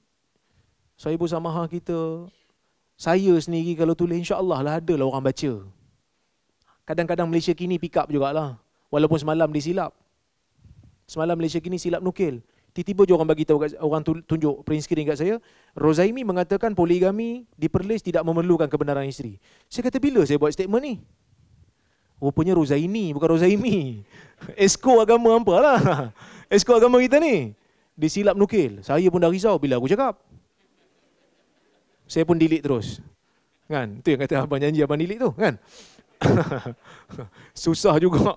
saya pun sama kita, saya sendiri kalau tulis, Allah lah ada lah orang baca. Kadang-kadang Malaysia kini pick up jugalah. Walaupun semalam disilap. Semalam Malaysia kini silap nukil. Tiba-tiba je orang bagi tahu orang tunjuk print screen kat saya, Rozaimi mengatakan poligami di Perlis tidak memerlukan kebenaran isteri. Saya kata bila saya buat statement ni? Rupanya Ruzaini bukan Ruzaimi. Esko agama apa lah. Esko agama kita ni. Dia silap nukil. Saya pun dah risau bila aku cakap. Saya pun delete terus. Kan? Itu yang kata abang janji abang delete tu. Kan? Susah juga.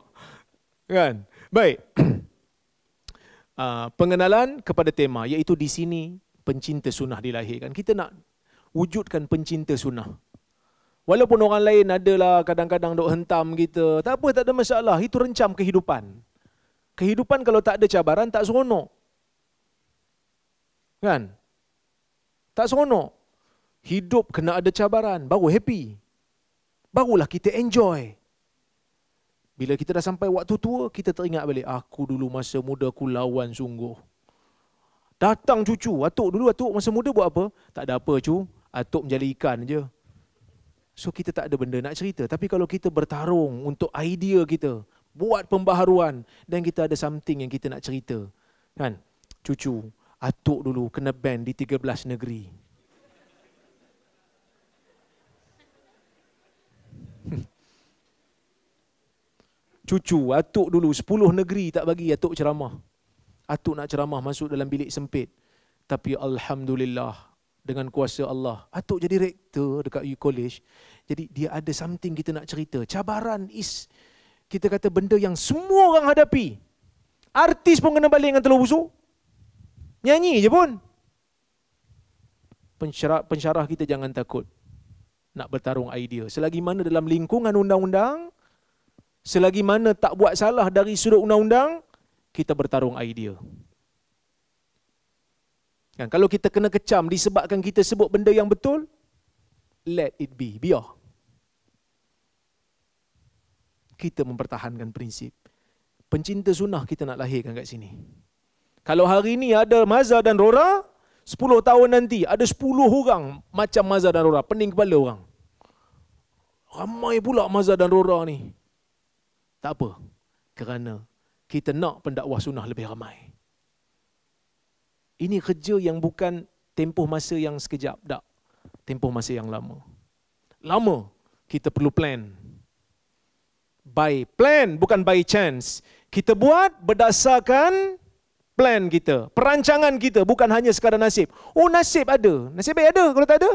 Kan? Baik. Uh, pengenalan kepada tema iaitu di sini pencinta sunnah dilahirkan. Kita nak wujudkan pencinta sunnah. Walaupun orang lain adalah kadang-kadang dok hentam kita, tak apa tak ada masalah, itu rencam kehidupan. Kehidupan kalau tak ada cabaran tak seronok. Kan? Tak seronok. Hidup kena ada cabaran baru happy. Barulah kita enjoy. Bila kita dah sampai waktu tua, kita teringat balik, aku dulu masa muda aku lawan sungguh. Datang cucu, atuk dulu atuk masa muda buat apa? Tak ada apa cu, atuk menjadi ikan je. So kita tak ada benda nak cerita. Tapi kalau kita bertarung untuk idea kita, buat pembaharuan dan kita ada something yang kita nak cerita. Kan? Cucu, atuk dulu kena ban di 13 negeri. Cucu, atuk dulu 10 negeri tak bagi atuk ceramah. Atuk nak ceramah masuk dalam bilik sempit. Tapi Alhamdulillah, dengan kuasa Allah. Atuk jadi rektor dekat U College. Jadi dia ada something kita nak cerita. Cabaran is kita kata benda yang semua orang hadapi. Artis pun kena balik dengan telur busuk. Nyanyi je pun. Pensyarah, pensyarah kita jangan takut nak bertarung idea. Selagi mana dalam lingkungan undang-undang, selagi mana tak buat salah dari sudut undang-undang, kita bertarung idea. Kan, kalau kita kena kecam disebabkan kita sebut benda yang betul, let it be, biar. Kita mempertahankan prinsip. Pencinta sunnah kita nak lahirkan kat sini. Kalau hari ini ada mazhar dan rora, 10 tahun nanti ada 10 orang macam mazhar dan rora, pening kepala orang. Ramai pula mazhar dan rora ni. Tak apa. Kerana kita nak pendakwah sunnah lebih ramai ini kerja yang bukan tempoh masa yang sekejap, tak. Tempoh masa yang lama. Lama kita perlu plan. By plan, bukan by chance. Kita buat berdasarkan plan kita, perancangan kita, bukan hanya sekadar nasib. Oh nasib ada, nasib baik ada, kalau tak ada.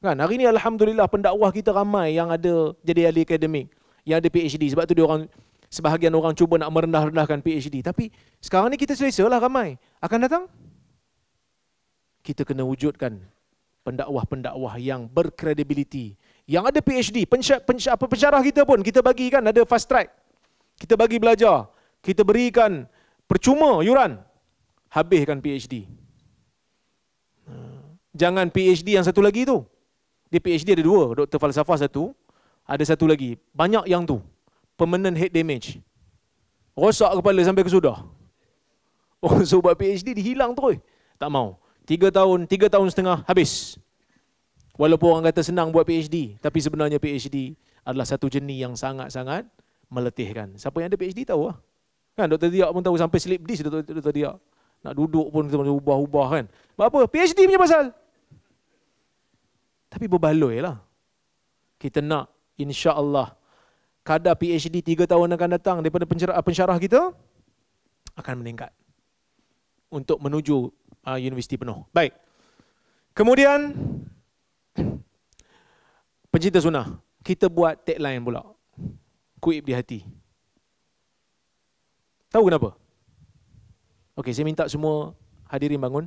Kan, hari ini Alhamdulillah pendakwah kita ramai yang ada jadi ahli akademik, yang ada PhD. Sebab tu dia orang sebahagian orang cuba nak merendah-rendahkan PhD. Tapi sekarang ni kita selesa lah ramai. Akan datang? Kita kena wujudkan pendakwah-pendakwah yang berkredibiliti. Yang ada PhD, Pencah-pencah apa pencarah kita pun, kita bagi kan ada fast track. Kita bagi belajar. Kita berikan percuma yuran. Habiskan PhD. Jangan PhD yang satu lagi tu. Di PhD ada dua, doktor falsafah satu. Ada satu lagi. Banyak yang tu permanent head damage. Rosak kepala sampai kesudah. Oh, so buat PhD dihilang terus. Tak mau. Tiga tahun, tiga tahun setengah habis. Walaupun orang kata senang buat PhD, tapi sebenarnya PhD adalah satu jenis yang sangat-sangat meletihkan. Siapa yang ada PhD tahu lah. Kan Dr. Diak pun tahu sampai sleep disk Dr. Dr. Diak. Nak duduk pun kita macam ubah-ubah kan. apa? PhD punya pasal. Tapi berbaloi lah. Kita nak insya Allah kadar PhD 3 tahun akan datang daripada pencerah, pensyarah kita akan meningkat untuk menuju uh, universiti penuh. Baik. Kemudian pencinta sunnah, kita buat tagline pula. Kuib di hati. Tahu kenapa? Okey, saya minta semua hadirin bangun.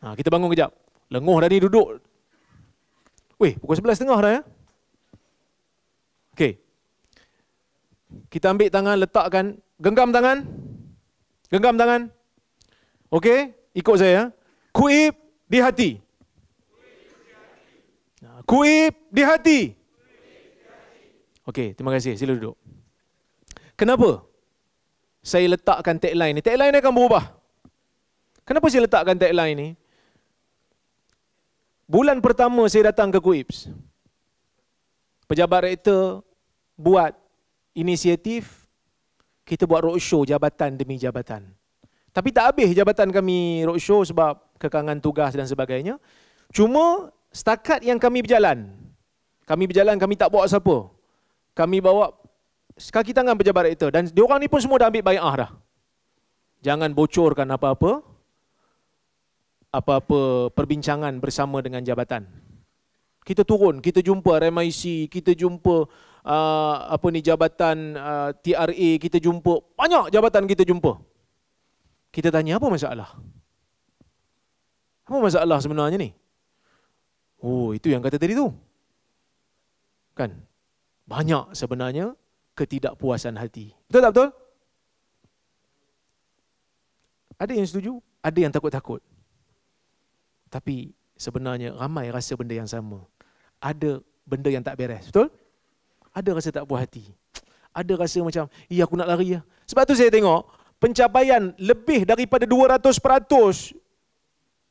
Ha, kita bangun kejap. Lenguh dah ni duduk. Weh, pukul 11.30 dah ya. Okay, Kita ambil tangan, letakkan. Genggam tangan. Genggam tangan. Okay, Ikut saya. Ya. Kuib di hati. Kuib di hati. Okay, terima kasih. Sila duduk. Kenapa saya letakkan tagline ni? Tagline ni akan berubah. Kenapa saya letakkan tagline ni? Bulan pertama saya datang ke Kuibs. Pejabat rektor buat inisiatif, kita buat roadshow jabatan demi jabatan. Tapi tak habis jabatan kami roadshow sebab kekangan tugas dan sebagainya. Cuma setakat yang kami berjalan, kami berjalan kami tak bawa siapa. Kami bawa kaki tangan pejabat itu dan diorang ni pun semua dah ambil bayar dah. Jangan bocorkan apa-apa apa-apa perbincangan bersama dengan jabatan. Kita turun, kita jumpa RMIC, kita jumpa Uh, apa ni jabatan uh, TRA kita jumpa banyak jabatan kita jumpa kita tanya apa masalah apa masalah sebenarnya ni oh itu yang kata tadi tu kan banyak sebenarnya ketidakpuasan hati betul tak betul ada yang setuju ada yang takut-takut tapi sebenarnya ramai rasa benda yang sama ada benda yang tak beres betul ada rasa tak puas hati. Ada rasa macam, iya aku nak lari ya. Sebab tu saya tengok, pencapaian lebih daripada 200%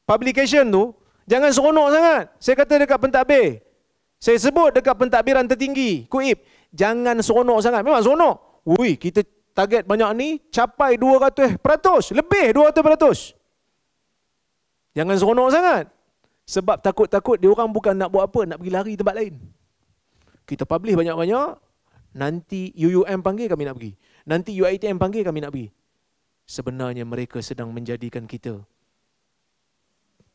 publication tu, jangan seronok sangat. Saya kata dekat pentadbir. Saya sebut dekat pentadbiran tertinggi, Kuib. Jangan seronok sangat. Memang seronok. Wuih, kita target banyak ni, capai 200%. Lebih 200%. Jangan seronok sangat. Sebab takut-takut dia orang bukan nak buat apa, nak pergi lari tempat lain kita publish banyak-banyak, nanti UUM panggil kami nak pergi. Nanti UITM panggil kami nak pergi. Sebenarnya mereka sedang menjadikan kita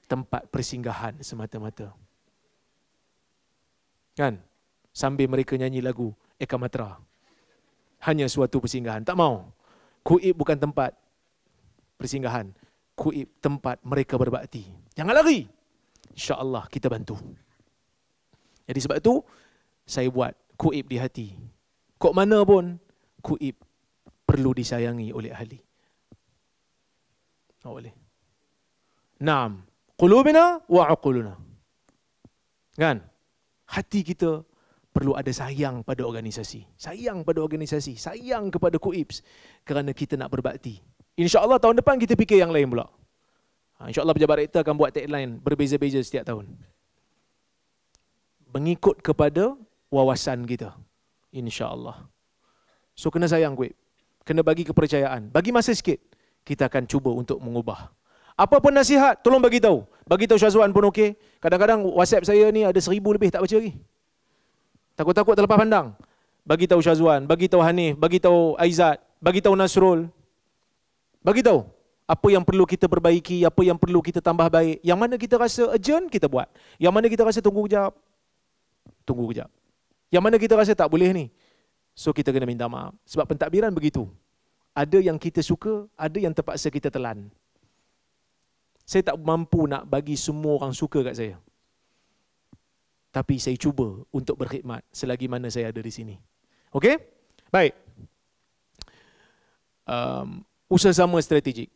tempat persinggahan semata-mata. Kan? Sambil mereka nyanyi lagu Eka Matra. Hanya suatu persinggahan. Tak mau. Kuib bukan tempat persinggahan. Kuib tempat mereka berbakti. Jangan lari. InsyaAllah kita bantu. Jadi sebab itu, saya buat kuib di hati. Kok mana pun kuib perlu disayangi oleh ahli. Oh, boleh. Naam. Qulubina wa aquluna. Kan? Hati kita perlu ada sayang pada organisasi. Sayang pada organisasi. Sayang kepada kuibs. Kerana kita nak berbakti. Insya Allah tahun depan kita fikir yang lain pula. Ha, InsyaAllah pejabat rektor akan buat tagline berbeza-beza setiap tahun. Mengikut kepada wawasan kita. InsyaAllah. So kena sayang kuib. Kena bagi kepercayaan. Bagi masa sikit. Kita akan cuba untuk mengubah. Apa pun nasihat, tolong bagi tahu. Bagi tahu Syazwan pun okey. Kadang-kadang WhatsApp saya ni ada seribu lebih tak baca lagi. Takut-takut terlepas pandang. Bagi tahu Syazwan, bagi tahu Hanif, bagi tahu Aizat, bagi tahu Nasrul. Bagi tahu apa yang perlu kita perbaiki, apa yang perlu kita tambah baik. Yang mana kita rasa urgent, kita buat. Yang mana kita rasa tunggu kejap, tunggu kejap. Yang mana kita rasa tak boleh ni. So kita kena minta maaf. Sebab pentadbiran begitu. Ada yang kita suka, ada yang terpaksa kita telan. Saya tak mampu nak bagi semua orang suka kat saya. Tapi saya cuba untuk berkhidmat selagi mana saya ada di sini. Okey? Baik. Um, usaha sama strategik.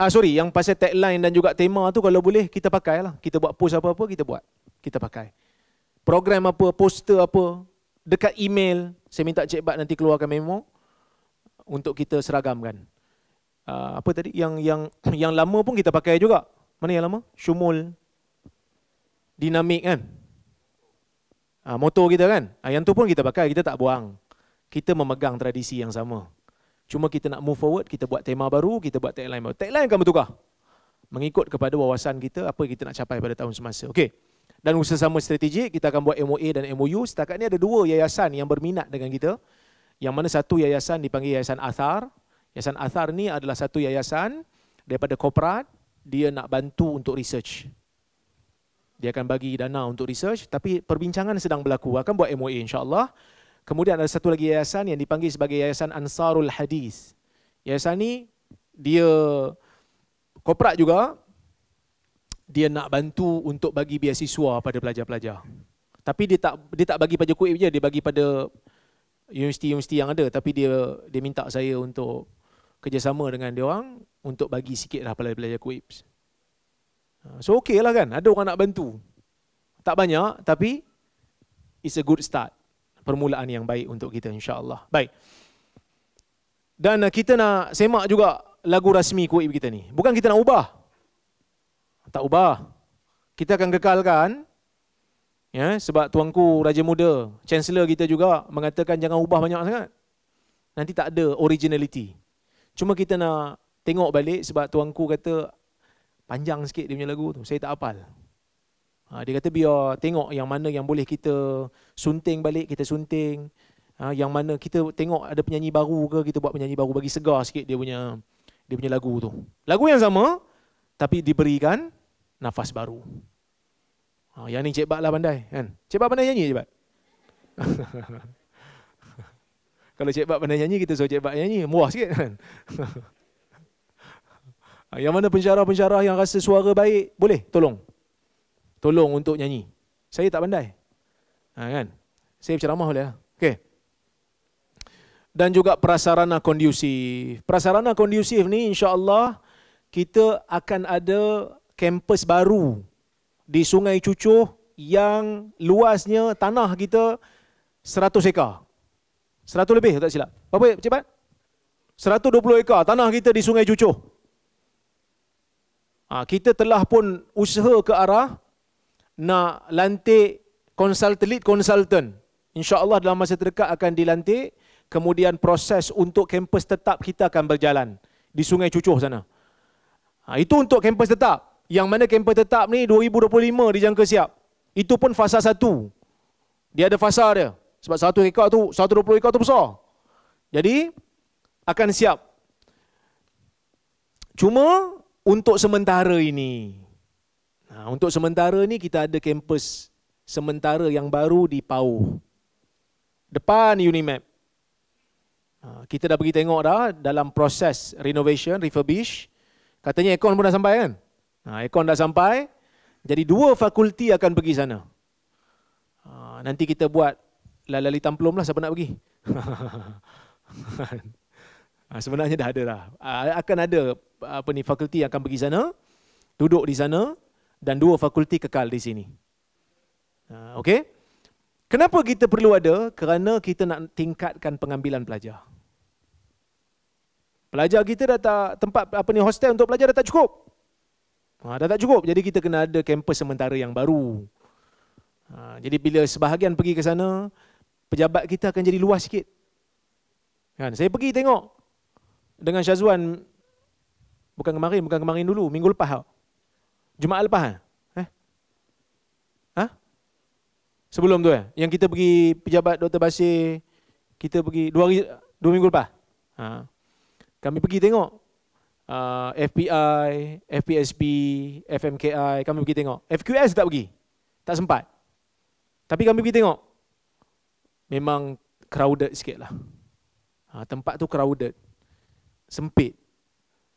Ah sorry, yang pasal tagline dan juga tema tu kalau boleh kita pakai lah. Kita buat post apa-apa kita buat. Kita pakai program apa, poster apa, dekat email, saya minta Cik Bat nanti keluarkan memo untuk kita seragamkan. Ah, apa tadi yang yang yang lama pun kita pakai juga. Mana yang lama? Shumul dinamik kan? Uh, motor kita kan? Uh, yang tu pun kita pakai, kita tak buang. Kita memegang tradisi yang sama. Cuma kita nak move forward, kita buat tema baru, kita buat tagline baru. Tagline kamu bertukar. Mengikut kepada wawasan kita, apa kita nak capai pada tahun semasa. Okey dan usaha sama strategik kita akan buat MOA dan MOU setakat ini ada dua yayasan yang berminat dengan kita yang mana satu yayasan dipanggil yayasan Athar yayasan Athar ni adalah satu yayasan daripada korporat dia nak bantu untuk research dia akan bagi dana untuk research tapi perbincangan sedang berlaku akan buat MOA insyaallah kemudian ada satu lagi yayasan yang dipanggil sebagai yayasan Ansarul Hadis yayasan ni dia korporat juga dia nak bantu untuk bagi beasiswa pada pelajar-pelajar. Tapi dia tak dia tak bagi pada Kuwait je, dia bagi pada universiti-universiti yang ada tapi dia dia minta saya untuk kerjasama dengan dia orang untuk bagi lah pada pelajar Kuwait. Ha, so okay lah kan, ada orang nak bantu. Tak banyak tapi it's a good start. Permulaan yang baik untuk kita insya-Allah. Baik. Dan uh, kita nak semak juga lagu rasmi Kuwait kita ni. Bukan kita nak ubah, tak ubah. Kita akan kekalkan ya sebab tuanku raja muda, chancellor kita juga mengatakan jangan ubah banyak sangat. Nanti tak ada originality. Cuma kita nak tengok balik sebab tuanku kata panjang sikit dia punya lagu tu. Saya tak hafal. Ha, dia kata biar tengok yang mana yang boleh kita sunting balik, kita sunting. Ha, yang mana kita tengok ada penyanyi baru ke, kita buat penyanyi baru bagi segar sikit dia punya dia punya lagu tu. Lagu yang sama tapi diberikan nafas baru. Ha, yang ni cebak lah pandai. Kan? Cebak pandai nyanyi cebak. Kalau cebak pandai nyanyi, kita suruh cebak nyanyi. Muah sikit kan. Ah, yang mana pensyarah-pensyarah yang rasa suara baik, boleh tolong. Tolong untuk nyanyi. Saya tak pandai. Ha, kan? Saya ceramah boleh lah. Okay. Dan juga prasarana kondusif. Prasarana kondusif ni insyaAllah kita akan ada kampus baru di Sungai Cucuh yang luasnya tanah kita 100 ekar. 100 lebih tak silap. Berapa cepat? 120 ekar tanah kita di Sungai Cucuh. Ha, kita telah pun usaha ke arah nak lantik consultant, lead consultant. Allah dalam masa terdekat akan dilantik. Kemudian proses untuk kampus tetap kita akan berjalan di Sungai Cucuh sana. Ha, itu untuk kampus tetap yang mana kempen tetap ni 2025 dijangka siap. Itu pun fasa satu. Dia ada fasa dia. Sebab satu ekor tu, satu dua puluh ekor tu besar. Jadi, akan siap. Cuma, untuk sementara ini. Nah, ha, untuk sementara ni kita ada kampus sementara yang baru di Pau. Depan Unimap. Ha, kita dah pergi tengok dah dalam proses renovation, refurbish. Katanya ekon pun dah sampai kan? Ha, aircon dah sampai, jadi dua fakulti akan pergi sana. Ha, nanti kita buat lalali tamplum lah siapa nak pergi. ha, sebenarnya dah ada lah. Ha, akan ada apa ni fakulti yang akan pergi sana, duduk di sana dan dua fakulti kekal di sini. Ha, okay? Kenapa kita perlu ada? Kerana kita nak tingkatkan pengambilan pelajar. Pelajar kita dah tak tempat apa ni hostel untuk pelajar dah tak cukup. Ha, dah tak cukup. Jadi kita kena ada kampus sementara yang baru. Ha, jadi bila sebahagian pergi ke sana, pejabat kita akan jadi luas sikit. Kan? Saya pergi tengok dengan Syazwan, bukan kemarin, bukan kemarin dulu, minggu lepas. Jumaat lepas. Eh? eh? Ha? Sebelum tu eh? Yang kita pergi pejabat Dr. Basir, kita pergi dua, hari, dua minggu lepas. Ha? Kami pergi tengok, uh, FBI, FPSB, FMKI, kami pergi tengok. FQS tak pergi. Tak sempat. Tapi kami pergi tengok. Memang crowded sikit lah. Ha, tempat tu crowded. Sempit.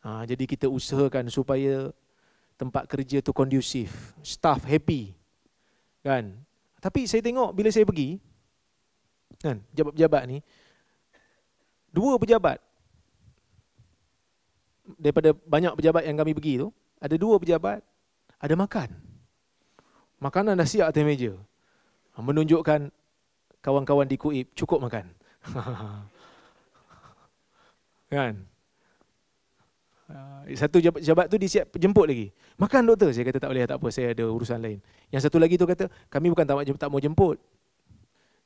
Ha, jadi kita usahakan supaya tempat kerja tu kondusif. Staff happy. Kan? Tapi saya tengok bila saya pergi, kan, jabat-jabat ni, dua pejabat daripada banyak pejabat yang kami pergi tu, ada dua pejabat, ada makan. Makanan dah siap atas meja. Ha, menunjukkan kawan-kawan di Kuib cukup makan. kan? Ha, satu jabat tu disiap jemput lagi. Makan doktor. Saya kata tak boleh, tak apa. Saya ada urusan lain. Yang satu lagi tu kata, kami bukan tak, tak mau jemput.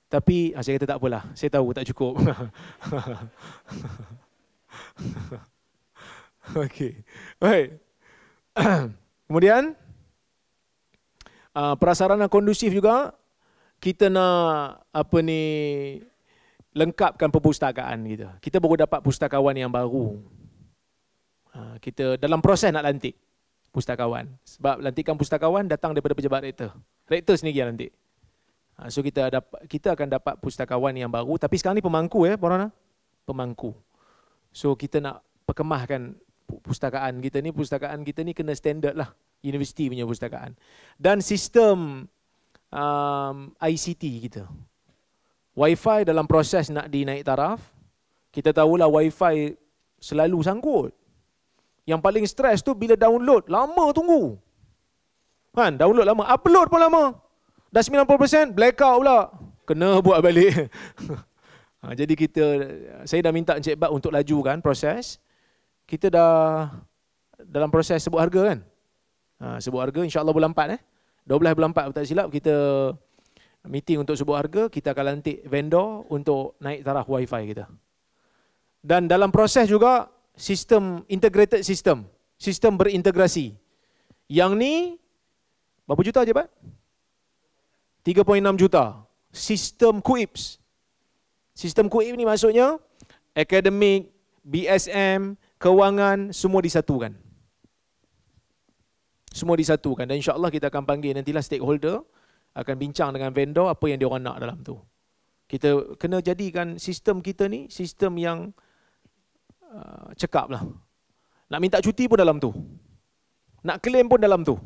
Tapi, ha, saya kata tak apalah. Saya tahu tak cukup. Okey. Baik. Kemudian uh, prasarana kondusif juga kita nak apa ni lengkapkan perpustakaan kita. Kita baru dapat pustakawan yang baru. Ha, kita dalam proses nak lantik pustakawan. Sebab lantikan pustakawan datang daripada pejabat rektor. Rektor sendiri yang lantik. Ha, so kita ada kita akan dapat pustakawan yang baru tapi sekarang ni pemangku ya, eh, Borana. Pemangku. So kita nak perkemahkan Pustakaan kita ni, pustakaan kita ni kena standard lah. Universiti punya pustakaan Dan sistem um, ICT kita. WiFi dalam proses nak dinaik taraf, kita tahu lah WiFi selalu sangkut. Yang paling stres tu bila download, lama tunggu. Kan, download lama, upload pun lama. Dah 90%, blackout pula. Kena buat balik. Ha, jadi kita, saya dah minta Encik Bak untuk lajukan proses kita dah dalam proses sebut harga kan? Ha, sebut harga insyaAllah bulan 4 eh. 12 bulan 4 kalau tak silap kita meeting untuk sebut harga, kita akan lantik vendor untuk naik taraf wifi kita. Dan dalam proses juga sistem integrated system, sistem berintegrasi. Yang ni berapa juta je Pak? 3.6 juta. Sistem QIPS. Sistem QIPS ni maksudnya akademik, BSM, kewangan semua disatukan. Semua disatukan dan insya-Allah kita akan panggil nantilah stakeholder akan bincang dengan vendor apa yang diorang nak dalam tu. Kita kena jadikan sistem kita ni sistem yang uh, cekap lah. Nak minta cuti pun dalam tu. Nak claim pun dalam tu.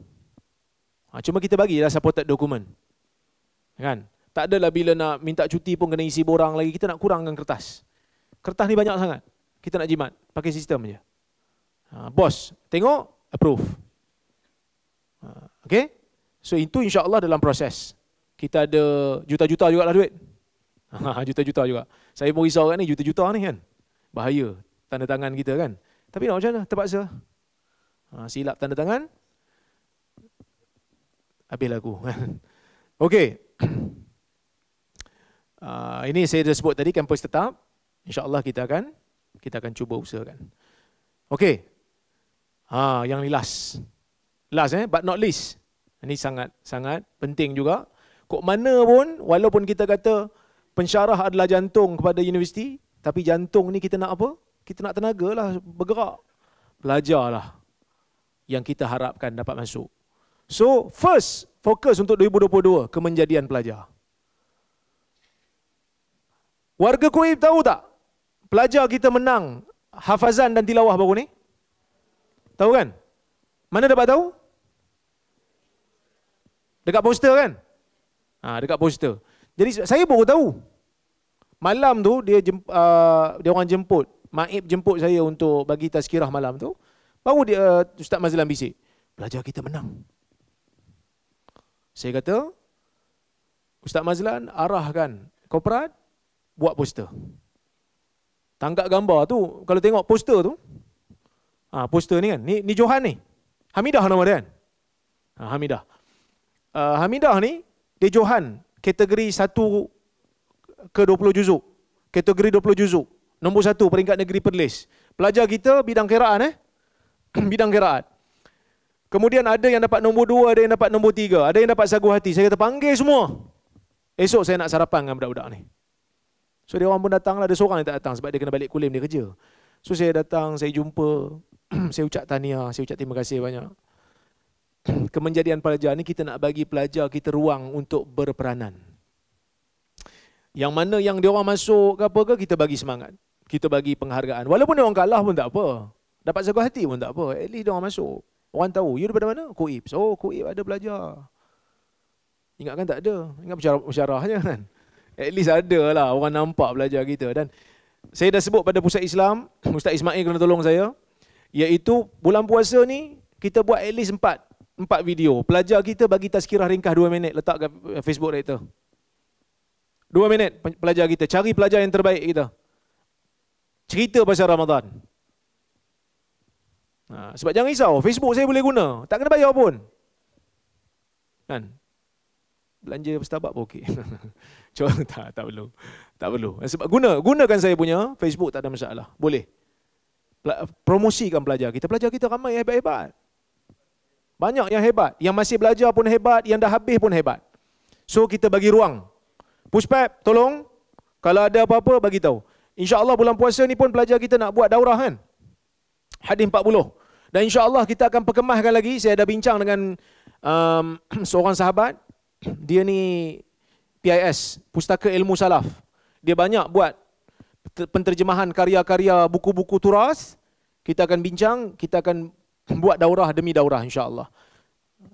Ha, cuma kita bagi bagilah supported dokumen. Kan? Tak adalah bila nak minta cuti pun kena isi borang lagi. Kita nak kurangkan kertas. Kertas ni banyak sangat kita nak jimat, pakai sistem je. Ha, bos, tengok, approve. Ha, okay? So itu insya Allah dalam proses. Kita ada juta-juta juga lah duit. Ha, juta-juta juga. Saya pun risau kan ni, juta-juta ni kan. Bahaya, tanda tangan kita kan. Tapi nak macam mana, terpaksa. Ha, silap tanda tangan, habislah aku. Kan. okay. Uh, ha, ini saya dah sebut tadi, kampus tetap. InsyaAllah kita akan kita akan cuba usahakan. Okey. Ha, yang ni last. Last eh, but not least. Ini sangat sangat penting juga. Kok mana pun, walaupun kita kata pensyarah adalah jantung kepada universiti, tapi jantung ni kita nak apa? Kita nak tenaga lah, bergerak. Belajarlah yang kita harapkan dapat masuk. So, first fokus untuk 2022, kemenjadian pelajar. Warga Kuib tahu tak? pelajar kita menang hafazan dan tilawah baru ni? Tahu kan? Mana dapat tahu? Dekat poster kan? Ha, dekat poster. Jadi saya baru tahu. Malam tu dia uh, dia orang jemput. Maib jemput saya untuk bagi tazkirah malam tu. Baru dia uh, Ustaz Mazlan bisik. Pelajar kita menang. Saya kata, Ustaz Mazlan arahkan korporat buat poster tangkap gambar tu, kalau tengok poster tu, ha, poster ni kan, ni, ni Johan ni, Hamidah nama dia kan? Ha, Hamidah. Uh, Hamidah ni, dia Johan, kategori 1 ke 20 juzuk. Kategori 20 juzuk. Nombor 1, peringkat negeri Perlis. Pelajar kita, bidang keraan eh. bidang keraan. Kemudian ada yang dapat nombor 2, ada yang dapat nombor 3, ada yang dapat sagu hati. Saya kata, panggil semua. Esok saya nak sarapan dengan budak-budak ni. So dia orang pun datang lah, ada seorang yang tak datang sebab dia kena balik kulim dia kerja. So saya datang, saya jumpa, saya ucap tania, saya ucap terima kasih banyak. Kemenjadian pelajar ni kita nak bagi pelajar kita ruang untuk berperanan. Yang mana yang dia orang masuk ke apa ke kita bagi semangat. Kita bagi penghargaan. Walaupun dia orang kalah pun tak apa. Dapat sagu hati pun tak apa. At least dia orang masuk. Orang tahu, you daripada mana? Kuib. Oh, Kuib ada belajar. Ingatkan tak ada. Ingat bersyarah, kan. At least ada lah orang nampak belajar kita. Dan saya dah sebut pada pusat Islam, Ustaz Ismail kena tolong saya. Iaitu bulan puasa ni, kita buat at least empat, empat video. Pelajar kita bagi tazkirah ringkas dua minit, letak kat eh, Facebook writer. Dua minit pelajar kita. Cari pelajar yang terbaik kita. Cerita pasal Ramadan. Ha, sebab jangan risau, Facebook saya boleh guna. Tak kena bayar pun. Kan? Belanja pestabak pun okey. Cuma, tak, tak perlu. Tak perlu. Eh, sebab guna, gunakan saya punya Facebook tak ada masalah. Boleh. Promosikan pelajar kita. Pelajar kita ramai yang hebat-hebat. Banyak yang hebat. Yang masih belajar pun hebat. Yang dah habis pun hebat. So kita bagi ruang. Pushpap, tolong. Kalau ada apa-apa, bagi tahu. InsyaAllah bulan puasa ni pun pelajar kita nak buat daurah kan? Hadis 40. Dan insyaAllah kita akan perkemahkan lagi. Saya dah bincang dengan um, seorang sahabat. Dia ni PIS, Pustaka Ilmu Salaf. Dia banyak buat penterjemahan karya-karya buku-buku turas. Kita akan bincang, kita akan buat daurah demi daurah insya-Allah.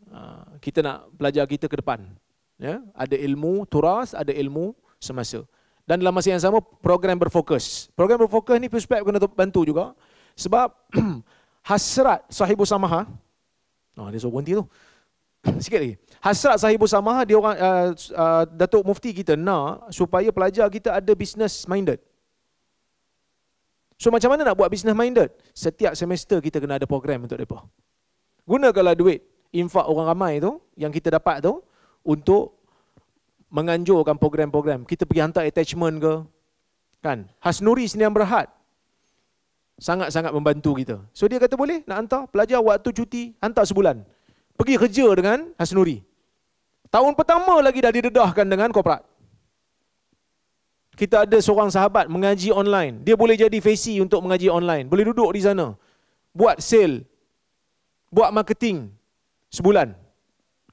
Ah, kita nak belajar kita ke depan. Ya, ada ilmu turas, ada ilmu semasa. Dan dalam masa yang sama program berfokus. Program berfokus ni Puspek kena bantu juga sebab hasrat sahibu samaha. Oh, dia suruh berhenti tu sikit lagi. Hasrat sahibu samaha dia orang uh, uh, Datuk Mufti kita nak supaya pelajar kita ada business minded. So macam mana nak buat business minded? Setiap semester kita kena ada program untuk depa. Gunakanlah duit infak orang ramai tu yang kita dapat tu untuk menganjurkan program-program. Kita pergi hantar attachment ke. Kan? Hasnuri sini yang berhad. Sangat-sangat membantu kita. So dia kata boleh nak hantar pelajar waktu cuti hantar sebulan pergi kerja dengan Hasnuri. Tahun pertama lagi dah didedahkan dengan korporat. Kita ada seorang sahabat mengaji online. Dia boleh jadi fesi untuk mengaji online. Boleh duduk di sana. Buat sale. Buat marketing. Sebulan.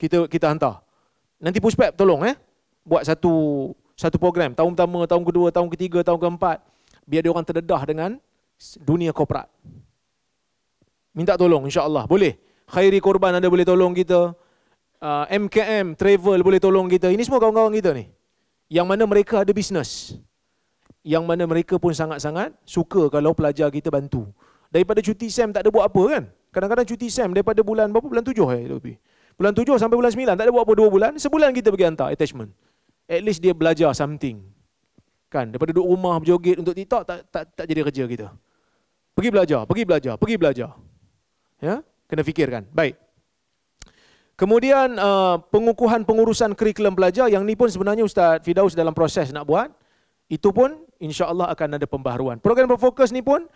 Kita kita hantar. Nanti pushback tolong eh. Buat satu satu program. Tahun pertama, tahun kedua, tahun ketiga, tahun keempat. Biar dia orang terdedah dengan dunia korporat. Minta tolong insyaAllah. Boleh. Boleh. Khairi Korban anda boleh tolong kita. Uh, MKM Travel boleh tolong kita. Ini semua kawan-kawan kita ni. Yang mana mereka ada bisnes. Yang mana mereka pun sangat-sangat suka kalau pelajar kita bantu. Daripada cuti SEM tak ada buat apa kan? Kadang-kadang cuti SEM daripada bulan berapa? Bulan tujuh eh? Lebih. Bulan tujuh sampai bulan sembilan. Tak ada buat apa dua bulan. Sebulan kita pergi hantar attachment. At least dia belajar something. Kan? Daripada duduk rumah berjoget untuk TikTok tak, tak, tak jadi kerja kita. Pergi belajar, pergi belajar, pergi belajar. Ya? Yeah? kena fikirkan. Baik. Kemudian uh, pengukuhan pengurusan kurikulum pelajar yang ni pun sebenarnya Ustaz Fidaus dalam proses nak buat. Itu pun insya-Allah akan ada pembaharuan. Program berfokus ni pun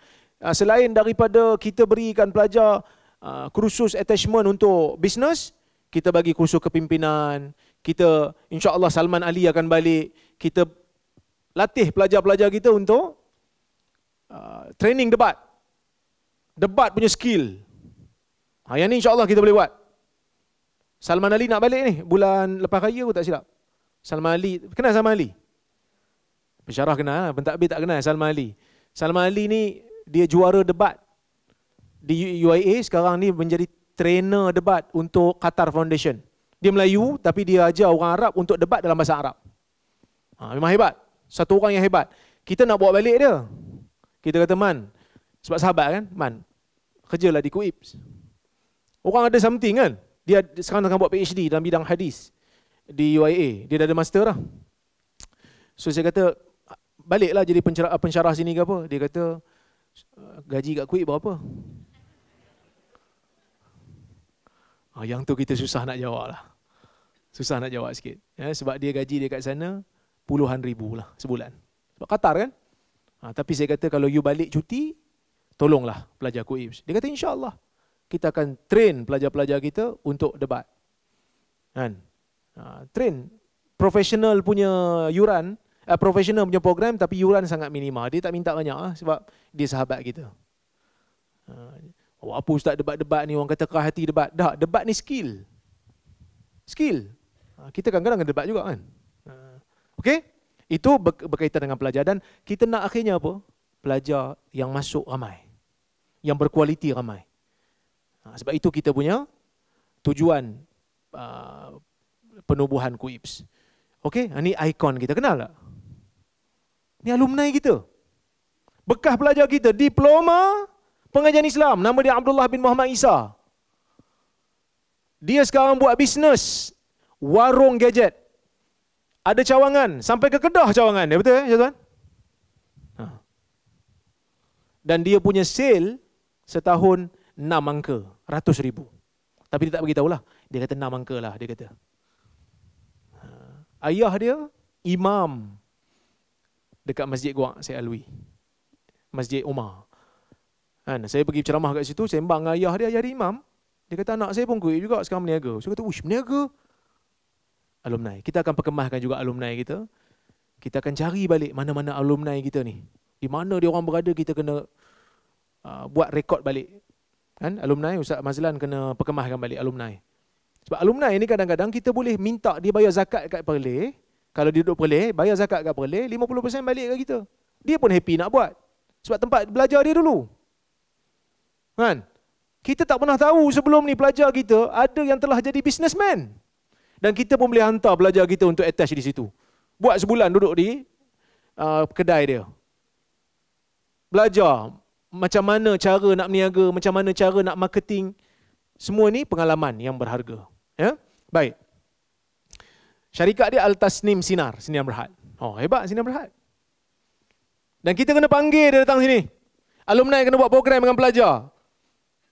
uh, selain daripada kita berikan pelajar uh, kursus attachment untuk bisnes, kita bagi kursus kepimpinan, kita insya-Allah Salman Ali akan balik, kita latih pelajar-pelajar kita untuk uh, training debat. Debat punya skill Ha, yang ni Allah kita boleh buat. Salman Ali nak balik ni. Bulan lepas raya aku tak silap. Salman Ali. Kenal Salman Ali? Pensyarah kenal. Lah. Pentadbir tak kenal Salman Ali. Salman Ali ni dia juara debat di UIA. Sekarang ni menjadi trainer debat untuk Qatar Foundation. Dia Melayu tapi dia ajar orang Arab untuk debat dalam bahasa Arab. Ha, memang hebat. Satu orang yang hebat. Kita nak bawa balik dia. Kita kata, Man. Sebab sahabat kan? Man. Kerjalah di Kuibs. Orang ada something kan? Dia sekarang tengah buat PhD dalam bidang hadis di UIA. Dia dah ada master lah. So saya kata, baliklah jadi pencerah, pencerah sini ke apa. Dia kata, eh, gaji kat kuih berapa? Ah, yang tu kita susah nak jawab lah. Susah nak jawab sikit. Ya, sebab dia gaji dia kat sana, puluhan ribu lah sebulan. Sebab Qatar kan? Ha, tapi saya kata kalau you balik cuti, tolonglah pelajar Kuibs. Dia kata insyaAllah kita akan train pelajar-pelajar kita untuk debat. Kan? Ha, train profesional punya yuran, eh, profesional punya program tapi yuran sangat minima. Dia tak minta banyak ah, sebab dia sahabat kita. Ha, oh, apa ustaz debat-debat ni orang kata kerah hati debat. Dah, debat ni skill. Skill. Ha, kita kan kadang-kadang debat juga kan. Ha, Okey? Itu berkaitan dengan pelajar dan kita nak akhirnya apa? Pelajar yang masuk ramai. Yang berkualiti ramai. Ha, sebab itu kita punya tujuan uh, penubuhan KUIPS. Okey, ini ha, ikon kita kenal tak? Ini alumni kita. Bekah pelajar kita, diploma pengajian Islam. Nama dia Abdullah bin Muhammad Isa. Dia sekarang buat bisnes warung gadget. Ada cawangan, sampai ke Kedah cawangan dia, betul eh, ya tuan? Ha. Dan dia punya sale setahun enam angka, ratus ribu. Tapi dia tak beritahu lah. Dia kata enam angka lah, dia kata. Ha. Ayah dia, imam dekat Masjid Gua saya Alwi, Masjid Umar. Kan? Saya pergi ceramah kat situ, sembang dengan ayah dia, ayah dia imam. Dia kata anak saya pun kuih juga sekarang berniaga. Saya kata, wush, berniaga? Alumni. Kita akan perkemahkan juga alumni kita. Kita akan cari balik mana-mana alumni kita ni. Di mana dia orang berada, kita kena uh, buat rekod balik Kan? Alumni, Ustaz Mazlan kena perkemahkan balik alumni. Sebab alumni ni kadang-kadang kita boleh minta dia bayar zakat kat Perleh. Kalau dia duduk Perleh, bayar zakat kat Perleh, 50% balik kat kita. Dia pun happy nak buat. Sebab tempat belajar dia dulu. Kan? Kita tak pernah tahu sebelum ni pelajar kita ada yang telah jadi businessman. Dan kita pun boleh hantar pelajar kita untuk attach di situ. Buat sebulan duduk di uh, kedai dia. Belajar macam mana cara nak berniaga, macam mana cara nak marketing. Semua ni pengalaman yang berharga. Ya? Baik. Syarikat dia Altasnim Sinar, Sinar Berhad. Oh, hebat Sinar Berhad. Dan kita kena panggil dia datang sini. Alumni kena buat program dengan pelajar.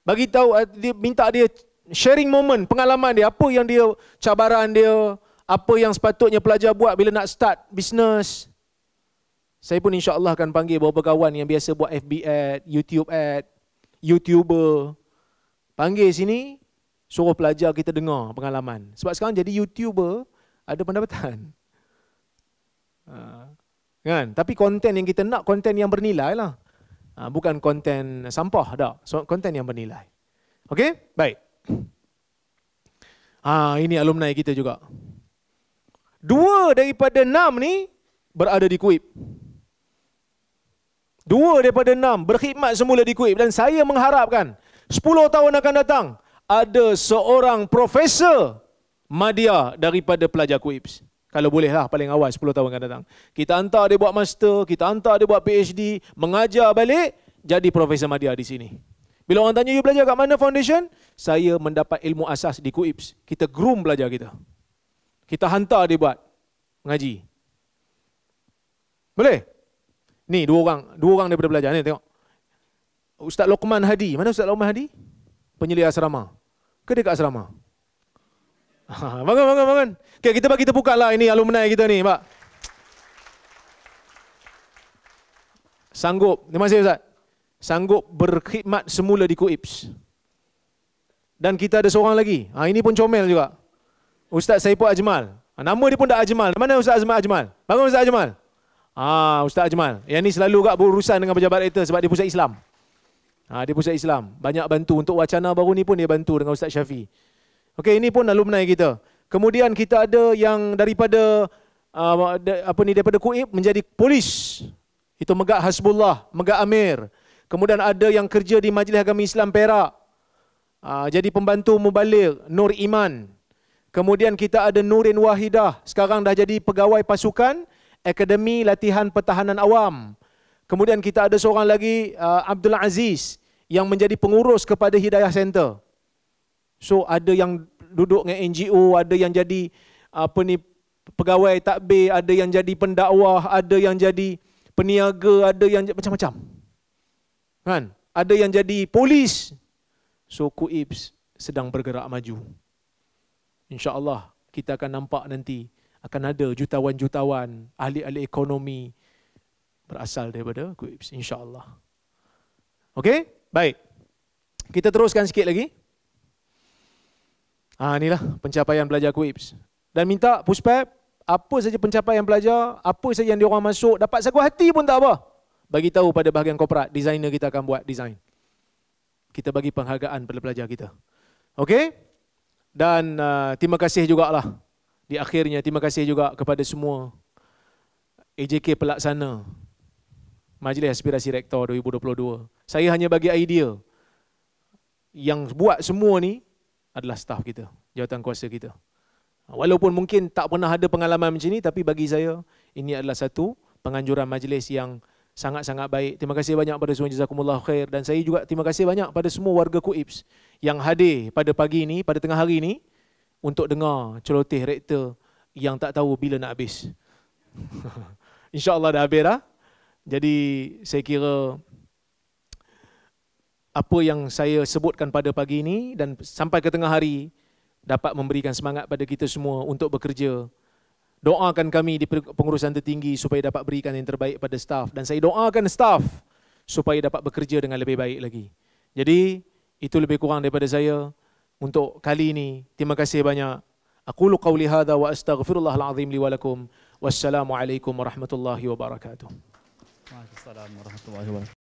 Bagi tahu eh, dia minta dia sharing moment, pengalaman dia, apa yang dia cabaran dia, apa yang sepatutnya pelajar buat bila nak start business. Saya pun insya Allah akan panggil beberapa kawan yang biasa buat FB ad, eh, YouTube ad, YouTuber. Panggil sini, suruh pelajar kita dengar pengalaman. Sebab sekarang jadi YouTuber, ada pendapatan. Ha, kan? Tapi konten yang kita nak, konten yang bernilai lah. Ha, bukan konten sampah, tak. So, konten yang bernilai. Okey, baik. Ha, ini alumni kita juga. Dua daripada enam ni berada di Kuip. Dua daripada enam berkhidmat semula di Kuip dan saya mengharapkan sepuluh tahun akan datang ada seorang profesor media daripada pelajar Kuip. Kalau bolehlah paling awal sepuluh tahun akan datang. Kita hantar dia buat master, kita hantar dia buat PhD, mengajar balik jadi profesor media di sini. Bila orang tanya, you belajar kat mana foundation? Saya mendapat ilmu asas di Kuibs. Kita groom belajar kita. Kita hantar dia buat mengaji Boleh? Ni dua orang, dua orang daripada belajar ni tengok. Ustaz Lokman Hadi, mana Ustaz Lokman Hadi? Penyelia asrama. Ke dekat asrama? Ha, bangun, bangun, bangun. Okay, kita bagi terbuka lah ini alumni kita ni, Pak. Sanggup, terima kasih Ustaz. Sanggup berkhidmat semula di Kuips. Dan kita ada seorang lagi. Ha, ini pun comel juga. Ustaz Saipul Ajmal. Ha, nama dia pun tak Ajmal. Mana Ustaz Ajmal Ajmal? Bangun Ustaz Ajmal. Ajmal. Ah, ha, Ustaz Ajmal. Yang ni selalu juga berurusan dengan pejabat itu sebab dia pusat Islam. Ah, ha, dia pusat Islam. Banyak bantu untuk wacana baru ni pun dia bantu dengan Ustaz Syafi. Okey, ini pun alumni kita. Kemudian kita ada yang daripada uh, apa ni daripada Kuib menjadi polis. Itu megak Hasbullah, megak Amir. Kemudian ada yang kerja di Majlis Agama Islam Perak. Uh, jadi pembantu mubalik Nur Iman. Kemudian kita ada Nurin Wahidah, sekarang dah jadi pegawai pasukan. Akademi Latihan Pertahanan Awam. Kemudian kita ada seorang lagi uh, Abdul Aziz yang menjadi pengurus kepada Hidayah Centre. So ada yang duduk dengan NGO, ada yang jadi apa ni pegawai takbir, ada yang jadi pendakwah, ada yang jadi peniaga, ada yang macam-macam. Kan? Ada yang jadi polis. So Kuibs sedang bergerak maju. Insya-Allah kita akan nampak nanti akan ada jutawan-jutawan ahli-ahli ekonomi berasal daripada Quips insya-Allah. Okey? Baik. Kita teruskan sikit lagi. Ah ha, inilah pencapaian pelajar Quips. Dan minta Puspep apa saja pencapaian pelajar, apa saja yang diorang masuk, dapat sagu hati pun tak apa. Bagi tahu pada bahagian korporat, designer kita akan buat design. Kita bagi penghargaan pada pelajar kita. Okey? Dan uh, terima kasih jugalah di akhirnya terima kasih juga kepada semua AJK pelaksana Majlis Aspirasi Rektor 2022. Saya hanya bagi idea yang buat semua ni adalah staf kita, jawatan kuasa kita. Walaupun mungkin tak pernah ada pengalaman macam ni tapi bagi saya ini adalah satu penganjuran majlis yang sangat-sangat baik. Terima kasih banyak pada semua jazakumullah khair dan saya juga terima kasih banyak pada semua warga Kuibs yang hadir pada pagi ini, pada tengah hari ini untuk dengar celoteh rektor yang tak tahu bila nak habis. InsyaAllah dah habis dah. Jadi saya kira apa yang saya sebutkan pada pagi ini dan sampai ke tengah hari dapat memberikan semangat pada kita semua untuk bekerja. Doakan kami di pengurusan tertinggi supaya dapat berikan yang terbaik pada staff. Dan saya doakan staff supaya dapat bekerja dengan lebih baik lagi. Jadi itu lebih kurang daripada saya untuk kali ini. Terima kasih banyak. Aku lu qawli hadha wa astaghfirullahaladzim li walakum. Wassalamualaikum warahmatullahi wabarakatuh. Waalaikumsalam warahmatullahi wabarakatuh.